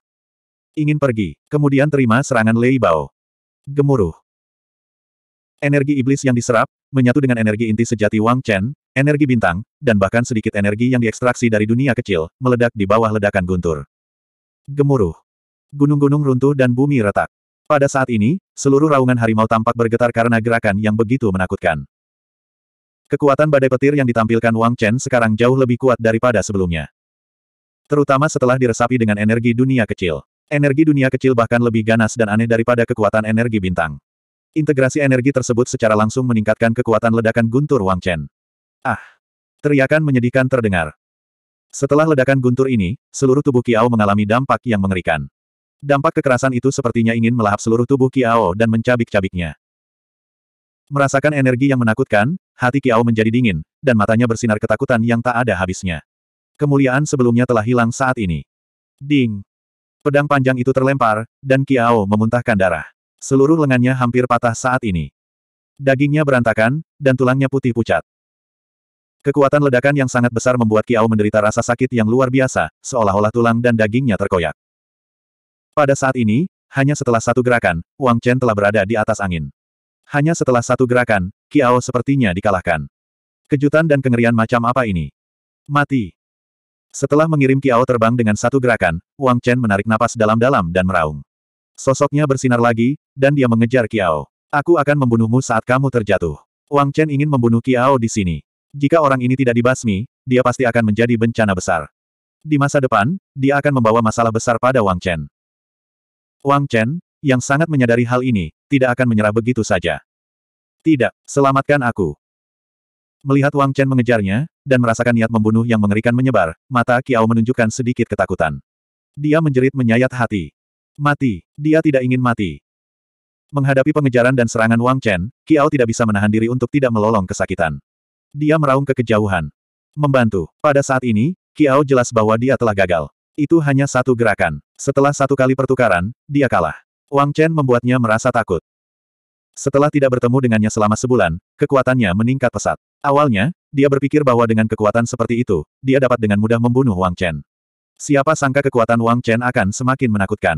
Ingin pergi, kemudian terima serangan Lei Bao. Gemuruh. Energi iblis yang diserap, menyatu dengan energi inti sejati Wang Chen, energi bintang, dan bahkan sedikit energi yang diekstraksi dari dunia kecil, meledak di bawah ledakan guntur. Gemuruh. Gunung-gunung runtuh dan bumi retak. Pada saat ini, seluruh raungan harimau tampak bergetar karena gerakan yang begitu menakutkan. Kekuatan badai petir yang ditampilkan Wang Chen sekarang jauh lebih kuat daripada sebelumnya. Terutama setelah diresapi dengan energi dunia kecil. Energi dunia kecil bahkan lebih ganas dan aneh daripada kekuatan energi bintang. Integrasi energi tersebut secara langsung meningkatkan kekuatan ledakan guntur Wang Chen. Ah! Teriakan menyedihkan terdengar. Setelah ledakan guntur ini, seluruh tubuh Kiao mengalami dampak yang mengerikan. Dampak kekerasan itu sepertinya ingin melahap seluruh tubuh Kiao dan mencabik-cabiknya. Merasakan energi yang menakutkan, hati Kiao menjadi dingin, dan matanya bersinar ketakutan yang tak ada habisnya. Kemuliaan sebelumnya telah hilang saat ini. Ding! Pedang panjang itu terlempar, dan Kiao memuntahkan darah. Seluruh lengannya hampir patah saat ini. Dagingnya berantakan, dan tulangnya putih pucat. Kekuatan ledakan yang sangat besar membuat Kiao menderita rasa sakit yang luar biasa, seolah-olah tulang dan dagingnya terkoyak. Pada saat ini, hanya setelah satu gerakan, Wang Chen telah berada di atas angin. Hanya setelah satu gerakan, Kiao sepertinya dikalahkan. Kejutan dan kengerian macam apa ini? Mati. Setelah mengirim Kiao terbang dengan satu gerakan, Wang Chen menarik napas dalam-dalam dan meraung. Sosoknya bersinar lagi, dan dia mengejar Kiao. Aku akan membunuhmu saat kamu terjatuh. Wang Chen ingin membunuh Kiao di sini. Jika orang ini tidak dibasmi, dia pasti akan menjadi bencana besar. Di masa depan, dia akan membawa masalah besar pada Wang Chen. Wang Chen, yang sangat menyadari hal ini, tidak akan menyerah begitu saja. Tidak, selamatkan aku. Melihat Wang Chen mengejarnya, dan merasakan niat membunuh yang mengerikan menyebar, mata Kiao menunjukkan sedikit ketakutan. Dia menjerit menyayat hati. Mati, dia tidak ingin mati. Menghadapi pengejaran dan serangan Wang Chen, Kiao tidak bisa menahan diri untuk tidak melolong kesakitan. Dia meraung ke kejauhan. Membantu. Pada saat ini, Kiao jelas bahwa dia telah gagal. Itu hanya satu gerakan. Setelah satu kali pertukaran, dia kalah. Wang Chen membuatnya merasa takut. Setelah tidak bertemu dengannya selama sebulan, kekuatannya meningkat pesat. Awalnya, dia berpikir bahwa dengan kekuatan seperti itu, dia dapat dengan mudah membunuh Wang Chen. Siapa sangka kekuatan Wang Chen akan semakin menakutkan.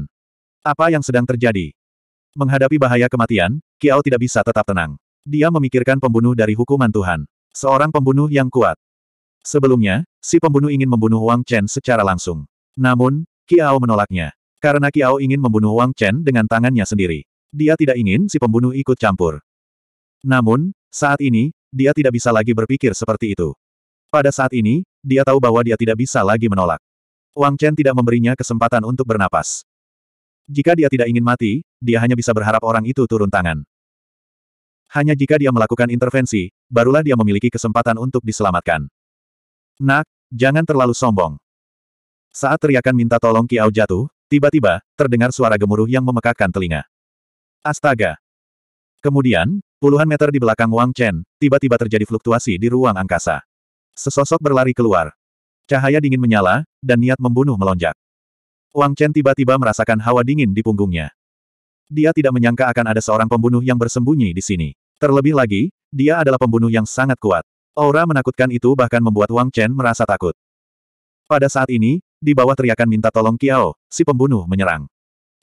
Apa yang sedang terjadi? Menghadapi bahaya kematian, Kiao tidak bisa tetap tenang. Dia memikirkan pembunuh dari hukuman Tuhan. Seorang pembunuh yang kuat. Sebelumnya, si pembunuh ingin membunuh Wang Chen secara langsung. Namun, Kiao menolaknya. Karena Kiao ingin membunuh Wang Chen dengan tangannya sendiri. Dia tidak ingin si pembunuh ikut campur. Namun, saat ini, dia tidak bisa lagi berpikir seperti itu. Pada saat ini, dia tahu bahwa dia tidak bisa lagi menolak. Wang Chen tidak memberinya kesempatan untuk bernapas. Jika dia tidak ingin mati, dia hanya bisa berharap orang itu turun tangan. Hanya jika dia melakukan intervensi, barulah dia memiliki kesempatan untuk diselamatkan. Nak, jangan terlalu sombong. Saat teriakan minta tolong Kiao jatuh, Tiba-tiba, terdengar suara gemuruh yang memekakkan telinga. Astaga! Kemudian, puluhan meter di belakang Wang Chen, tiba-tiba terjadi fluktuasi di ruang angkasa. Sesosok berlari keluar. Cahaya dingin menyala, dan niat membunuh melonjak. Wang Chen tiba-tiba merasakan hawa dingin di punggungnya. Dia tidak menyangka akan ada seorang pembunuh yang bersembunyi di sini. Terlebih lagi, dia adalah pembunuh yang sangat kuat. Aura menakutkan itu bahkan membuat Wang Chen merasa takut. Pada saat ini, di bawah teriakan minta tolong Kiao, si pembunuh menyerang.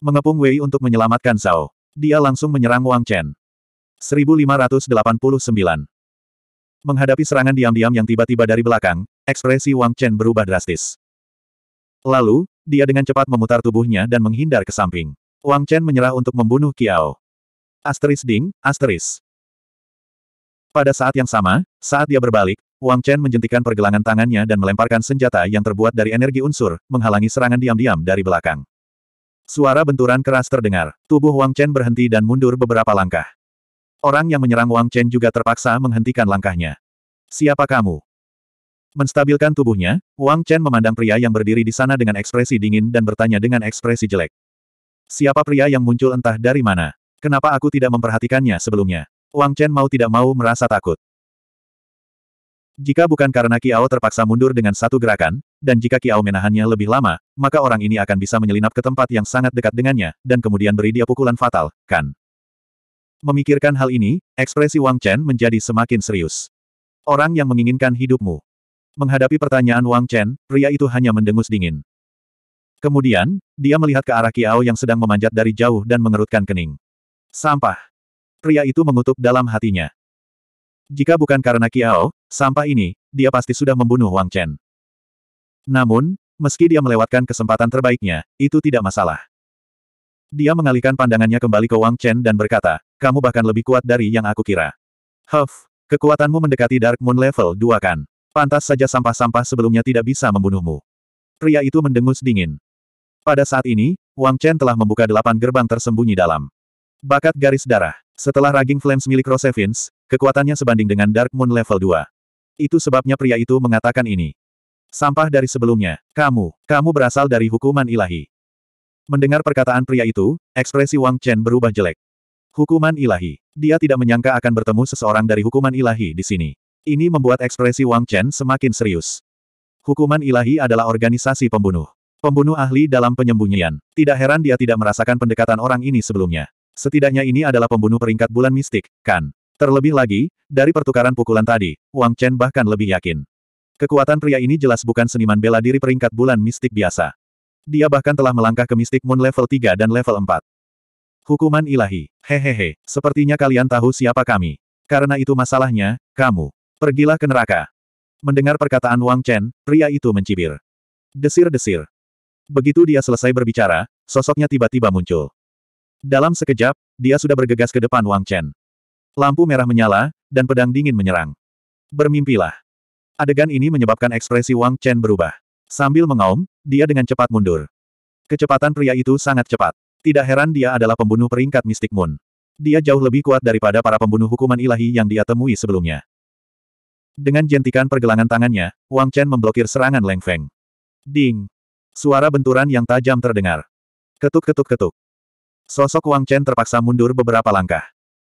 Mengepung Wei untuk menyelamatkan Zhao. Dia langsung menyerang Wang Chen. 1589 Menghadapi serangan diam-diam yang tiba-tiba dari belakang, ekspresi Wang Chen berubah drastis. Lalu, dia dengan cepat memutar tubuhnya dan menghindar ke samping. Wang Chen menyerah untuk membunuh Kiao. Asteris ding, asteris. Pada saat yang sama, saat dia berbalik, Wang Chen menjentikan pergelangan tangannya dan melemparkan senjata yang terbuat dari energi unsur, menghalangi serangan diam-diam dari belakang. Suara benturan keras terdengar. Tubuh Wang Chen berhenti dan mundur beberapa langkah. Orang yang menyerang Wang Chen juga terpaksa menghentikan langkahnya. Siapa kamu? Menstabilkan tubuhnya, Wang Chen memandang pria yang berdiri di sana dengan ekspresi dingin dan bertanya dengan ekspresi jelek. Siapa pria yang muncul entah dari mana? Kenapa aku tidak memperhatikannya sebelumnya? Wang Chen mau tidak mau merasa takut. Jika bukan karena Kiao terpaksa mundur dengan satu gerakan, dan jika Kiao menahannya lebih lama, maka orang ini akan bisa menyelinap ke tempat yang sangat dekat dengannya, dan kemudian beri dia pukulan fatal, kan? Memikirkan hal ini, ekspresi Wang Chen menjadi semakin serius. Orang yang menginginkan hidupmu. Menghadapi pertanyaan Wang Chen, pria itu hanya mendengus dingin. Kemudian, dia melihat ke arah Kiao yang sedang memanjat dari jauh dan mengerutkan kening. Sampah. Pria itu mengutuk dalam hatinya. Jika bukan karena Kiao, sampah ini, dia pasti sudah membunuh Wang Chen. Namun, meski dia melewatkan kesempatan terbaiknya, itu tidak masalah. Dia mengalihkan pandangannya kembali ke Wang Chen dan berkata, kamu bahkan lebih kuat dari yang aku kira. Huff, kekuatanmu mendekati Dark Moon level 2 kan? Pantas saja sampah-sampah sebelumnya tidak bisa membunuhmu. Pria itu mendengus dingin. Pada saat ini, Wang Chen telah membuka delapan gerbang tersembunyi dalam bakat garis darah. Setelah Raging Flames milik Rosevins, kekuatannya sebanding dengan Dark Moon level 2. Itu sebabnya pria itu mengatakan ini. Sampah dari sebelumnya, kamu, kamu berasal dari hukuman ilahi. Mendengar perkataan pria itu, ekspresi Wang Chen berubah jelek. Hukuman ilahi. Dia tidak menyangka akan bertemu seseorang dari hukuman ilahi di sini. Ini membuat ekspresi Wang Chen semakin serius. Hukuman ilahi adalah organisasi pembunuh. Pembunuh ahli dalam penyembunyian. Tidak heran dia tidak merasakan pendekatan orang ini sebelumnya. Setidaknya ini adalah pembunuh peringkat bulan mistik, kan? Terlebih lagi, dari pertukaran pukulan tadi, Wang Chen bahkan lebih yakin. Kekuatan pria ini jelas bukan seniman bela diri peringkat bulan mistik biasa. Dia bahkan telah melangkah ke mistik moon level 3 dan level 4. Hukuman ilahi. Hehehe, sepertinya kalian tahu siapa kami. Karena itu masalahnya, kamu. Pergilah ke neraka. Mendengar perkataan Wang Chen, pria itu mencibir. Desir-desir. Begitu dia selesai berbicara, sosoknya tiba-tiba muncul. Dalam sekejap, dia sudah bergegas ke depan Wang Chen. Lampu merah menyala, dan pedang dingin menyerang. Bermimpilah. Adegan ini menyebabkan ekspresi Wang Chen berubah. Sambil mengaum, dia dengan cepat mundur. Kecepatan pria itu sangat cepat. Tidak heran dia adalah pembunuh peringkat mistik Moon. Dia jauh lebih kuat daripada para pembunuh hukuman ilahi yang dia temui sebelumnya. Dengan jentikan pergelangan tangannya, Wang Chen memblokir serangan Leng Feng. Ding! Suara benturan yang tajam terdengar. Ketuk-ketuk-ketuk. Sosok Wang Chen terpaksa mundur beberapa langkah.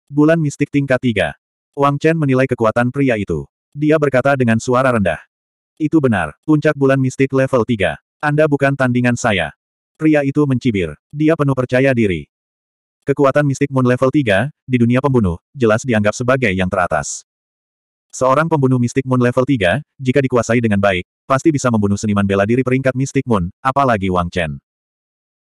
Bulan mistik tingkat tiga. Wang Chen menilai kekuatan pria itu. Dia berkata dengan suara rendah. Itu benar, puncak bulan mistik level 3. Anda bukan tandingan saya. Pria itu mencibir. Dia penuh percaya diri. Kekuatan mistik Moon level 3, di dunia pembunuh, jelas dianggap sebagai yang teratas. Seorang pembunuh mistik Moon level 3, jika dikuasai dengan baik, pasti bisa membunuh seniman bela diri peringkat mistik Moon, apalagi Wang Chen.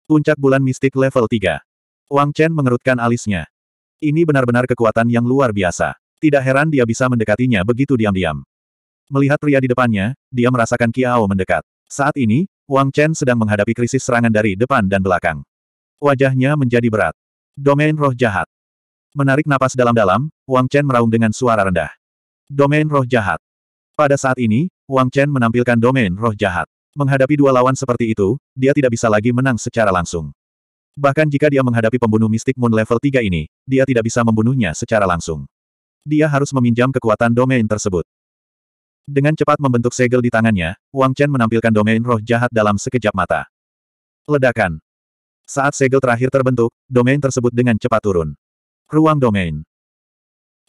Puncak bulan mistik level 3. Wang Chen mengerutkan alisnya. Ini benar-benar kekuatan yang luar biasa. Tidak heran dia bisa mendekatinya begitu diam-diam. Melihat pria di depannya, dia merasakan Kiao mendekat. Saat ini, Wang Chen sedang menghadapi krisis serangan dari depan dan belakang. Wajahnya menjadi berat. Domain roh jahat. Menarik napas dalam-dalam, Wang Chen meraung dengan suara rendah. Domain roh jahat. Pada saat ini, Wang Chen menampilkan domain roh jahat. Menghadapi dua lawan seperti itu, dia tidak bisa lagi menang secara langsung. Bahkan jika dia menghadapi pembunuh mistik Moon level 3 ini, dia tidak bisa membunuhnya secara langsung. Dia harus meminjam kekuatan domain tersebut. Dengan cepat membentuk segel di tangannya, Wang Chen menampilkan domain roh jahat dalam sekejap mata. Ledakan. Saat segel terakhir terbentuk, domain tersebut dengan cepat turun. Ruang domain.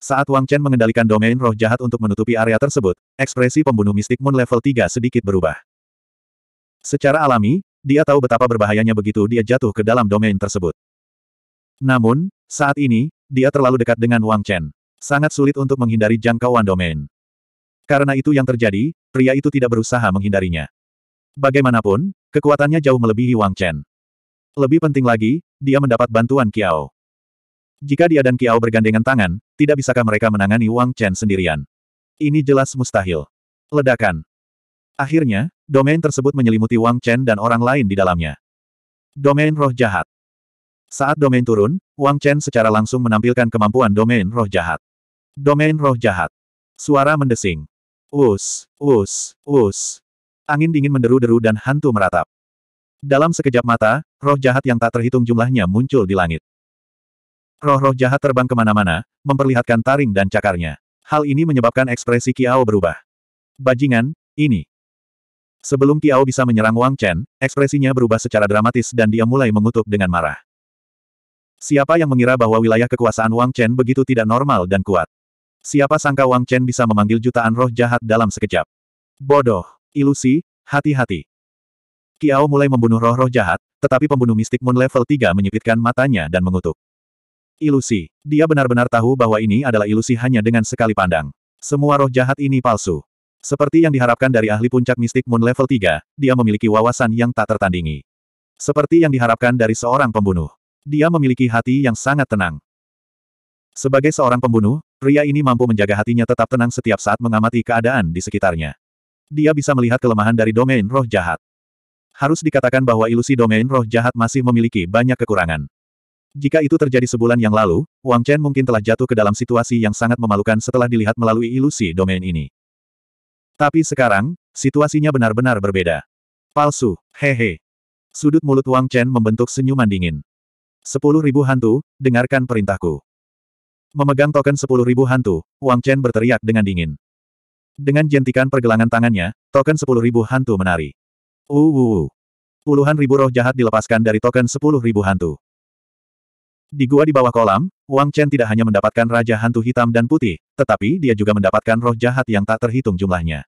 Saat Wang Chen mengendalikan domain roh jahat untuk menutupi area tersebut, ekspresi pembunuh mistik Moon level 3 sedikit berubah. Secara alami, dia tahu betapa berbahayanya begitu dia jatuh ke dalam domain tersebut. Namun, saat ini, dia terlalu dekat dengan Wang Chen. Sangat sulit untuk menghindari jangkauan domain. Karena itu yang terjadi, pria itu tidak berusaha menghindarinya. Bagaimanapun, kekuatannya jauh melebihi Wang Chen. Lebih penting lagi, dia mendapat bantuan Kiao. Jika dia dan Kiao bergandengan tangan, tidak bisakah mereka menangani Wang Chen sendirian? Ini jelas mustahil. Ledakan. Akhirnya, domain tersebut menyelimuti Wang Chen dan orang lain di dalamnya. Domain roh jahat. Saat domain turun, Wang Chen secara langsung menampilkan kemampuan domain roh jahat. Domain roh jahat. Suara mendesing. Us, us, us. Angin dingin menderu-deru dan hantu meratap. Dalam sekejap mata, roh jahat yang tak terhitung jumlahnya muncul di langit. Roh-roh jahat terbang kemana-mana, memperlihatkan taring dan cakarnya. Hal ini menyebabkan ekspresi Kiao berubah. Bajingan, ini. Sebelum Kiao bisa menyerang Wang Chen, ekspresinya berubah secara dramatis dan dia mulai mengutuk dengan marah. Siapa yang mengira bahwa wilayah kekuasaan Wang Chen begitu tidak normal dan kuat? Siapa sangka Wang Chen bisa memanggil jutaan roh jahat dalam sekejap? Bodoh, ilusi, hati-hati. Kiao mulai membunuh roh-roh jahat, tetapi pembunuh mistik Moon level 3 menyipitkan matanya dan mengutuk. Ilusi. Dia benar-benar tahu bahwa ini adalah ilusi hanya dengan sekali pandang. Semua roh jahat ini palsu. Seperti yang diharapkan dari ahli puncak mistik Moon level 3, dia memiliki wawasan yang tak tertandingi. Seperti yang diharapkan dari seorang pembunuh. Dia memiliki hati yang sangat tenang. Sebagai seorang pembunuh, pria ini mampu menjaga hatinya tetap tenang setiap saat mengamati keadaan di sekitarnya. Dia bisa melihat kelemahan dari domain roh jahat. Harus dikatakan bahwa ilusi domain roh jahat masih memiliki banyak kekurangan. Jika itu terjadi sebulan yang lalu, Wang Chen mungkin telah jatuh ke dalam situasi yang sangat memalukan setelah dilihat melalui ilusi domain ini. Tapi sekarang, situasinya benar-benar berbeda. Palsu, hehe. Sudut mulut Wang Chen membentuk senyuman dingin. Sepuluh ribu hantu, dengarkan perintahku. Memegang token sepuluh ribu hantu, Wang Chen berteriak dengan dingin. Dengan jentikan pergelangan tangannya, token sepuluh ribu hantu menari. uh. Puluhan ribu roh jahat dilepaskan dari token sepuluh ribu hantu. Di gua di bawah kolam, Wang Chen tidak hanya mendapatkan Raja Hantu Hitam dan Putih, tetapi dia juga mendapatkan roh jahat yang tak terhitung jumlahnya.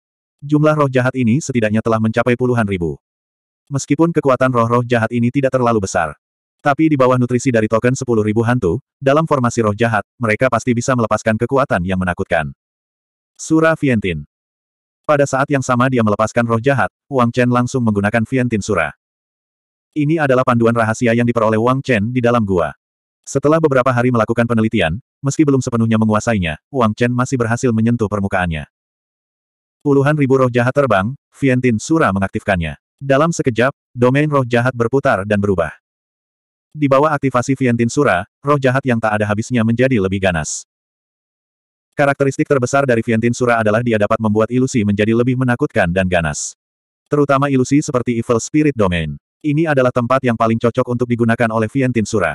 Jumlah roh jahat ini setidaknya telah mencapai puluhan ribu. Meskipun kekuatan roh-roh jahat ini tidak terlalu besar, tapi di bawah nutrisi dari token ribu hantu, dalam formasi roh jahat, mereka pasti bisa melepaskan kekuatan yang menakutkan. Sura Vientin Pada saat yang sama dia melepaskan roh jahat, Wang Chen langsung menggunakan Vientin Sura. Ini adalah panduan rahasia yang diperoleh Wang Chen di dalam gua. Setelah beberapa hari melakukan penelitian, meski belum sepenuhnya menguasainya, Wang Chen masih berhasil menyentuh permukaannya. Puluhan ribu roh jahat terbang, Vientin Sura mengaktifkannya. Dalam sekejap, domain roh jahat berputar dan berubah. Di bawah aktivasi Vientin Sura, roh jahat yang tak ada habisnya menjadi lebih ganas. Karakteristik terbesar dari Vientin Sura adalah dia dapat membuat ilusi menjadi lebih menakutkan dan ganas. Terutama ilusi seperti Evil Spirit Domain. Ini adalah tempat yang paling cocok untuk digunakan oleh Vientin Sura.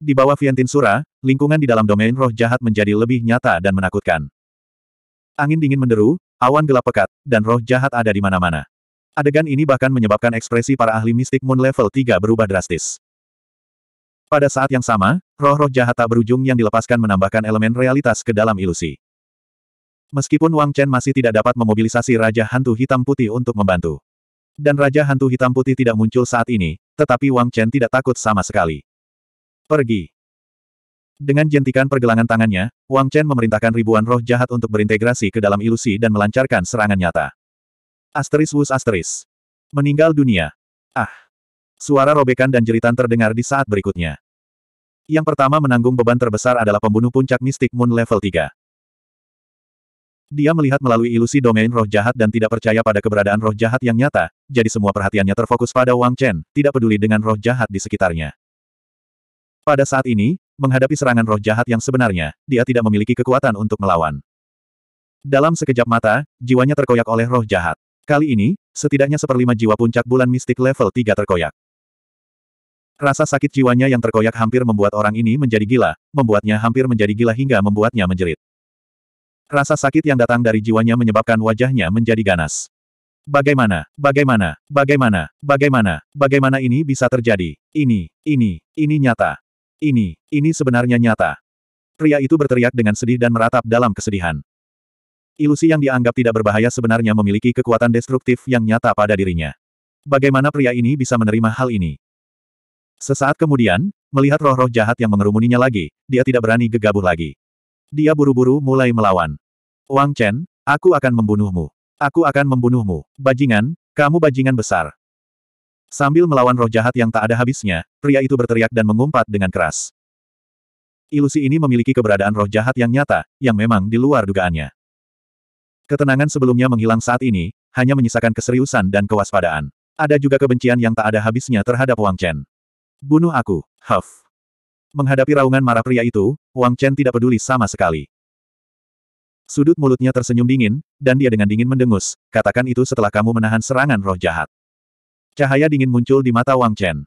Di bawah Sura, lingkungan di dalam domain roh jahat menjadi lebih nyata dan menakutkan. Angin dingin menderu, awan gelap pekat, dan roh jahat ada di mana-mana. Adegan ini bahkan menyebabkan ekspresi para ahli mistik Moon level 3 berubah drastis. Pada saat yang sama, roh-roh jahat tak berujung yang dilepaskan menambahkan elemen realitas ke dalam ilusi. Meskipun Wang Chen masih tidak dapat memobilisasi Raja Hantu Hitam Putih untuk membantu. Dan Raja Hantu Hitam Putih tidak muncul saat ini, tetapi Wang Chen tidak takut sama sekali. Pergi. Dengan jentikan pergelangan tangannya, Wang Chen memerintahkan ribuan roh jahat untuk berintegrasi ke dalam ilusi dan melancarkan serangan nyata. Asteris wus asteris. Meninggal dunia. Ah. Suara robekan dan jeritan terdengar di saat berikutnya. Yang pertama menanggung beban terbesar adalah pembunuh puncak mistik Moon level 3. Dia melihat melalui ilusi domain roh jahat dan tidak percaya pada keberadaan roh jahat yang nyata, jadi semua perhatiannya terfokus pada Wang Chen, tidak peduli dengan roh jahat di sekitarnya. Pada saat ini, menghadapi serangan roh jahat yang sebenarnya, dia tidak memiliki kekuatan untuk melawan. Dalam sekejap mata, jiwanya terkoyak oleh roh jahat. Kali ini, setidaknya seperlima jiwa puncak bulan mistik level 3 terkoyak. Rasa sakit jiwanya yang terkoyak hampir membuat orang ini menjadi gila, membuatnya hampir menjadi gila hingga membuatnya menjerit. Rasa sakit yang datang dari jiwanya menyebabkan wajahnya menjadi ganas. Bagaimana, bagaimana, bagaimana, bagaimana, bagaimana ini bisa terjadi? Ini, ini, ini nyata. Ini, ini sebenarnya nyata. Pria itu berteriak dengan sedih dan meratap dalam kesedihan. Ilusi yang dianggap tidak berbahaya sebenarnya memiliki kekuatan destruktif yang nyata pada dirinya. Bagaimana pria ini bisa menerima hal ini? Sesaat kemudian, melihat roh-roh jahat yang mengerumuninya lagi, dia tidak berani gegabah lagi. Dia buru-buru mulai melawan. Wang Chen, aku akan membunuhmu. Aku akan membunuhmu. Bajingan, kamu bajingan besar. Sambil melawan roh jahat yang tak ada habisnya, pria itu berteriak dan mengumpat dengan keras. Ilusi ini memiliki keberadaan roh jahat yang nyata, yang memang di luar dugaannya. Ketenangan sebelumnya menghilang saat ini, hanya menyisakan keseriusan dan kewaspadaan. Ada juga kebencian yang tak ada habisnya terhadap Wang Chen. Bunuh aku, Huff. Menghadapi raungan marah pria itu, Wang Chen tidak peduli sama sekali. Sudut mulutnya tersenyum dingin, dan dia dengan dingin mendengus, katakan itu setelah kamu menahan serangan roh jahat. Cahaya dingin muncul di mata Wang Chen.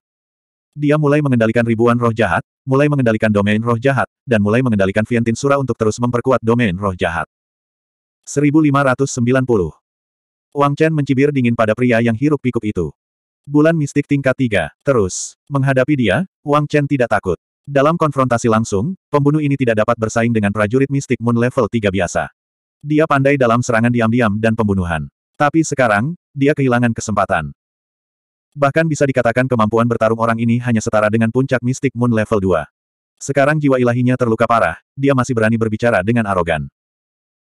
Dia mulai mengendalikan ribuan roh jahat, mulai mengendalikan domain roh jahat, dan mulai mengendalikan Vientin Sura untuk terus memperkuat domain roh jahat. 1590 Wang Chen mencibir dingin pada pria yang hirup pikuk itu. Bulan mistik tingkat 3, terus. Menghadapi dia, Wang Chen tidak takut. Dalam konfrontasi langsung, pembunuh ini tidak dapat bersaing dengan prajurit mistik Moon level 3 biasa. Dia pandai dalam serangan diam-diam dan pembunuhan. Tapi sekarang, dia kehilangan kesempatan. Bahkan bisa dikatakan kemampuan bertarung orang ini hanya setara dengan puncak mistik Moon level 2. Sekarang jiwa ilahinya terluka parah, dia masih berani berbicara dengan arogan.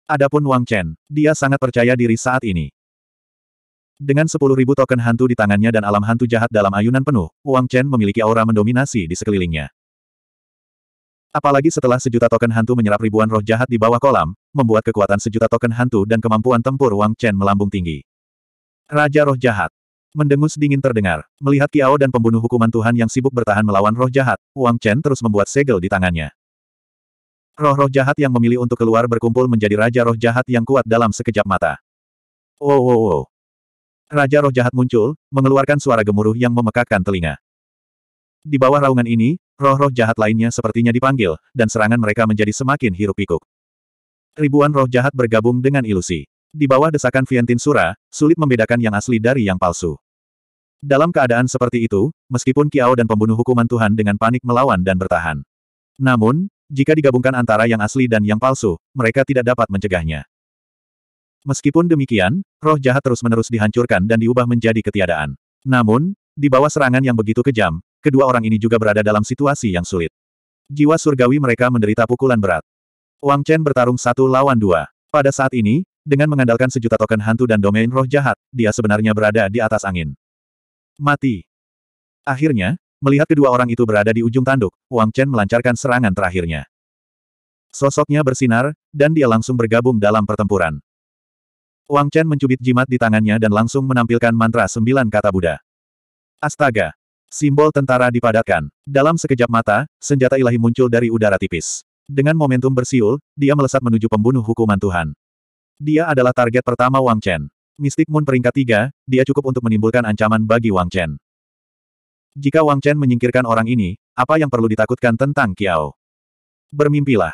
Adapun Wang Chen, dia sangat percaya diri saat ini. Dengan 10.000 token hantu di tangannya dan alam hantu jahat dalam ayunan penuh, Wang Chen memiliki aura mendominasi di sekelilingnya. Apalagi setelah sejuta token hantu menyerap ribuan roh jahat di bawah kolam, membuat kekuatan sejuta token hantu dan kemampuan tempur Wang Chen melambung tinggi. Raja Roh Jahat Mendengus dingin terdengar. Melihat Kiao dan pembunuh hukuman Tuhan yang sibuk bertahan melawan roh jahat, Wang Chen terus membuat segel di tangannya. Roh-roh jahat yang memilih untuk keluar berkumpul menjadi raja roh jahat yang kuat dalam sekejap mata. Wow oh, wow oh, wow. Oh. Raja roh jahat muncul, mengeluarkan suara gemuruh yang memekakkan telinga. Di bawah raungan ini, roh-roh jahat lainnya sepertinya dipanggil, dan serangan mereka menjadi semakin hiruk-pikuk. Ribuan roh jahat bergabung dengan ilusi. Di bawah desakan Vientin Sura, sulit membedakan yang asli dari yang palsu. Dalam keadaan seperti itu, meskipun Kiao dan pembunuh hukuman Tuhan dengan panik melawan dan bertahan. Namun, jika digabungkan antara yang asli dan yang palsu, mereka tidak dapat mencegahnya. Meskipun demikian, roh jahat terus-menerus dihancurkan dan diubah menjadi ketiadaan. Namun, di bawah serangan yang begitu kejam, kedua orang ini juga berada dalam situasi yang sulit. Jiwa surgawi mereka menderita pukulan berat. Wang Chen bertarung satu lawan dua. Pada saat ini, dengan mengandalkan sejuta token hantu dan domain roh jahat, dia sebenarnya berada di atas angin. Mati. Akhirnya, melihat kedua orang itu berada di ujung tanduk, Wang Chen melancarkan serangan terakhirnya. Sosoknya bersinar, dan dia langsung bergabung dalam pertempuran. Wang Chen mencubit jimat di tangannya dan langsung menampilkan mantra sembilan kata Buddha. Astaga! Simbol tentara dipadatkan. Dalam sekejap mata, senjata ilahi muncul dari udara tipis. Dengan momentum bersiul, dia melesat menuju pembunuh hukuman Tuhan. Dia adalah target pertama Wang Chen. Mystic Moon peringkat tiga, dia cukup untuk menimbulkan ancaman bagi Wang Chen. Jika Wang Chen menyingkirkan orang ini, apa yang perlu ditakutkan tentang Kiao? Bermimpilah.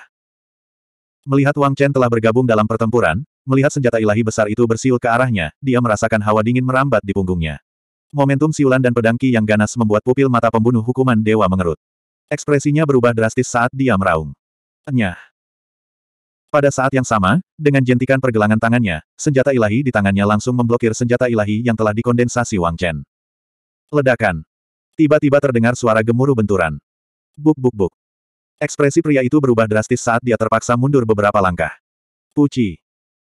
Melihat Wang Chen telah bergabung dalam pertempuran, melihat senjata ilahi besar itu bersiul ke arahnya, dia merasakan hawa dingin merambat di punggungnya. Momentum siulan dan pedang Ki yang ganas membuat pupil mata pembunuh hukuman dewa mengerut. Ekspresinya berubah drastis saat dia meraung. Enyah. Pada saat yang sama, dengan jentikan pergelangan tangannya, senjata ilahi di tangannya langsung memblokir senjata ilahi yang telah dikondensasi Wang Chen. Ledakan. Tiba-tiba terdengar suara gemuruh benturan. Buk buk buk. Ekspresi pria itu berubah drastis saat dia terpaksa mundur beberapa langkah. Puci.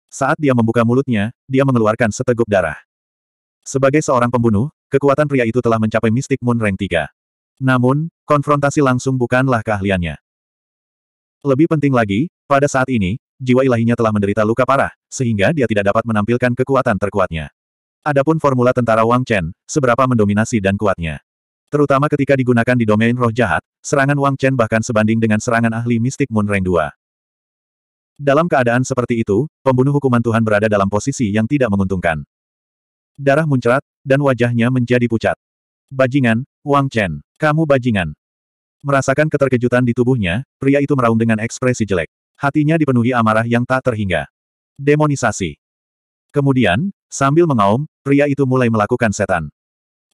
Saat dia membuka mulutnya, dia mengeluarkan seteguk darah. Sebagai seorang pembunuh, kekuatan pria itu telah mencapai mistik Moon Rank 3. Namun, konfrontasi langsung bukanlah keahliannya. Lebih penting lagi, pada saat ini, jiwa ilahinya telah menderita luka parah, sehingga dia tidak dapat menampilkan kekuatan terkuatnya. Adapun formula tentara Wang Chen, seberapa mendominasi dan kuatnya. Terutama ketika digunakan di domain roh jahat, serangan Wang Chen bahkan sebanding dengan serangan ahli mistik Moon Reng 2. Dalam keadaan seperti itu, pembunuh hukuman Tuhan berada dalam posisi yang tidak menguntungkan. Darah muncrat, dan wajahnya menjadi pucat. Bajingan, Wang Chen, kamu bajingan. Merasakan keterkejutan di tubuhnya, pria itu meraung dengan ekspresi jelek hatinya dipenuhi amarah yang tak terhingga. Demonisasi. Kemudian, sambil mengaum, pria itu mulai melakukan setan.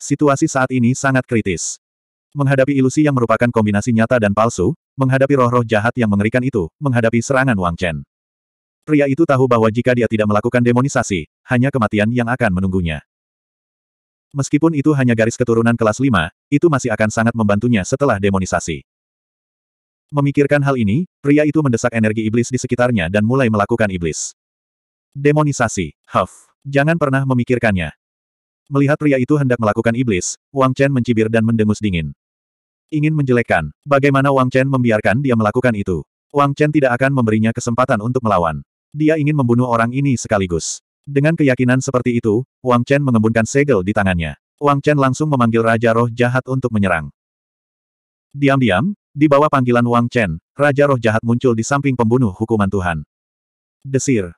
Situasi saat ini sangat kritis. Menghadapi ilusi yang merupakan kombinasi nyata dan palsu, menghadapi roh-roh jahat yang mengerikan itu, menghadapi serangan Wang Chen. Pria itu tahu bahwa jika dia tidak melakukan demonisasi, hanya kematian yang akan menunggunya. Meskipun itu hanya garis keturunan kelas 5, itu masih akan sangat membantunya setelah demonisasi. Memikirkan hal ini, pria itu mendesak energi iblis di sekitarnya dan mulai melakukan iblis. Demonisasi, Huff. Jangan pernah memikirkannya. Melihat pria itu hendak melakukan iblis, Wang Chen mencibir dan mendengus dingin. Ingin menjelekkan, bagaimana Wang Chen membiarkan dia melakukan itu. Wang Chen tidak akan memberinya kesempatan untuk melawan. Dia ingin membunuh orang ini sekaligus. Dengan keyakinan seperti itu, Wang Chen mengembunkan segel di tangannya. Wang Chen langsung memanggil Raja Roh Jahat untuk menyerang. Diam-diam, di bawah panggilan Wang Chen, Raja Roh Jahat muncul di samping pembunuh hukuman Tuhan. Desir.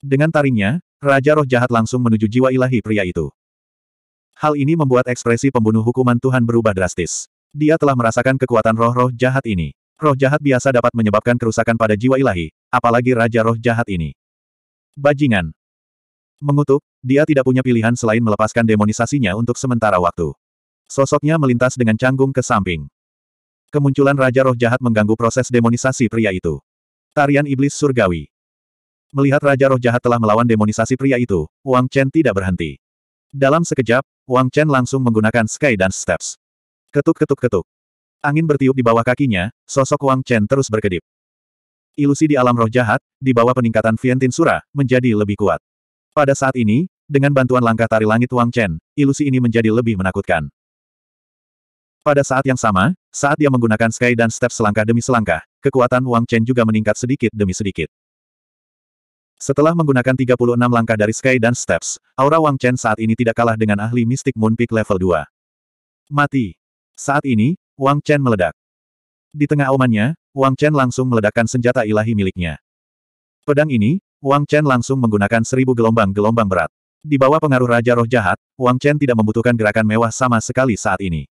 Dengan taringnya, Raja Roh Jahat langsung menuju jiwa ilahi pria itu. Hal ini membuat ekspresi pembunuh hukuman Tuhan berubah drastis. Dia telah merasakan kekuatan roh-roh jahat ini. Roh jahat biasa dapat menyebabkan kerusakan pada jiwa ilahi, apalagi Raja Roh Jahat ini. Bajingan. Mengutuk, dia tidak punya pilihan selain melepaskan demonisasinya untuk sementara waktu. Sosoknya melintas dengan canggung ke samping. Kemunculan Raja Roh Jahat mengganggu proses demonisasi pria itu. Tarian Iblis Surgawi Melihat Raja Roh Jahat telah melawan demonisasi pria itu, Wang Chen tidak berhenti. Dalam sekejap, Wang Chen langsung menggunakan Sky Dance Steps. Ketuk-ketuk-ketuk. Angin bertiup di bawah kakinya, sosok Wang Chen terus berkedip. Ilusi di alam roh jahat, di bawah peningkatan Vientin Sura, menjadi lebih kuat. Pada saat ini, dengan bantuan langkah tari langit Wang Chen, ilusi ini menjadi lebih menakutkan. Pada saat yang sama, saat dia menggunakan Sky dan Step selangkah demi selangkah, kekuatan Wang Chen juga meningkat sedikit demi sedikit. Setelah menggunakan 36 langkah dari Sky dan Steps, aura Wang Chen saat ini tidak kalah dengan ahli mistik Moon Peak level 2. Mati. Saat ini, Wang Chen meledak. Di tengah aumannya, Wang Chen langsung meledakkan senjata ilahi miliknya. Pedang ini, Wang Chen langsung menggunakan seribu gelombang-gelombang berat. Di bawah pengaruh Raja Roh Jahat, Wang Chen tidak membutuhkan gerakan mewah sama sekali saat ini.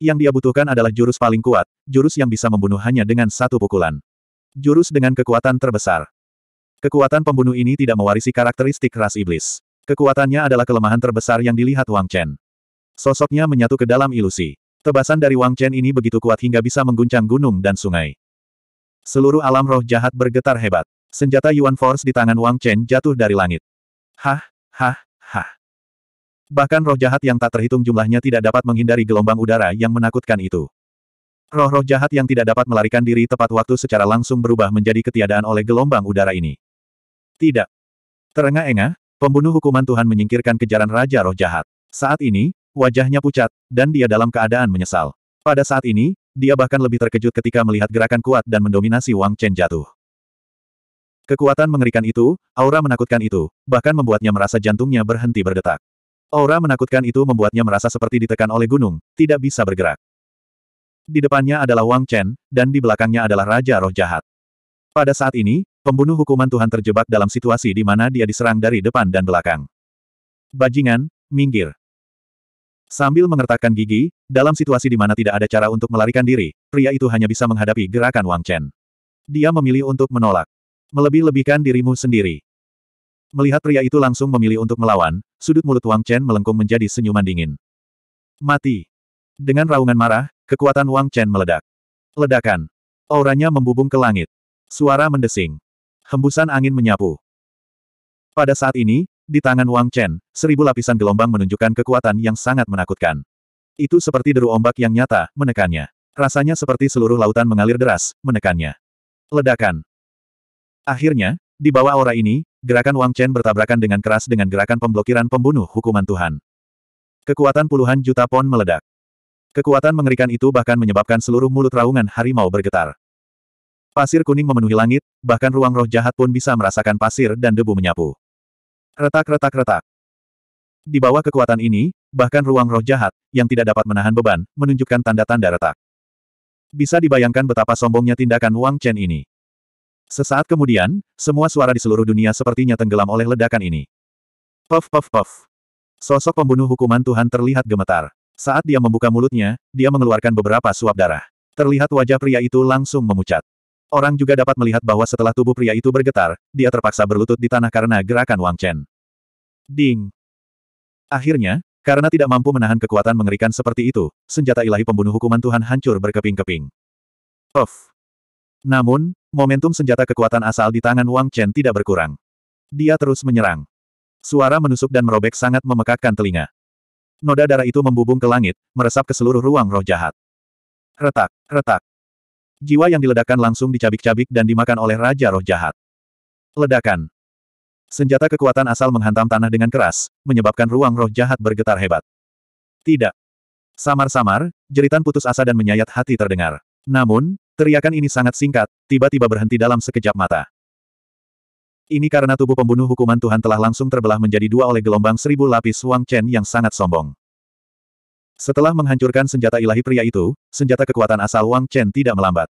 Yang dia butuhkan adalah jurus paling kuat, jurus yang bisa membunuh hanya dengan satu pukulan. Jurus dengan kekuatan terbesar. Kekuatan pembunuh ini tidak mewarisi karakteristik ras iblis. Kekuatannya adalah kelemahan terbesar yang dilihat Wang Chen. Sosoknya menyatu ke dalam ilusi. Tebasan dari Wang Chen ini begitu kuat hingga bisa mengguncang gunung dan sungai. Seluruh alam roh jahat bergetar hebat. Senjata Yuan Force di tangan Wang Chen jatuh dari langit. Hah, hah, hah. Bahkan roh jahat yang tak terhitung jumlahnya tidak dapat menghindari gelombang udara yang menakutkan itu. Roh-roh jahat yang tidak dapat melarikan diri tepat waktu secara langsung berubah menjadi ketiadaan oleh gelombang udara ini. Tidak. Terengah-engah, pembunuh hukuman Tuhan menyingkirkan kejaran Raja Roh Jahat. Saat ini, wajahnya pucat, dan dia dalam keadaan menyesal. Pada saat ini, dia bahkan lebih terkejut ketika melihat gerakan kuat dan mendominasi Wang Chen jatuh. Kekuatan mengerikan itu, aura menakutkan itu, bahkan membuatnya merasa jantungnya berhenti berdetak. Aura menakutkan itu membuatnya merasa seperti ditekan oleh gunung, tidak bisa bergerak. Di depannya adalah Wang Chen, dan di belakangnya adalah Raja Roh Jahat. Pada saat ini, pembunuh hukuman Tuhan terjebak dalam situasi di mana dia diserang dari depan dan belakang. Bajingan, minggir. Sambil mengertakkan gigi, dalam situasi di mana tidak ada cara untuk melarikan diri, pria itu hanya bisa menghadapi gerakan Wang Chen. Dia memilih untuk menolak. Melebih-lebihkan dirimu sendiri. Melihat pria itu langsung memilih untuk melawan, sudut mulut Wang Chen melengkung menjadi senyuman dingin. Mati. Dengan raungan marah, kekuatan Wang Chen meledak. Ledakan. Auranya membubung ke langit. Suara mendesing. Hembusan angin menyapu. Pada saat ini, di tangan Wang Chen, seribu lapisan gelombang menunjukkan kekuatan yang sangat menakutkan. Itu seperti deru ombak yang nyata, menekannya. Rasanya seperti seluruh lautan mengalir deras, menekannya. Ledakan. Akhirnya, di bawah aura ini, Gerakan Wang Chen bertabrakan dengan keras dengan gerakan pemblokiran pembunuh hukuman Tuhan. Kekuatan puluhan juta pon meledak. Kekuatan mengerikan itu bahkan menyebabkan seluruh mulut raungan harimau bergetar. Pasir kuning memenuhi langit, bahkan ruang roh jahat pun bisa merasakan pasir dan debu menyapu. Retak-retak-retak. Di bawah kekuatan ini, bahkan ruang roh jahat, yang tidak dapat menahan beban, menunjukkan tanda-tanda retak. Bisa dibayangkan betapa sombongnya tindakan Wang Chen ini. Sesaat kemudian, semua suara di seluruh dunia sepertinya tenggelam oleh ledakan ini. Puff puff puff. Sosok pembunuh hukuman Tuhan terlihat gemetar. Saat dia membuka mulutnya, dia mengeluarkan beberapa suap darah. Terlihat wajah pria itu langsung memucat. Orang juga dapat melihat bahwa setelah tubuh pria itu bergetar, dia terpaksa berlutut di tanah karena gerakan Wang Chen. Ding. Akhirnya, karena tidak mampu menahan kekuatan mengerikan seperti itu, senjata ilahi pembunuh hukuman Tuhan hancur berkeping-keping. Puff. Namun, Momentum senjata kekuatan asal di tangan Wang Chen tidak berkurang. Dia terus menyerang. Suara menusuk dan merobek sangat memekakkan telinga. Noda darah itu membubung ke langit, meresap ke seluruh ruang roh jahat. Retak, retak. Jiwa yang diledakkan langsung dicabik-cabik dan dimakan oleh Raja Roh Jahat. Ledakan. Senjata kekuatan asal menghantam tanah dengan keras, menyebabkan ruang roh jahat bergetar hebat. Tidak. Samar-samar, jeritan putus asa dan menyayat hati terdengar. Namun, Teriakan ini sangat singkat, tiba-tiba berhenti dalam sekejap mata. Ini karena tubuh pembunuh hukuman Tuhan telah langsung terbelah menjadi dua oleh gelombang seribu lapis Wang Chen yang sangat sombong. Setelah menghancurkan senjata ilahi pria itu, senjata kekuatan asal Wang Chen tidak melambat.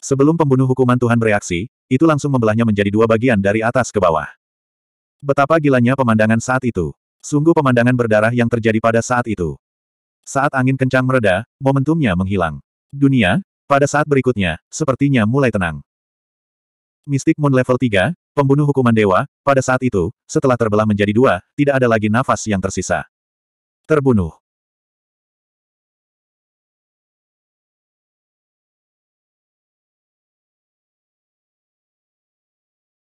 Sebelum pembunuh hukuman Tuhan bereaksi, itu langsung membelahnya menjadi dua bagian dari atas ke bawah. Betapa gilanya pemandangan saat itu. Sungguh pemandangan berdarah yang terjadi pada saat itu. Saat angin kencang mereda, momentumnya menghilang. Dunia, pada saat berikutnya, sepertinya mulai tenang. Mystic Moon level 3, pembunuh hukuman dewa, pada saat itu, setelah terbelah menjadi dua, tidak ada lagi nafas yang tersisa. Terbunuh.